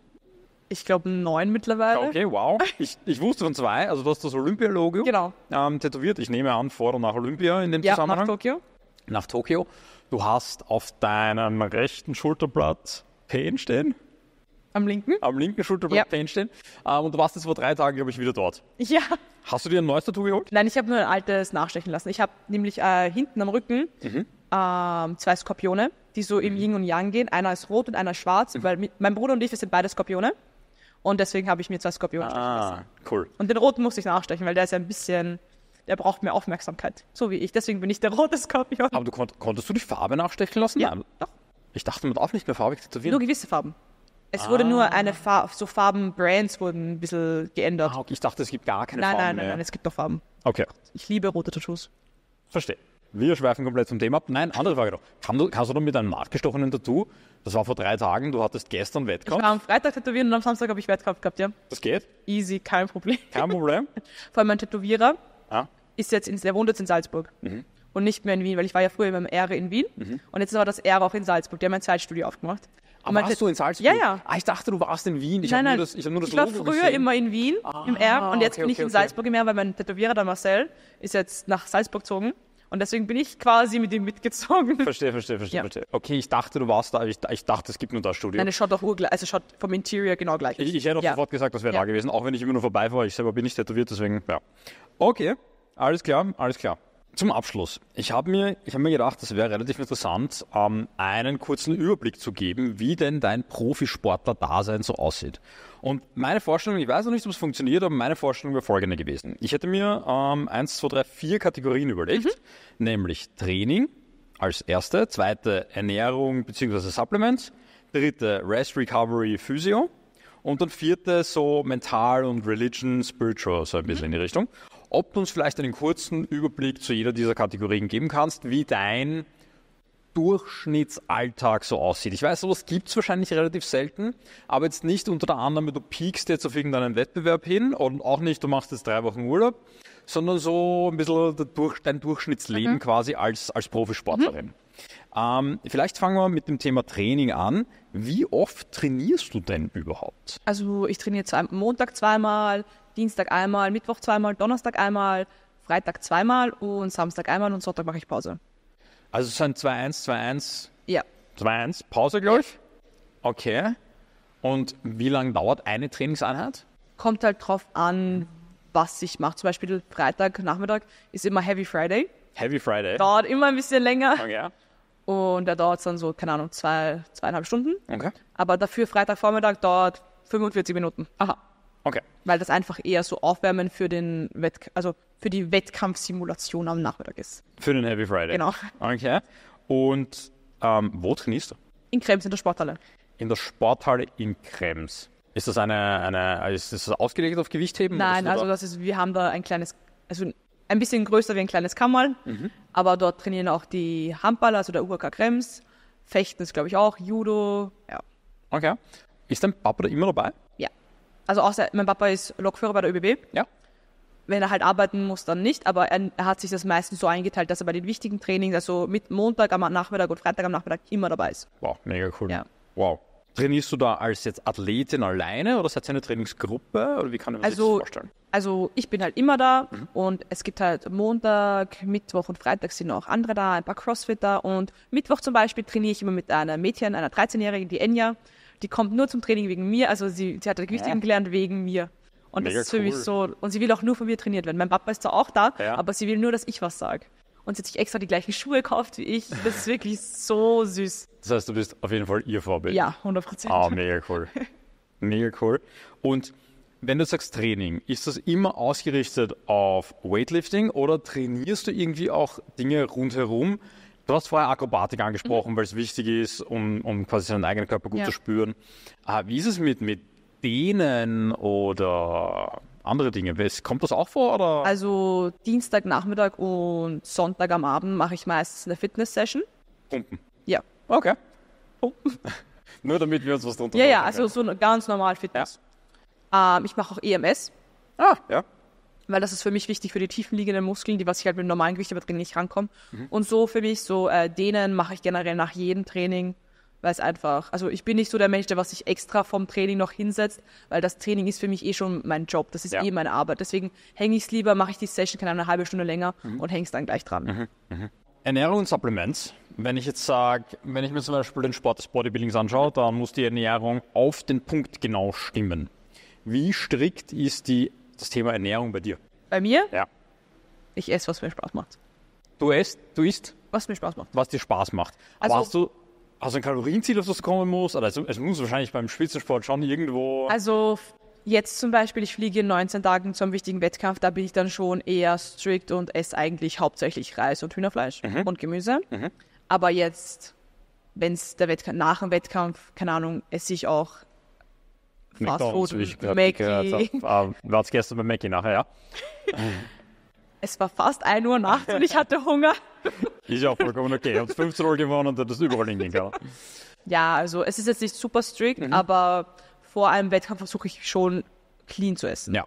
Ich glaube neun mittlerweile. Okay, wow. Ich, ich, wusste von zwei. Also du hast das Olympia-Logo genau. ähm, tätowiert. Ich nehme an, vor und nach Olympia in dem ja, Zusammenhang. nach Tokio. Nach Tokio. Du hast auf deinem rechten Schulterblatt Pain stehen. Am linken? Am linken Schulterblatt ja. stehen. Ähm, und du warst jetzt vor drei Tagen, glaube ich, wieder dort. Ja. Hast du dir ein neues Tattoo geholt? Nein, ich habe nur ein altes nachstechen lassen. Ich habe nämlich äh, hinten am Rücken mhm. ähm, zwei Skorpione, die so im mhm. Yin und Yang gehen. Einer ist rot und einer ist schwarz, mhm. weil mein Bruder und ich, wir sind beide Skorpione. Und deswegen habe ich mir zwei Skorpione ah, lassen. cool. Und den roten musste ich nachstechen, weil der ist ja ein bisschen der braucht mehr Aufmerksamkeit, so wie ich. Deswegen bin ich der rote Skorpion. Aber du konntest du die Farbe nachstechen lassen? Ja, doch. Ich dachte mit auf nicht mehr farbig tätowieren. Nur gewisse Farben. Es wurde nur eine ah. Farbe, so Farben-Brands wurden ein bisschen geändert. Ah, okay. Ich dachte, es gibt gar keine nein, Farben. Nein, nein, mehr. nein, es gibt doch Farben. Okay. Ich liebe rote Tattoos. Verstehe. Wir schweifen komplett vom Thema ab. Nein, andere Frage noch. kannst du dann mit einem nachgestochenen Tattoo, das war vor drei Tagen, du hattest gestern Wettkampf. Ich war am Freitag tätowieren und am Samstag habe ich Wettkampf gehabt, ja. Das geht? Easy, kein Problem. Kein Problem? vor allem mein Tätowierer ah. ist jetzt, in, der wohnt jetzt in Salzburg. Mhm und nicht mehr in Wien, weil ich war ja früher mit dem Ehre in Wien mhm. und jetzt ist aber das Ehre auch in Salzburg. Die haben ein Zeitstudio aufgemacht. Aber ah, warst du in Salzburg? Ja, ja. Ah, ich dachte, du warst in Wien. Ich habe nur das, ich hab nur das Ich war Logo früher gesehen. immer in Wien, ah, im R, und jetzt okay, bin ich okay, in Salzburg im R, weil mein Tätowierer, der Marcel, ist jetzt nach Salzburg gezogen. Und deswegen bin ich quasi mit ihm mitgezogen. Verstehe, verstehe, verstehe, ja. verstehe. Okay, ich dachte, du warst da. Ich, ich dachte, es gibt nur das Studio. Nein, es schaut doch urgleich, also schaut vom Interior genau gleich aus. Ich, ich hätte auch ja. sofort gesagt, das wäre ja. da gewesen, auch wenn ich immer nur vorbei war. Ich selber bin nicht tätowiert, deswegen, ja. Okay, alles klar, alles klar. Zum Abschluss. Ich habe mir, hab mir gedacht, es wäre relativ interessant, ähm, einen kurzen Überblick zu geben, wie denn dein Profisportler-Dasein so aussieht. Und meine Vorstellung, ich weiß noch nicht, ob es funktioniert, aber meine Vorstellung wäre folgende gewesen. Ich hätte mir ähm, 1, 2, 3, 4 Kategorien überlegt, mhm. nämlich Training als erste, zweite Ernährung bzw. Supplements, dritte Rest, Recovery, Physio und dann vierte so mental und Religion, Spiritual, so ein bisschen mhm. in die Richtung ob du uns vielleicht einen kurzen Überblick zu jeder dieser Kategorien geben kannst, wie dein Durchschnittsalltag so aussieht. Ich weiß, sowas gibt es wahrscheinlich relativ selten, aber jetzt nicht unter der Annahme, du piekst jetzt auf irgendeinen Wettbewerb hin und auch nicht, du machst jetzt drei Wochen Urlaub, sondern so ein bisschen Durch, dein Durchschnittsleben mhm. quasi als, als Profisportlerin. Mhm. Ähm, vielleicht fangen wir mit dem Thema Training an. Wie oft trainierst du denn überhaupt? Also ich trainiere zwei, Montag zweimal, Dienstag einmal, Mittwoch zweimal, Donnerstag einmal, Freitag zweimal und Samstag einmal und Sonntag mache ich Pause. Also es sind 2-1, 2-1. Ja. 2-1, Pause, glaube ich. Okay. Und wie lange dauert eine Trainingseinheit? Kommt halt drauf an, was ich mache. Zum Beispiel Freitag, Nachmittag ist immer Heavy Friday. Heavy Friday. Dauert immer ein bisschen länger. Okay. Oh, und da dauert es dann so, keine Ahnung, zwei, zweieinhalb Stunden. Okay. Aber dafür Freitagvormittag dauert 45 Minuten. Aha. Okay. Weil das einfach eher so aufwärmen für den Wett also für die Wettkampfsimulation am Nachmittag ist. Für den Heavy Friday. Genau. Okay. Und ähm, wo trainierst du? In Krems, in der Sporthalle. In der Sporthalle in Krems. Ist das eine, eine ist das ausgelegt auf Gewichtheben? Nein, also da? das ist, wir haben da ein kleines, also ein bisschen größer wie ein kleines Kammerl, mhm. aber dort trainieren auch die Handballer, also der UHK Krems, Fechten ist glaube ich auch, Judo, ja. Okay. Ist dein Papa da immer dabei? Ja also außer mein Papa ist Lokführer bei der ÖBB. Ja. Wenn er halt arbeiten muss, dann nicht, aber er, er, hat sich das meistens so eingeteilt, dass er bei den wichtigen Trainings, also mit Montag am Nachmittag und Freitag am Nachmittag immer dabei ist. Wow, mega cool. Ja. Wow. Trainierst du da als jetzt Athletin alleine oder seid ihr eine Trainingsgruppe oder wie kann man sich also, das vorstellen? Also ich bin halt immer da mhm. und es gibt halt Montag, Mittwoch und Freitag sind auch andere da, ein paar Crossfitter und Mittwoch zum Beispiel trainiere ich immer mit einer Mädchen, einer 13-Jährigen, die Enya die kommt nur zum Training wegen mir. Also sie, sie hat Gewichtheben ja. gelernt wegen mir. Und Mega das ist für cool. mich so. Und sie will auch nur von mir trainiert werden. Mein Papa ist zwar auch da, ja. aber sie will nur, dass ich was sage. Und sie hat sich extra die gleichen Schuhe gekauft wie ich. Das ist wirklich so süß. Das heißt, du bist auf jeden Fall ihr Vorbild. Ja, 100 Prozent. Ah, mega cool. Mega cool. Und wenn du sagst Training, ist das immer ausgerichtet auf Weightlifting oder trainierst du irgendwie auch Dinge rundherum? Du hast vorher Akrobatik angesprochen, mhm. weil es wichtig ist, um, um quasi seinen eigenen Körper gut ja. zu spüren. Ah, wie ist es mit, mit Dehnen oder andere Dinge? Kommt das auch vor? Oder? Also Dienstagnachmittag und Sonntag am Abend mache ich meistens eine Fitness-Session. Pumpen? Ja. Okay. Pumpen. Nur damit wir uns was drunter Ja, ja, also so ganz normal Fitness. Ja. Ähm, ich mache auch EMS. Ah, ja weil das ist für mich wichtig für die tiefenliegenden Muskeln, die was ich halt mit normalen Gewicht übertraining nicht rankomme. Mhm. Und so für mich, so äh, denen mache ich generell nach jedem Training, weil es einfach, also ich bin nicht so der Mensch, der was sich extra vom Training noch hinsetzt, weil das Training ist für mich eh schon mein Job, das ist ja. eh meine Arbeit. Deswegen hänge ich es lieber, mache ich die Session, keine eine halbe Stunde länger mhm. und hänge es dann gleich dran. Mhm. mhm. Ernährung und Supplements. Wenn ich jetzt sage, wenn ich mir zum Beispiel den Sport des Bodybuildings anschaue, dann muss die Ernährung auf den Punkt genau stimmen. Wie strikt ist die das Thema Ernährung bei dir? Bei mir? Ja. Ich esse, was mir Spaß macht. Du isst, du isst? Was mir Spaß macht. Was dir Spaß macht. Also, Aber du, hast du ein Kalorienziel, auf das du kommen muss? Oder also, es, es muss wahrscheinlich beim Spitzensport schon irgendwo. Also jetzt zum Beispiel, ich fliege in 19 Tagen zum wichtigen Wettkampf, da bin ich dann schon eher strikt und esse eigentlich hauptsächlich Reis und Hühnerfleisch mhm. und Gemüse. Mhm. Aber jetzt, wenn es der Wettkampf, nach dem Wettkampf, keine Ahnung, esse ich auch McDonalds, wie ich gerade gehört habe. Ähm, War gestern bei Mackie nachher, ja? Es war fast 1 Uhr nachts und ich hatte Hunger. Ist ja auch vollkommen okay. Ich Habt 15 Uhr gewonnen und das überall hingehen kann. Ja, also es ist jetzt nicht super strict, mhm. aber vor einem Wettkampf versuche ich schon clean zu essen. Ja.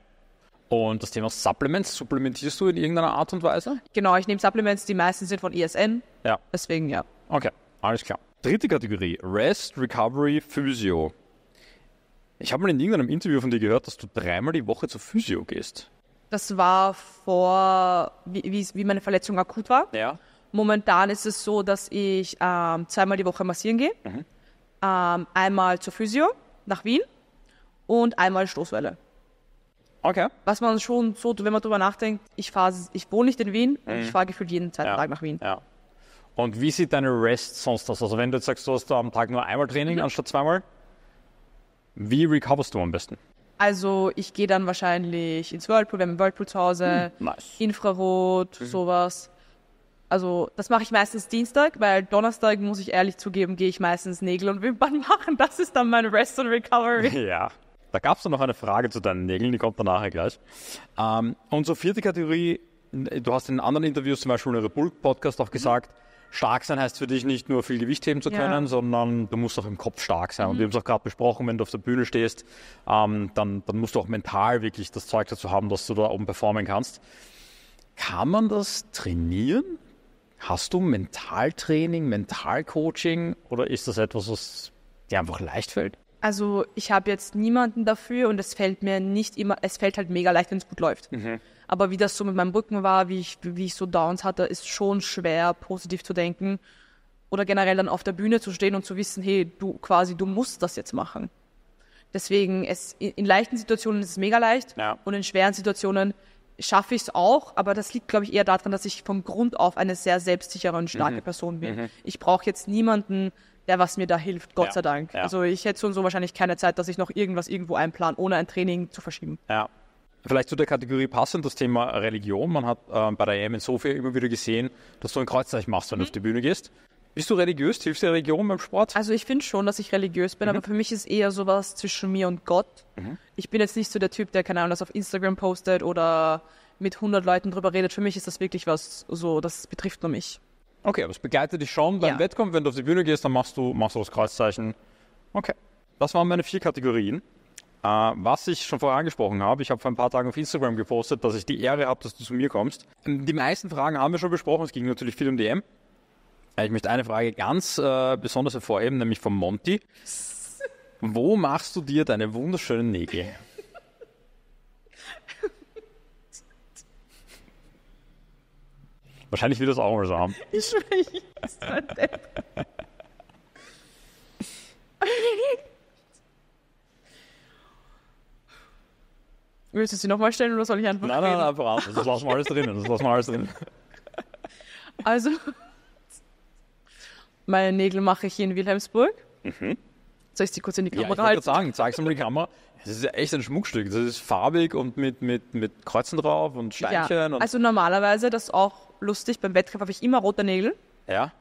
Und das Thema Supplements, supplementierst du in irgendeiner Art und Weise? Genau, ich nehme Supplements, die meisten sind von ESN. Ja. Deswegen ja. Okay, alles klar. Dritte Kategorie, Rest, Recovery, Physio. Ich habe mal in irgendeinem Interview von dir gehört, dass du dreimal die Woche zur Physio gehst. Das war vor, wie, wie meine Verletzung akut war. Ja. Momentan ist es so, dass ich ähm, zweimal die Woche massieren gehe. Mhm. Ähm, einmal zur Physio nach Wien und einmal Stoßwelle. Okay. Was man schon so, wenn man darüber nachdenkt, ich, fahr, ich wohne nicht in Wien mhm. und ich mhm. fahre gefühlt jeden zweiten ja. Tag nach Wien. Ja. Und wie sieht deine Rest sonst aus? Also wenn du jetzt sagst, du hast am Tag nur einmal Training mhm. anstatt zweimal? Wie recoverst du am besten? Also ich gehe dann wahrscheinlich ins Whirlpool, wir haben einen Whirlpool zu Hause, hm, nice. Infrarot, mhm. sowas. Also das mache ich meistens Dienstag, weil Donnerstag, muss ich ehrlich zugeben, gehe ich meistens Nägel und Wimpern machen. Das ist dann mein Rest und Recovery. Ja, da gab es noch eine Frage zu deinen Nägeln, die kommt dann nachher gleich. Ähm, und zur vierten Kategorie, du hast in anderen Interviews, zum Beispiel in der Bulk-Podcast auch mhm. gesagt, mhm stark sein heißt für dich nicht nur viel Gewicht heben zu können, ja. sondern du musst auch im Kopf stark sein. Mhm. Und wir haben es auch gerade besprochen, wenn du auf der Bühne stehst, ähm, dann, dann musst du auch mental wirklich das Zeug dazu haben, dass du da oben performen kannst. Kann man das trainieren? Hast du Mentaltraining, Mentalcoaching oder ist das etwas, was dir einfach leicht fällt? Also ich habe jetzt niemanden dafür und es fällt mir nicht immer, es fällt halt mega leicht, wenn es gut läuft. Mhm. Aber wie das so mit meinem Rücken war, wie ich, wie ich so Downs hatte, ist schon schwer, positiv zu denken. Oder generell dann auf der Bühne zu stehen und zu wissen, hey, du quasi, du musst das jetzt machen. Deswegen, es, in leichten Situationen ist es mega leicht ja. und in schweren Situationen schaffe ich es auch, aber das liegt, glaube ich, eher daran, dass ich vom Grund auf eine sehr selbstsichere und starke mhm. Person bin. Mhm. Ich brauche jetzt niemanden, der was mir da hilft, Gott ja. sei Dank. Ja. Also ich hätte so und so wahrscheinlich keine Zeit, dass ich noch irgendwas irgendwo einplan, ohne ein Training zu verschieben. Ja. Vielleicht zu der Kategorie passend das Thema Religion. Man hat ähm, bei der EM in Sofia immer wieder gesehen, dass du ein Kreuzzeichen machst, wenn mhm. du auf die Bühne gehst. Bist du religiös? Hilfst dir Religion beim Sport? Also ich finde schon, dass ich religiös bin, mhm. aber für mich ist eher sowas zwischen mir und Gott. Mhm. Ich bin jetzt nicht so der Typ, der, keine Ahnung, das auf Instagram postet oder mit 100 Leuten drüber redet. Für mich ist das wirklich was so, das betrifft nur mich. Okay, aber es begleitet dich schon beim ja. Wettkampf. Wenn du auf die Bühne gehst, dann machst du, machst du das Kreuzzeichen. Okay, das waren meine vier Kategorien. Äh, was ich schon vorher angesprochen habe, ich habe vor ein paar Tagen auf Instagram gepostet, dass ich die Ehre habe, dass du zu mir kommst. Ähm, die meisten Fragen haben wir schon besprochen, es ging natürlich viel um DM. Äh, ich möchte eine Frage ganz äh, besonders hervorheben, nämlich von Monty. Wo machst du dir deine wunderschönen Nägel? Wahrscheinlich wird das auch mal so haben. Ich weiß. Willst du sie nochmal stellen oder soll ich einfach Nein, nein, nein, einfach auf. Das lassen wir alles drin. Das lassen wir alles drinnen. Also, meine Nägel mache ich hier in Wilhelmsburg. Mhm. Soll ich sie kurz in die Kamera ja, ich halten? Ich sagen, zeig's mal in die Kamera. Das ist ja echt ein Schmuckstück. Das ist farbig und mit, mit, mit Kreuzen drauf und Steinchen. Ja, und also normalerweise, das ist auch lustig, beim Wettkampf habe ich immer rote Nägel. Ja.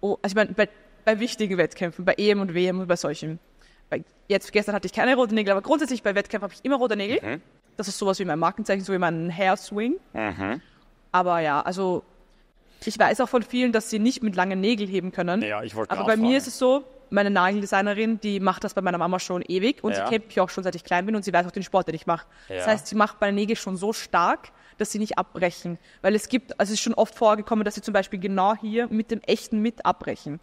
Oh, also ich meine, bei, bei wichtigen Wettkämpfen, bei EM und WM und bei solchen. Bei, jetzt, gestern hatte ich keine roten Nägel, aber grundsätzlich bei Wettkämpfen habe ich immer rote Nägel. Mhm. Das ist sowas wie mein Markenzeichen, so wie mein Hairswing. Mhm. Aber ja, also ich weiß auch von vielen, dass sie nicht mit langen Nägeln heben können. Ja, ich wollte Aber bei fragen. mir ist es so, meine Nageldesignerin, die macht das bei meiner Mama schon ewig und ja. sie kennt mich auch schon seit ich klein bin und sie weiß auch den Sport, den ich mache. Ja. Das heißt, sie macht meine Nägel schon so stark, dass sie nicht abbrechen. Weil es gibt, also es ist schon oft vorgekommen, dass sie zum Beispiel genau hier mit dem echten mit abbrechen.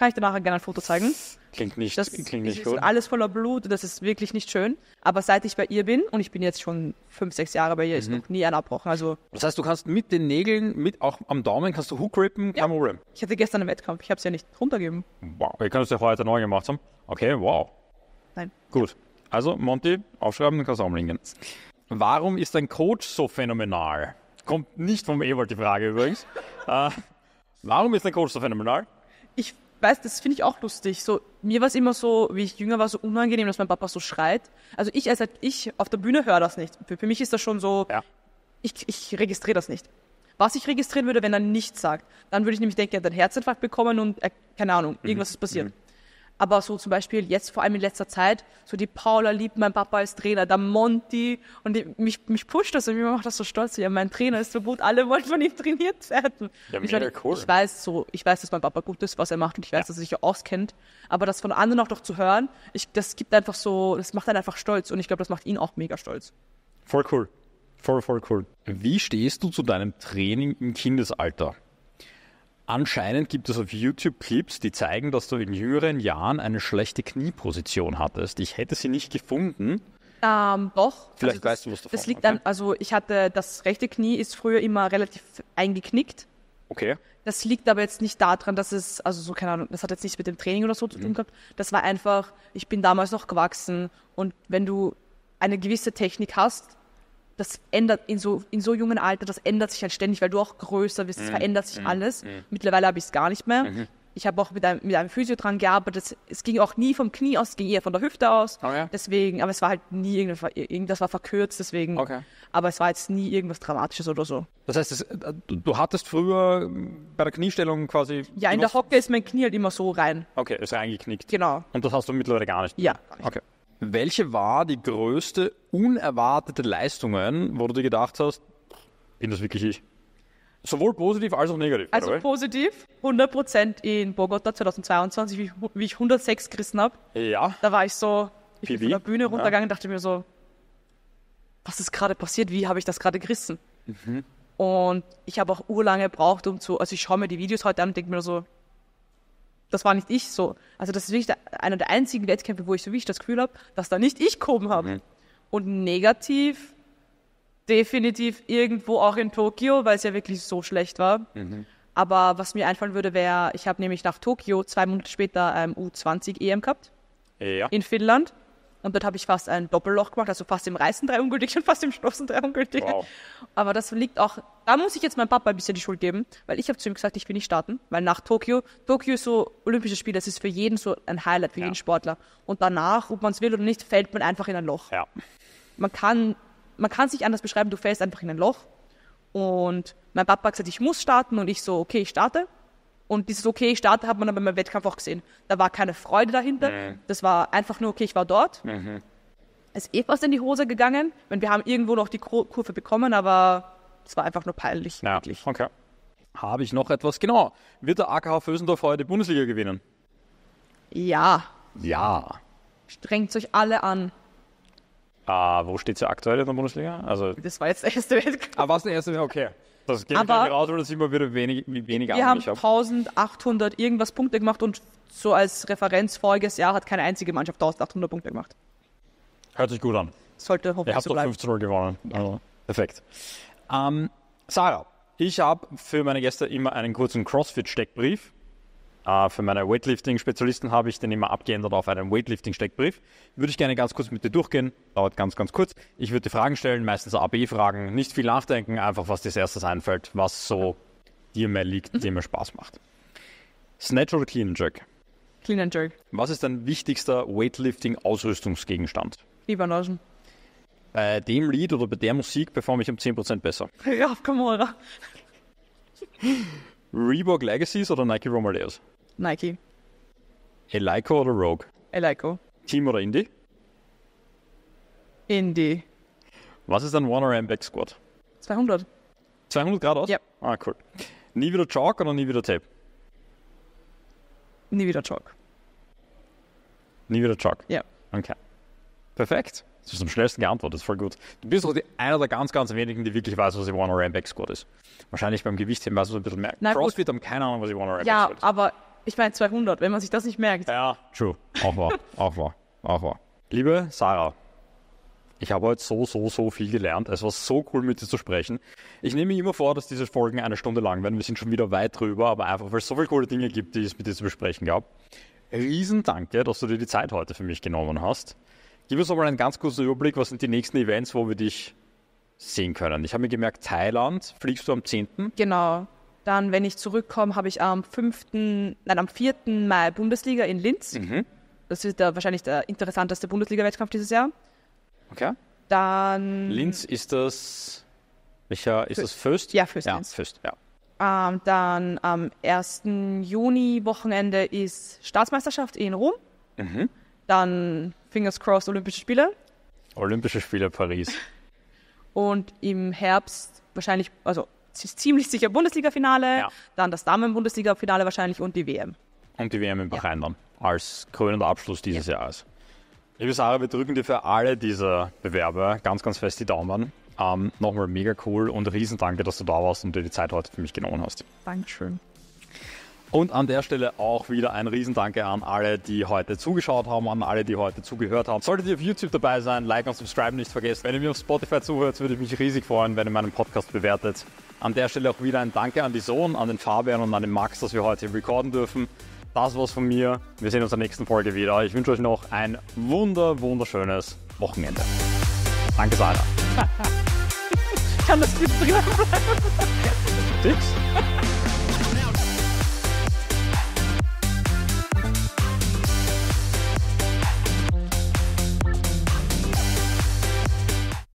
Kann ich dir nachher gerne ein Foto zeigen? Klingt nicht, das klingt nicht ist gut. Alles voller Blut, das ist wirklich nicht schön. Aber seit ich bei ihr bin, und ich bin jetzt schon fünf, sechs Jahre bei ihr, ist mhm. noch nie ein abbrochen. Also das heißt, du kannst mit den Nägeln, mit auch am Daumen, kannst du hookrippen, kein ja. Problem. Ich hatte gestern einen Wettkampf, ich habe es ja nicht runtergegeben. Wow, ihr könnt es ja heute neu gemacht haben. Okay, wow. Nein. Gut. Also, Monty, aufschreiben, dann kannst du auch linken. Warum ist dein Coach so phänomenal? Kommt nicht vom Ewald die Frage übrigens. äh, warum ist dein Coach so phänomenal? Ich weiß, das finde ich auch lustig. So, mir war es immer so, wie ich jünger war, so unangenehm, dass mein Papa so schreit. Also ich, als halt, ich auf der Bühne höre das nicht. Für, für, mich ist das schon so, ja. ich, ich registriere das nicht. Was ich registrieren würde, wenn er nichts sagt, dann würde ich nämlich denken, er hat einen Herzinfarkt bekommen und er, äh, keine Ahnung, irgendwas mhm. ist passiert. Mhm. Aber so zum Beispiel jetzt, vor allem in letzter Zeit, so die Paula liebt mein Papa als Trainer, der Monty und die, mich, mich pusht das und mir macht das so stolz. Ja, mein Trainer ist so gut, alle wollen von ihm trainiert werden. Ja, ich, meine, cool. ich weiß so, ich weiß, dass mein Papa gut ist, was er macht und ich weiß, ja. dass er sich auskennt. Aber das von anderen auch doch zu hören, ich, das gibt einfach so, das macht einen einfach stolz und ich glaube, das macht ihn auch mega stolz. Voll cool. Voll, voll cool. Wie stehst du zu deinem Training im Kindesalter? Anscheinend gibt es auf YouTube Clips, die zeigen, dass du in jüngeren Jahren eine schlechte Knieposition hattest. Ich hätte sie nicht gefunden. Ähm, doch. Vielleicht also weißt du was davon. Das liegt okay. an, also ich hatte, das rechte Knie ist früher immer relativ eingeknickt. Okay. Das liegt aber jetzt nicht daran, dass es, also so keine Ahnung, das hat jetzt nichts mit dem Training oder so zu tun mhm. gehabt. Das war einfach, ich bin damals noch gewachsen und wenn du eine gewisse Technik hast, das ändert in so, in so jungen Alter, das ändert sich halt ständig, weil du auch größer wirst, es mhm. verändert sich mhm. alles. Mhm. Mittlerweile habe ich es gar nicht mehr. Mhm. Ich habe auch mit einem, mit einem Physio dran gearbeitet. Es, ging auch nie vom Knie aus, es ging eher von der Hüfte aus. Oh ja. Deswegen, aber es war halt nie irgendwas, war verkürzt, deswegen. Okay. Aber es war jetzt nie irgendwas Dramatisches oder so. Das heißt, das, äh, du hattest früher bei der Kniestellung quasi. Ja, in der Hocke ist mein Knie halt immer so rein. Okay, ist reingeknickt. Genau. Und das hast du mittlerweile gar nicht. Ja. Okay. Welche war die größte unerwartete Leistung, wo du dir gedacht hast, bin das wirklich ich? Sowohl positiv als auch negativ. Also oder? positiv, 100% in Bogota 2022, wie, ich 106 gerissen habe. Ja. Da war ich so, ich PB. bin von der Bühne runtergegangen ja. dachte mir so, was ist gerade passiert, wie habe ich das gerade gerissen? Mhm. Und ich habe auch urlange gebraucht, um zu, also ich schaue mir die Videos heute an und denke mir so, das war nicht ich so. Also das ist wirklich einer der einzigen Wettkämpfe, wo ich so wirklich das Gefühl habe, dass da nicht ich gehoben habe. Mhm. Und negativ definitiv irgendwo auch in Tokio, weil es ja wirklich so schlecht war. Mhm. Aber was mir einfallen würde, wäre, ich habe nämlich nach Tokio zwei Monate später ähm, U20 EM gehabt. Ja. In Finnland. Und dort habe ich fast ein Doppelloch gemacht, also fast im reißen drei ungültig und fast im schlossen Dreieck. Wow. Aber das liegt auch, da muss ich jetzt meinem Papa ein bisschen die Schuld geben, weil ich habe zu ihm gesagt, ich will nicht starten, weil nach Tokio, Tokio ist so Olympisches Spiel, das ist für jeden so ein Highlight, für ja. jeden Sportler. Und danach, ob man es will oder nicht, fällt man einfach in ein Loch. Ja. Man kann, man kann sich anders beschreiben, du fällst einfach in ein Loch. Und mein Papa hat gesagt, ich muss starten und ich so, okay, ich starte. Und dieses okay, ich starte, hat man dann beim Wettkampf auch gesehen. Da war keine Freude dahinter. Nee. Das war einfach nur, okay, ich war dort. Mhm. Es ist eh was in die Hose gegangen. wir haben irgendwo noch die Kurve bekommen, aber es war einfach nur peinlich. Ja, wirklich. okay. Habe ich noch etwas? Genau. Wird der AKH Vösendorf heute Bundesliga gewinnen? Ja. Ja. Strengt euch alle an. Ah, wo steht sie aktuell in der Bundesliga? Also, das war jetzt der erste Wettkampf. Ah, war es der erste? Okay. Das geht aber raus, weil das immer wieder wenig, weniger Wir haben 1800 irgendwas Punkte gemacht und so als Referenz voriges Jahr hat keine einzige Mannschaft 1800 Punkte gemacht. Hört sich gut an. Sollte hoffentlich Ihr so habt doch 15-0 gewonnen. Ja. Also, perfekt. Ähm, Sarah, ich habe für meine Gäste immer einen kurzen CrossFit-Steckbrief. Äh, für meine Weightlifting-Spezialisten habe ich den immer abgeändert auf einen Weightlifting-Steckbrief. Würde ich gerne ganz kurz mit dir durchgehen. Dauert ganz, ganz kurz. Ich würde die Fragen stellen, meistens AB-Fragen. Nicht viel nachdenken, einfach was dir als erstes einfällt, was so dir mehr liegt, mhm. dir mehr Spaß macht. Snatch oder Clean and Jerk? Clean and Jerk. Was ist dein wichtigster Weightlifting-Ausrüstungsgegenstand? Liebanagen. Bei dem Lied oder bei der Musik performe ich um 10% besser. Ja, auf mal. Reebok Legacies oder Nike Romaleos? Nike. Eleiko oder Rogue? Eleiko. Team oder Indie? Indie. Was ist ein Warner rm Backsquat? 200. 200 Grad aus? Ja. Ah, cool. Nie wieder Chalk oder nie wieder Tape? Nie wieder Chalk. Nie wieder Chalk? Ja. Okay. Perfekt. Das ist am schnellsten geantwortet, Das ist voll gut. Du bist doch einer der ganz, ganz wenigen, die wirklich weiß, was die Warner rm Backsquat ist. Wahrscheinlich beim Gewichtheben weiß man ein bisschen mehr. Nein, CrossFit gut. haben keine Ahnung, was die One-RM ja, ist. Ja, aber ich meine 200, wenn man sich das nicht merkt. Ja, true. Auch wahr, auch wahr, auch wahr. Liebe Sarah, ich habe heute so, so, so viel gelernt. Es war so cool, mit dir zu sprechen. Ich nehme mir immer vor, dass diese Folgen eine Stunde lang werden. Wir sind schon wieder weit drüber, aber einfach, weil es so viele coole Dinge gibt, die es mit dir zu besprechen gab. Riesen Danke, dass du dir die Zeit heute für mich genommen hast. Gib uns aber einen ganz kurzen Überblick, was sind die nächsten Events, wo wir dich sehen können. Ich habe mir gemerkt, Thailand fliegst du am 10. Genau. Dann, wenn ich zurückkomme, habe ich am 5., nein, am 4. Mai Bundesliga in Linz. Mhm. Das ist der, wahrscheinlich der interessanteste Bundesliga-Wettkampf dieses Jahr. Okay. Dann. Linz ist das. Welcher? Ist Föst. das Föst? Ja, Föst. Ja, Linz. Föst, ja. Ähm, dann am 1. Juni-Wochenende ist Staatsmeisterschaft in Rom. Mhm. Dann, fingers crossed, Olympische Spiele. Olympische Spiele Paris. Und im Herbst wahrscheinlich, also ziemlich sicher Bundesliga-Finale, ja. dann das Damen-Bundesliga-Finale wahrscheinlich und die WM. Und die WM in Bahrain ja. dann als krönender Abschluss dieses ja. Jahres. Liebe Sarah, wir drücken dir für alle diese Bewerber ganz, ganz fest die Daumen. Ähm, Nochmal mega cool und riesen Danke, dass du da warst und dir die Zeit heute für mich genommen hast. Dankeschön. Und an der Stelle auch wieder ein Riesendanke an alle, die heute zugeschaut haben, an alle, die heute zugehört haben. Solltet ihr auf YouTube dabei sein, Like und Subscribe nicht vergessen. Wenn ihr mir auf Spotify zuhört, würde ich mich riesig freuen, wenn ihr meinen Podcast bewertet. An der Stelle auch wieder ein Danke an die Sohn, an den Fabian und an den Max, dass wir heute hier recorden dürfen. Das war's von mir. Wir sehen uns in der nächsten Folge wieder. Ich wünsche euch noch ein wunder, wunderschönes Wochenende. Danke, Sarah. Kann das bitte drin bleiben? Tschüss.